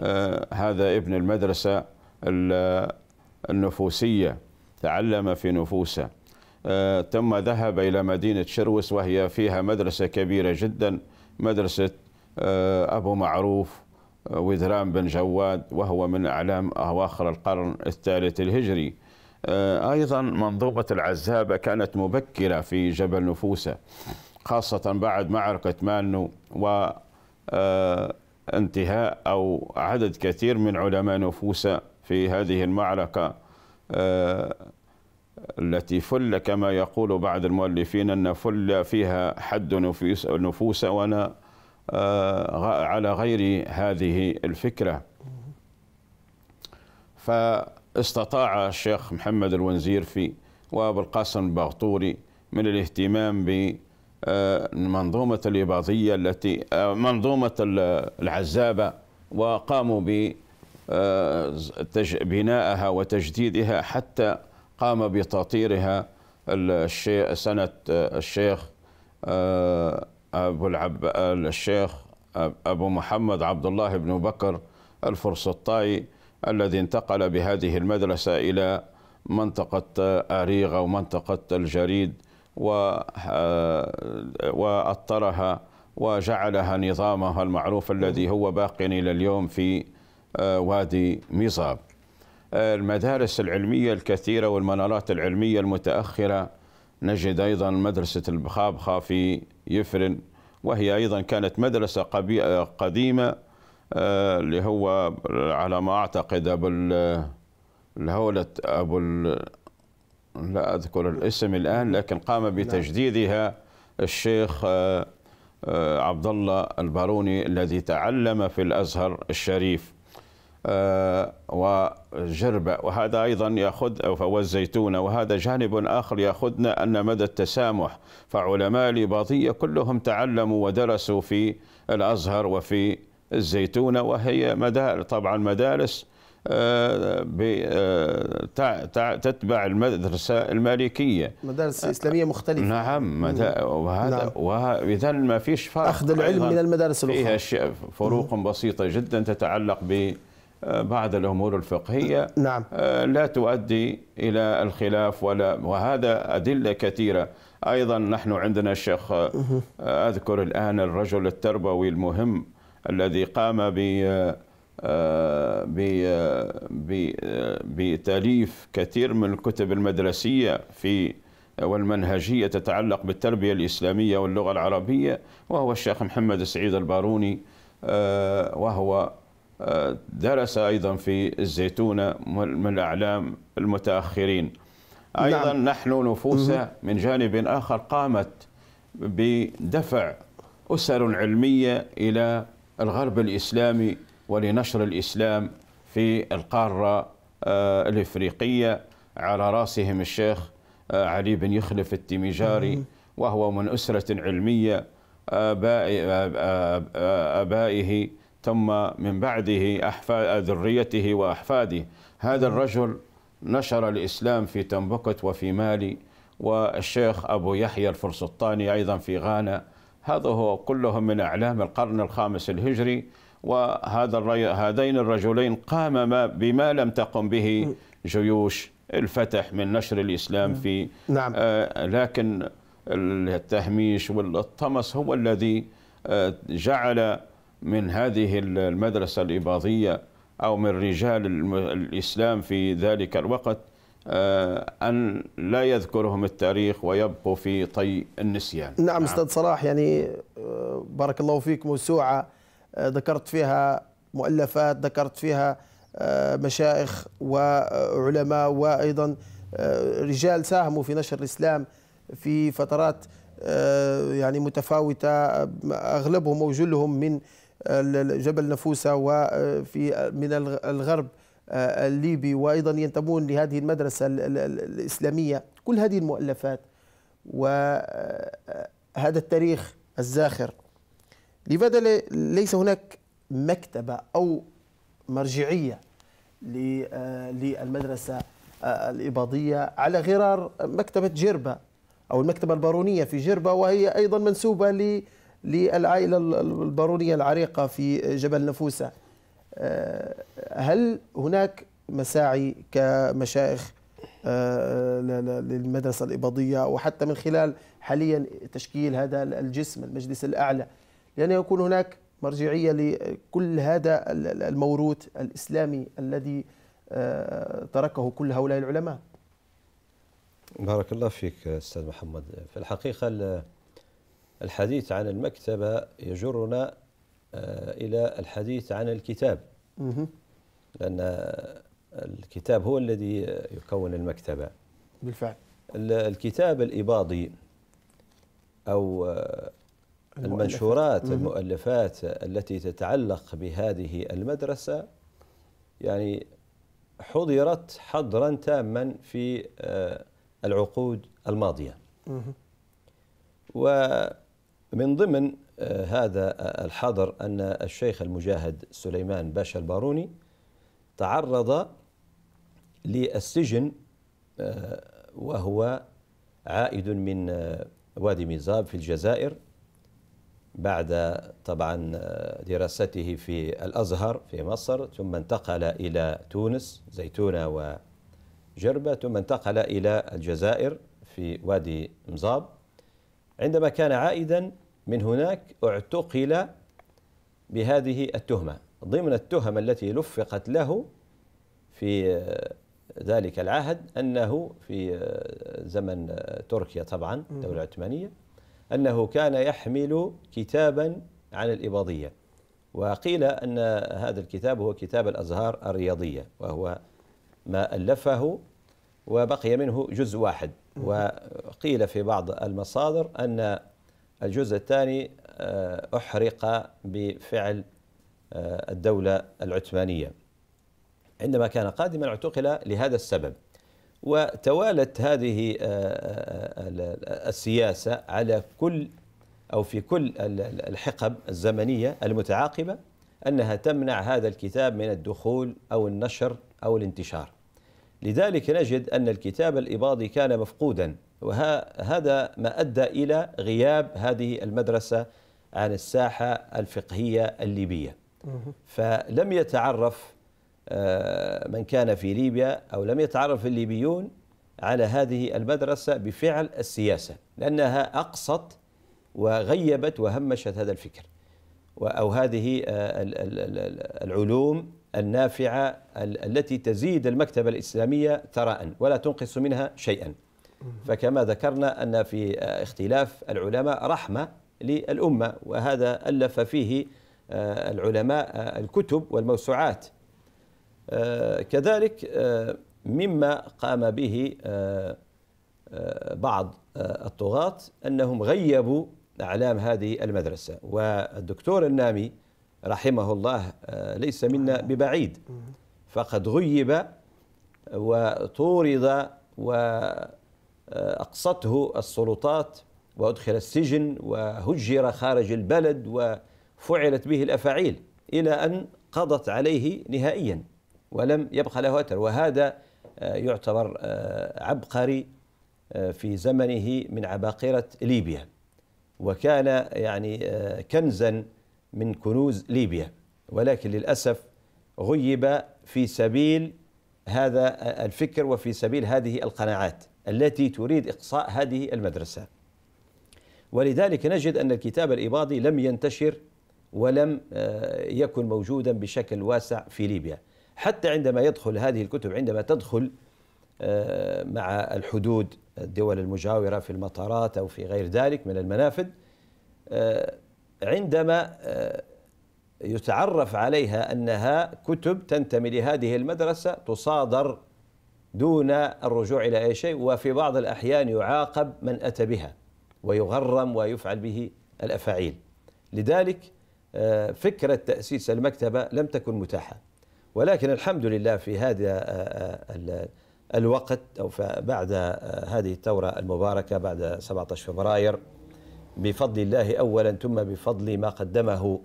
آه، هذا ابن المدرسة النفوسية تعلم في نفوسه آه، ثم ذهب إلى مدينة شروس وهي فيها مدرسة كبيرة جدا مدرسة أبو معروف وذران بن جواد وهو من أعلام أواخر القرن الثالث الهجري آه، أيضا منظومة العزابة كانت مبكرة في جبل نفوسة خاصة بعد معركة مانو وانتهاء آه، أو عدد كثير من علماء نفوسة في هذه المعركة آه، التي فل كما يقول بعض المؤلفين أن فل فيها حد نفوس نفوس وأنا على غير هذه الفكرة ف استطاع الشيخ محمد الونزيرفي وابو القاسم البغطوري من الاهتمام بمنظومه الاباضيه التي منظومه العزابه وقاموا ببنائها بناءها وتجديدها حتى قام بتطيرها الشيخ سنة الشيخ آه، أبو العب الشيخ أبو محمد عبد الله بن بكر الفرسطائي الذي انتقل بهذه المدرسة إلى منطقة أريغة ومنطقة الجريد آه، وأطرها وجعلها نظامها المعروف الذي هو باق إلى اليوم في آه، وادي ميزاب المدارس العلمية الكثيرة والمنارات العلمية المتأخرة نجد أيضا مدرسة البخابخة في يفرن وهي أيضا كانت مدرسة قديمة آه، اللي هو على ما اعتقد ابو الهوله ابو لا اذكر الاسم الان لكن قام نعم. بتجديدها الشيخ آه، آه، عبد الله الباروني الذي تعلم في الازهر الشريف وجربة وهذا أيضا يأخذ الزيتون وهذا جانب آخر يأخذنا أن مدى التسامح فعلماء الإباضية كلهم تعلموا ودرسوا في الأزهر وفي الزيتونة وهي مدارس طبعا مدارس آه، آه، تتبع المدرسة المالكية مدارس إسلامية مختلفة نعم وهذا نعم. وإذا ما فيش فرق أخذ العلم من المدارس الأخرى فيها فروق بسيطة جدا تتعلق ب آه، بعض الأمور الفقهية نعم. لا تؤدي إلى الخلاف ولا وهذا أدلة كثيرة أيضا نحن عندنا الشيخ أذكر الآن الرجل التربوي المهم الذي قام آه، ب بتاليف كثير من الكتب المدرسية في والمنهجية تتعلق بالتربية الإسلامية واللغة العربية وهو الشيخ محمد سعيد الباروني آه، وهو آه، درس أيضا في الزيتونة من الأعلام المتأخرين أيضا نعم. نحن نفوسنا من جانب آخر قامت بدفع أسر علمية إلى الغرب الإسلامي ولنشر الإسلام في القارة آه، الإفريقية على رأسهم الشيخ آه، علي بن يخلف التميجاري وهو من أسرة علمية آبائه ثم من بعده أحفاد ذريته وأحفاده هذا الرجل نشر الإسلام في تنبكت وفي مالي والشيخ أبو يحيى الفرسطاني أيضا في غانا هذا هو كله من أعلام القرن الخامس الهجري وهذا هذين الرجلين قام بما لم تقم به جيوش الفتح من نشر الإسلام في نعم. آه لكن التهميش والطمس هو الذي آه جعل من هذه المدرسة الإباضية أو من رجال الإسلام في ذلك الوقت آه، أن لا يذكرهم التاريخ ويبقوا في طي النسيان نعم, نعم. أستاذ صلاح يعني آه، بارك الله فيك موسوعة آه، ذكرت فيها مؤلفات ذكرت فيها مشايخ وعلماء وأيضا رجال ساهموا في نشر الإسلام في فترات يعني متفاوتة أغلبهم وجلهم من جبل نفوسة وفي من الغرب آه، الليبي وأيضا ينتمون لهذه المدرسة الإسلامية كل هذه المؤلفات وهذا آه، آه، التاريخ الزاخر لماذا ليس هناك مكتبة أو مرجعية للمدرسة الإباضية على غرار مكتبة جربة أو المكتبة البارونية في جربة وهي أيضا منسوبة للعائلة البارونية العريقة في جبل نفوسة آه، هل هناك مساعي كمشايخ آه، للمدرسة الإباضية وحتى من خلال حاليا تشكيل هذا الجسم المجلس الأعلى لأن يكون هناك مرجعية لكل هذا الموروث الإسلامي الذي آه، تركه كل هؤلاء العلماء بارك الله فيك أستاذ محمد في الحقيقة الحديث عن المكتبة يجرنا آه، إلى الحديث عن الكتاب لأن الكتاب هو الذي يكون المكتبة بالفعل الكتاب الإباضي أو آه، المنشورات المؤلفات التي تتعلق بهذه المدرسة يعني حضرت حضرا تاما في آه، العقود الماضية ومن ضمن آه، هذا الحظر أن الشيخ المجاهد سليمان باشا الباروني تعرض للسجن آه، وهو عائد من آه، وادي ميزاب في الجزائر بعد طبعا دراسته في الأزهر في مصر ثم انتقل إلى تونس زيتونة وجربة ثم انتقل إلى الجزائر في وادي مزاب عندما كان عائدا من هناك اعتقل بهذه التهمة ضمن التهم التي لفقت له في ذلك العهد أنه في زمن تركيا طبعا الدولة العثمانية أنه كان يحمل كتابا عن الإباضية وقيل أن هذا الكتاب هو كتاب الأزهار الرياضية وهو ما ألفه وبقي منه جزء واحد وقيل في بعض المصادر أن الجزء الثاني آه، أحرق بفعل آه، الدولة العثمانية عندما كان قادما اعتقل لهذا السبب وتوالت هذه آه، السياسة على كل أو في كل الحقب الزمنية المتعاقبة أنها تمنع هذا الكتاب من الدخول أو النشر أو الانتشار لذلك نجد أن الكتاب الإباضي كان مفقودا وهذا ما أدى إلى غياب هذه المدرسة عن الساحة الفقهية الليبية فلم يتعرف آه، من كان في ليبيا أو لم يتعرف الليبيون على هذه المدرسة بفعل السياسة لأنها أقصت وغيبت وهمشت هذا الفكر أو هذه آه، العلوم النافعة التي تزيد المكتبة الإسلامية ثراء ولا تنقص منها شيئا فكما ذكرنا أن في اختلاف العلماء رحمة للأمة وهذا ألف فيه آه، العلماء آه، الكتب والموسوعات آه، كذلك مما قام به بعض الطغاة أنهم غيبوا أعلام هذه المدرسة والدكتور النامي رحمه الله ليس منا ببعيد فقد غيب وطورد و آه، أقصته السلطات وأدخل السجن وهجر خارج البلد وفعلت به الأفاعيل إلى أن قضت عليه نهائيا ولم يبقى له أثر وهذا آه، يعتبر آه، عبقري في زمنه من عباقرة ليبيا وكان يعني كنزا من كنوز ليبيا ولكن للأسف غيب في سبيل هذا الفكر وفي سبيل هذه القناعات التي تريد إقصاء هذه المدرسة ولذلك نجد أن الكتاب الإباضي لم ينتشر ولم آه، يكن موجودا بشكل واسع في ليبيا حتى عندما يدخل هذه الكتب عندما تدخل آه، مع الحدود الدول المجاورة في المطارات أو في غير ذلك من المنافذ آه، عندما يتعرف عليها أنها كتب تنتمي لهذه المدرسة تصادر دون الرجوع إلى أي شيء وفي بعض الأحيان يعاقب من أتى بها ويغرم ويفعل به الأفاعيل لذلك آه، فكرة تأسيس المكتبة لم تكن متاحة ولكن الحمد لله في هذا آه، آه، الوقت أو بعد هذه الثورة المباركة بعد 17 فبراير بفضل الله أولا ثم بفضل ما قدمه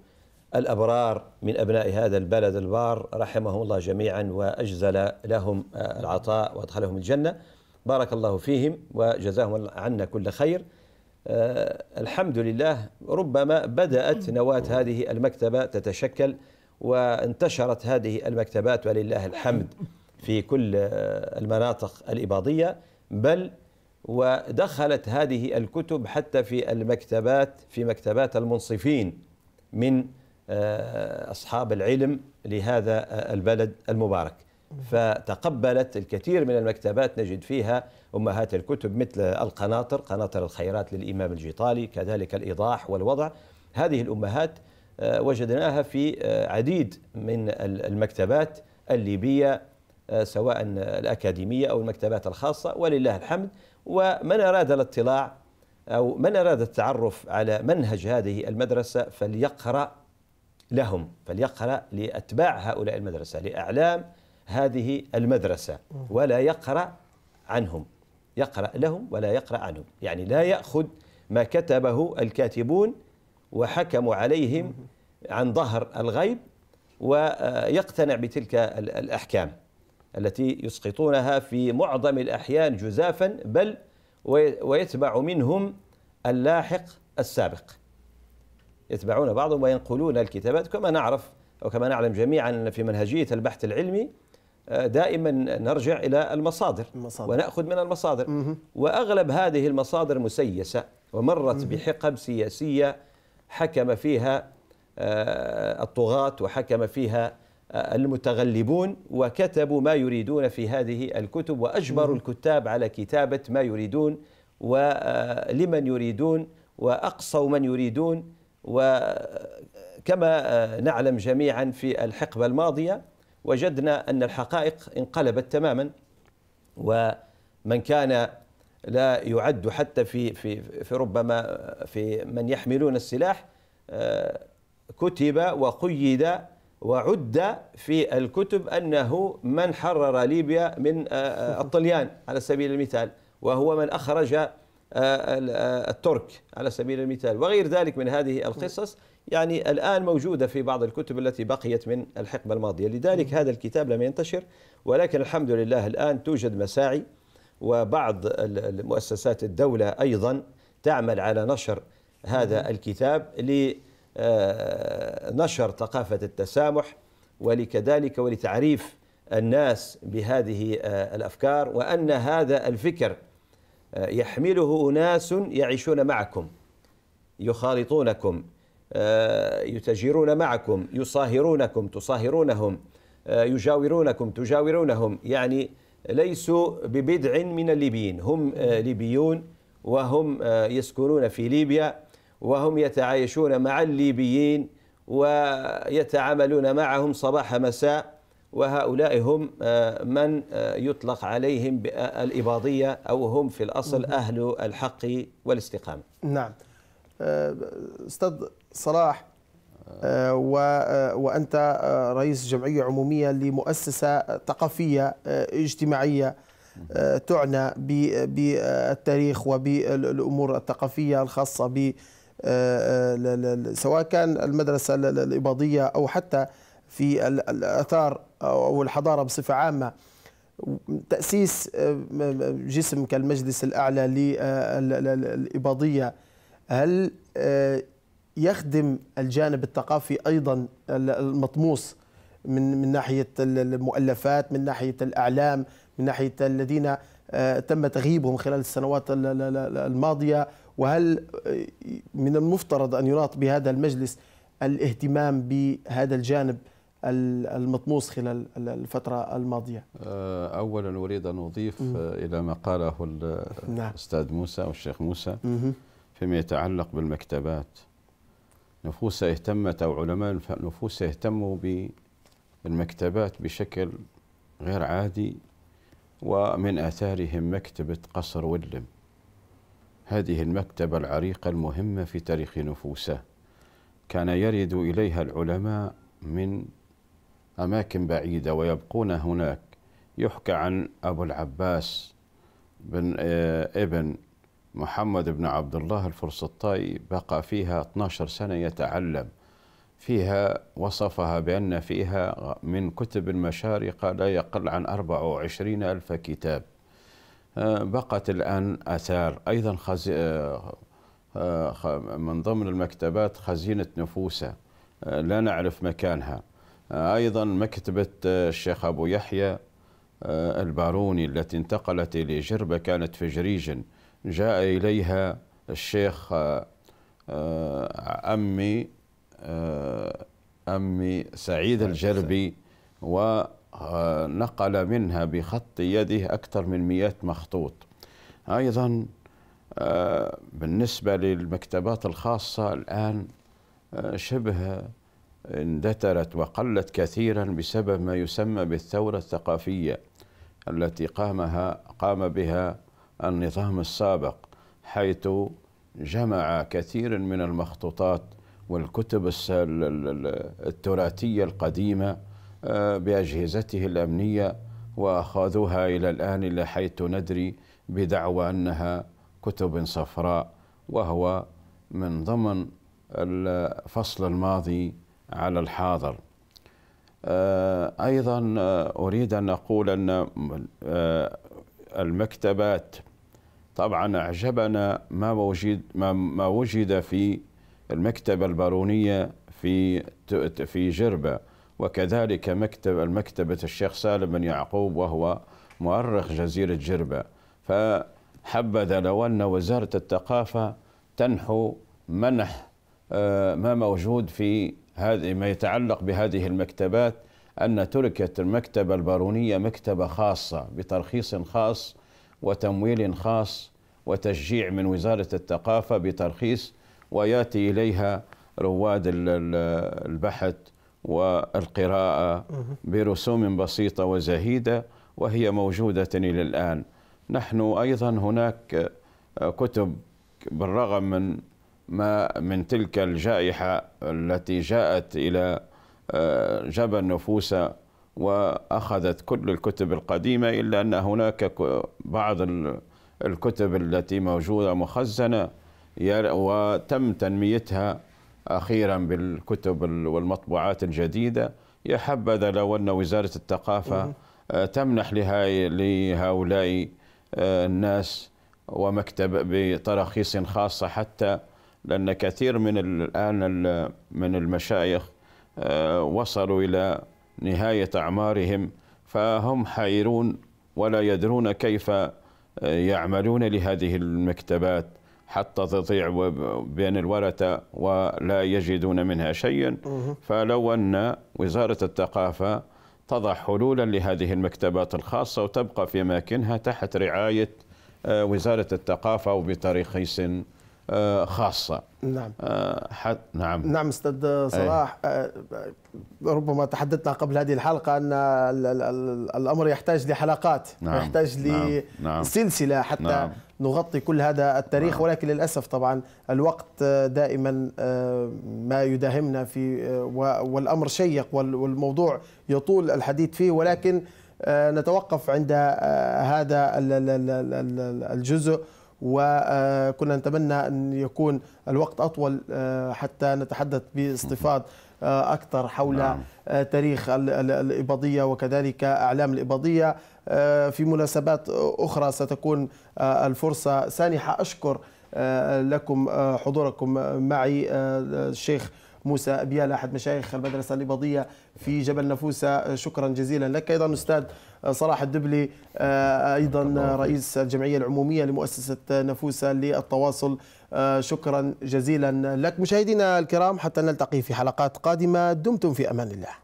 الأبرار من أبناء هذا البلد البار رحمهم الله جميعا وأجزل لهم آه، العطاء وأدخلهم الجنة بارك الله فيهم وجزاهم عنا كل خير آه، الحمد لله ربما بدأت نواة هذه المكتبة تتشكل وانتشرت هذه المكتبات ولله الحمد في كل آه، المناطق الإباضية بل ودخلت هذه الكتب حتى في المكتبات في مكتبات المنصفين من آه، أصحاب العلم لهذا البلد المبارك فتقبلت الكثير من المكتبات نجد فيها أمهات الكتب مثل القناطر قناطر الخيرات للإمام الجيطالي كذلك الإيضاح والوضع هذه الأمهات آه، وجدناها في آه، عديد من المكتبات الليبية سواء الأكاديمية أو المكتبات الخاصة ولله الحمد ومن أراد الاطلاع أو من أراد التعرف على منهج هذه المدرسة فليقرأ لهم فليقرأ لأتباع هؤلاء المدرسة لأعلام هذه المدرسة ولا يقرأ عنهم يقرأ لهم ولا يقرأ عنهم يعني لا يأخذ ما كتبه الكاتبون وحكموا عليهم عن ظهر الغيب ويقتنع بتلك الأحكام التي يسقطونها في معظم الأحيان جزافا بل ويتبع منهم اللاحق السابق يتبعون بعضهم وينقلون الكتابات كما نعرف أو كما نعلم جميعا أن في منهجية البحث العلمي آه، دائما نرجع إلى المصادر, المصادر. ونأخذ من المصادر مه. وأغلب هذه المصادر مسيسة ومرت مه. بحقب سياسية حكم فيها آه، الطغاة وحكم فيها آه، المتغلبون وكتبوا ما يريدون في هذه الكتب وأجبروا الكتاب على كتابة ما يريدون ولمن يريدون وأقصوا من يريدون وكما نعلم جميعا في الحقبة الماضية وجدنا أن الحقائق انقلبت تماما ومن كان لا يعد حتى في في في ربما في من يحملون السلاح آه، كتب وقيد وعد في الكتب انه من حرر ليبيا من آه، آه، الطليان على سبيل المثال وهو من اخرج الترك على سبيل المثال وغير ذلك من هذه القصص يعني الآن موجودة في بعض الكتب التي بقيت من الحقبة الماضية لذلك هذا الكتاب لم ينتشر ولكن الحمد لله الآن توجد مساعي وبعض المؤسسات الدولة أيضا تعمل على نشر هذا الكتاب لنشر آه، ثقافة التسامح ولكذلك ولتعريف الناس بهذه آه، الأفكار وأن هذا الفكر آه، يحمله أناس يعيشون معكم يخالطونكم آه، يتجرون معكم يصاهرونكم تصاهرونهم آه، يجاورونكم تجاورونهم يعني ليسوا ببدع من الليبيين هم ليبيون وهم يسكنون في ليبيا وهم يتعايشون مع الليبيين ويتعاملون معهم صباح مساء وهؤلاء هم آه، من آه، يطلق عليهم آه، الإباضية أو هم في الأصل أهل الحق والاستقامة نعم أستاذ صلاح وأنت رئيس جمعية عمومية لمؤسسة ثقافية اجتماعية تعنى بالتاريخ وبالأمور الثقافية الخاصة ب سواء كان المدرسة الإباضية أو حتى في الآثار أو الحضارة بصفة عامة تأسيس آه، جسم كالمجلس الأعلى للإباضية آه، هل آه، يخدم الجانب الثقافي أيضا المطموس من من ناحية المؤلفات من ناحية الأعلام من ناحية الذين تم تغييبهم خلال السنوات الماضية وهل من المفترض أن يناط بهذا المجلس الاهتمام بهذا الجانب المطموس خلال الفترة الماضية آه، أولا أريد أن أضيف مم. آه، إلى ما قاله نعم. الأستاذ نعم. موسى الشيخ موسى مم. فيما يتعلق بالمكتبات نفوس اهتمت أو علماء نفوس اهتموا بالمكتبات بشكل غير عادي ومن آثارهم مكتبة قصر ولم هذه المكتبة العريقة المهمة في تاريخ نفوسه كان يرد إليها العلماء من أماكن بعيدة ويبقون هناك يحكى عن أبو العباس بن آه، ابن محمد بن عبد الله الفرسطائي بقى فيها 12 سنة يتعلم فيها وصفها بأن فيها من كتب المشارقة لا يقل عن 24 ألف كتاب آه، بقت الآن أثار أيضا خز... آه، من ضمن المكتبات خزينة نفوسه لا نعرف مكانها أيضا مكتبة آه، الشيخ أبو يحيى آه، الباروني التي انتقلت إلى جربة كانت في جريجن جاء إليها الشيخ أمي آه، أمي سعيد الجربي ونقل منها بخط يده أكثر من مئة مخطوط أيضا بالنسبة للمكتبات الخاصة الآن شبه اندثرت وقلت كثيرا بسبب ما يسمى بالثورة الثقافية التي قامها قام بها النظام السابق حيث جمع كثير من المخطوطات والكتب التراثية القديمة آه، بأجهزته الأمنية وأخذوها إلى الآن إلى حيث ندري بدعوى أنها كتب صفراء وهو من ضمن الفصل الماضي على الحاضر آه، أيضا آه، أريد أن أقول أن آه، المكتبات طبعا أعجبنا ما وجد ما وجد في المكتبة البارونية في في جربة وكذلك مكتب المكتبة الشيخ سالم بن يعقوب وهو مؤرخ جزيرة جربة فحبذا لو أن وزارة الثقافة تنحو منح ما موجود في هذه ما يتعلق بهذه المكتبات أن تركت المكتبة البارونية مكتبة خاصة بترخيص خاص وتمويل خاص وتشجيع من وزارة الثقافة بترخيص وياتي إليها رواد البحث والقراءة برسوم بسيطة وزهيدة وهي موجودة إلى الآن نحن أيضا هناك كتب بالرغم من ما من تلك الجائحة التي جاءت إلى آه، جبل نفوسا وأخذت كل الكتب القديمة إلا أن هناك بعض الكتب التي موجودة مخزنة وتم تنميتها أخيرا بالكتب والمطبوعات الجديدة يا حبذا لو أن وزارة الثقافة آه، تمنح لهؤلاء آه، الناس ومكتب بتراخيص خاصة حتى لأن كثير من الآن من المشايخ آه، وصلوا إلى نهاية أعمارهم فهم حيرون ولا يدرون كيف آه، يعملون لهذه المكتبات حتى تضيع بين الورثة ولا يجدون منها شيئا فلو أن وزارة الثقافة تضع حلولا لهذه المكتبات الخاصة وتبقى في أماكنها تحت رعاية آه، وزارة الثقافة وبطريقة آه، خاصة نعم آه، حت... نعم نعم استاذ صلاح أي. آه، ربما تحدثنا قبل هذه الحلقة أن الأمر يحتاج لحلقات نعم. يحتاج نعم. نعم. لسلسلة نعم. حتى نعم. نغطي كل هذا التاريخ نعم. ولكن للأسف طبعا الوقت دائما ما يداهمنا في والأمر شيق والموضوع يطول الحديث فيه ولكن نتوقف عند هذا الجزء وكنا نتمنى أن يكون الوقت أطول آه، حتى نتحدث باستفاض آه، أكثر حول نعم. آه، تاريخ الإباضية وكذلك أعلام الإباضية في مناسبات أخرى ستكون الفرصة سانحة أشكر لكم حضوركم معي الشيخ موسى أبيال أحد مشايخ المدرسة الإباضية في جبل نفوسة شكرا جزيلا لك أيضا أستاذ صلاح الدبلي آه، ايضا رئيس الجمعيه العموميه لمؤسسه نفوسه للتواصل آه، شكرا جزيلا لك مشاهدينا الكرام حتى نلتقي في حلقات قادمه دمتم في امان الله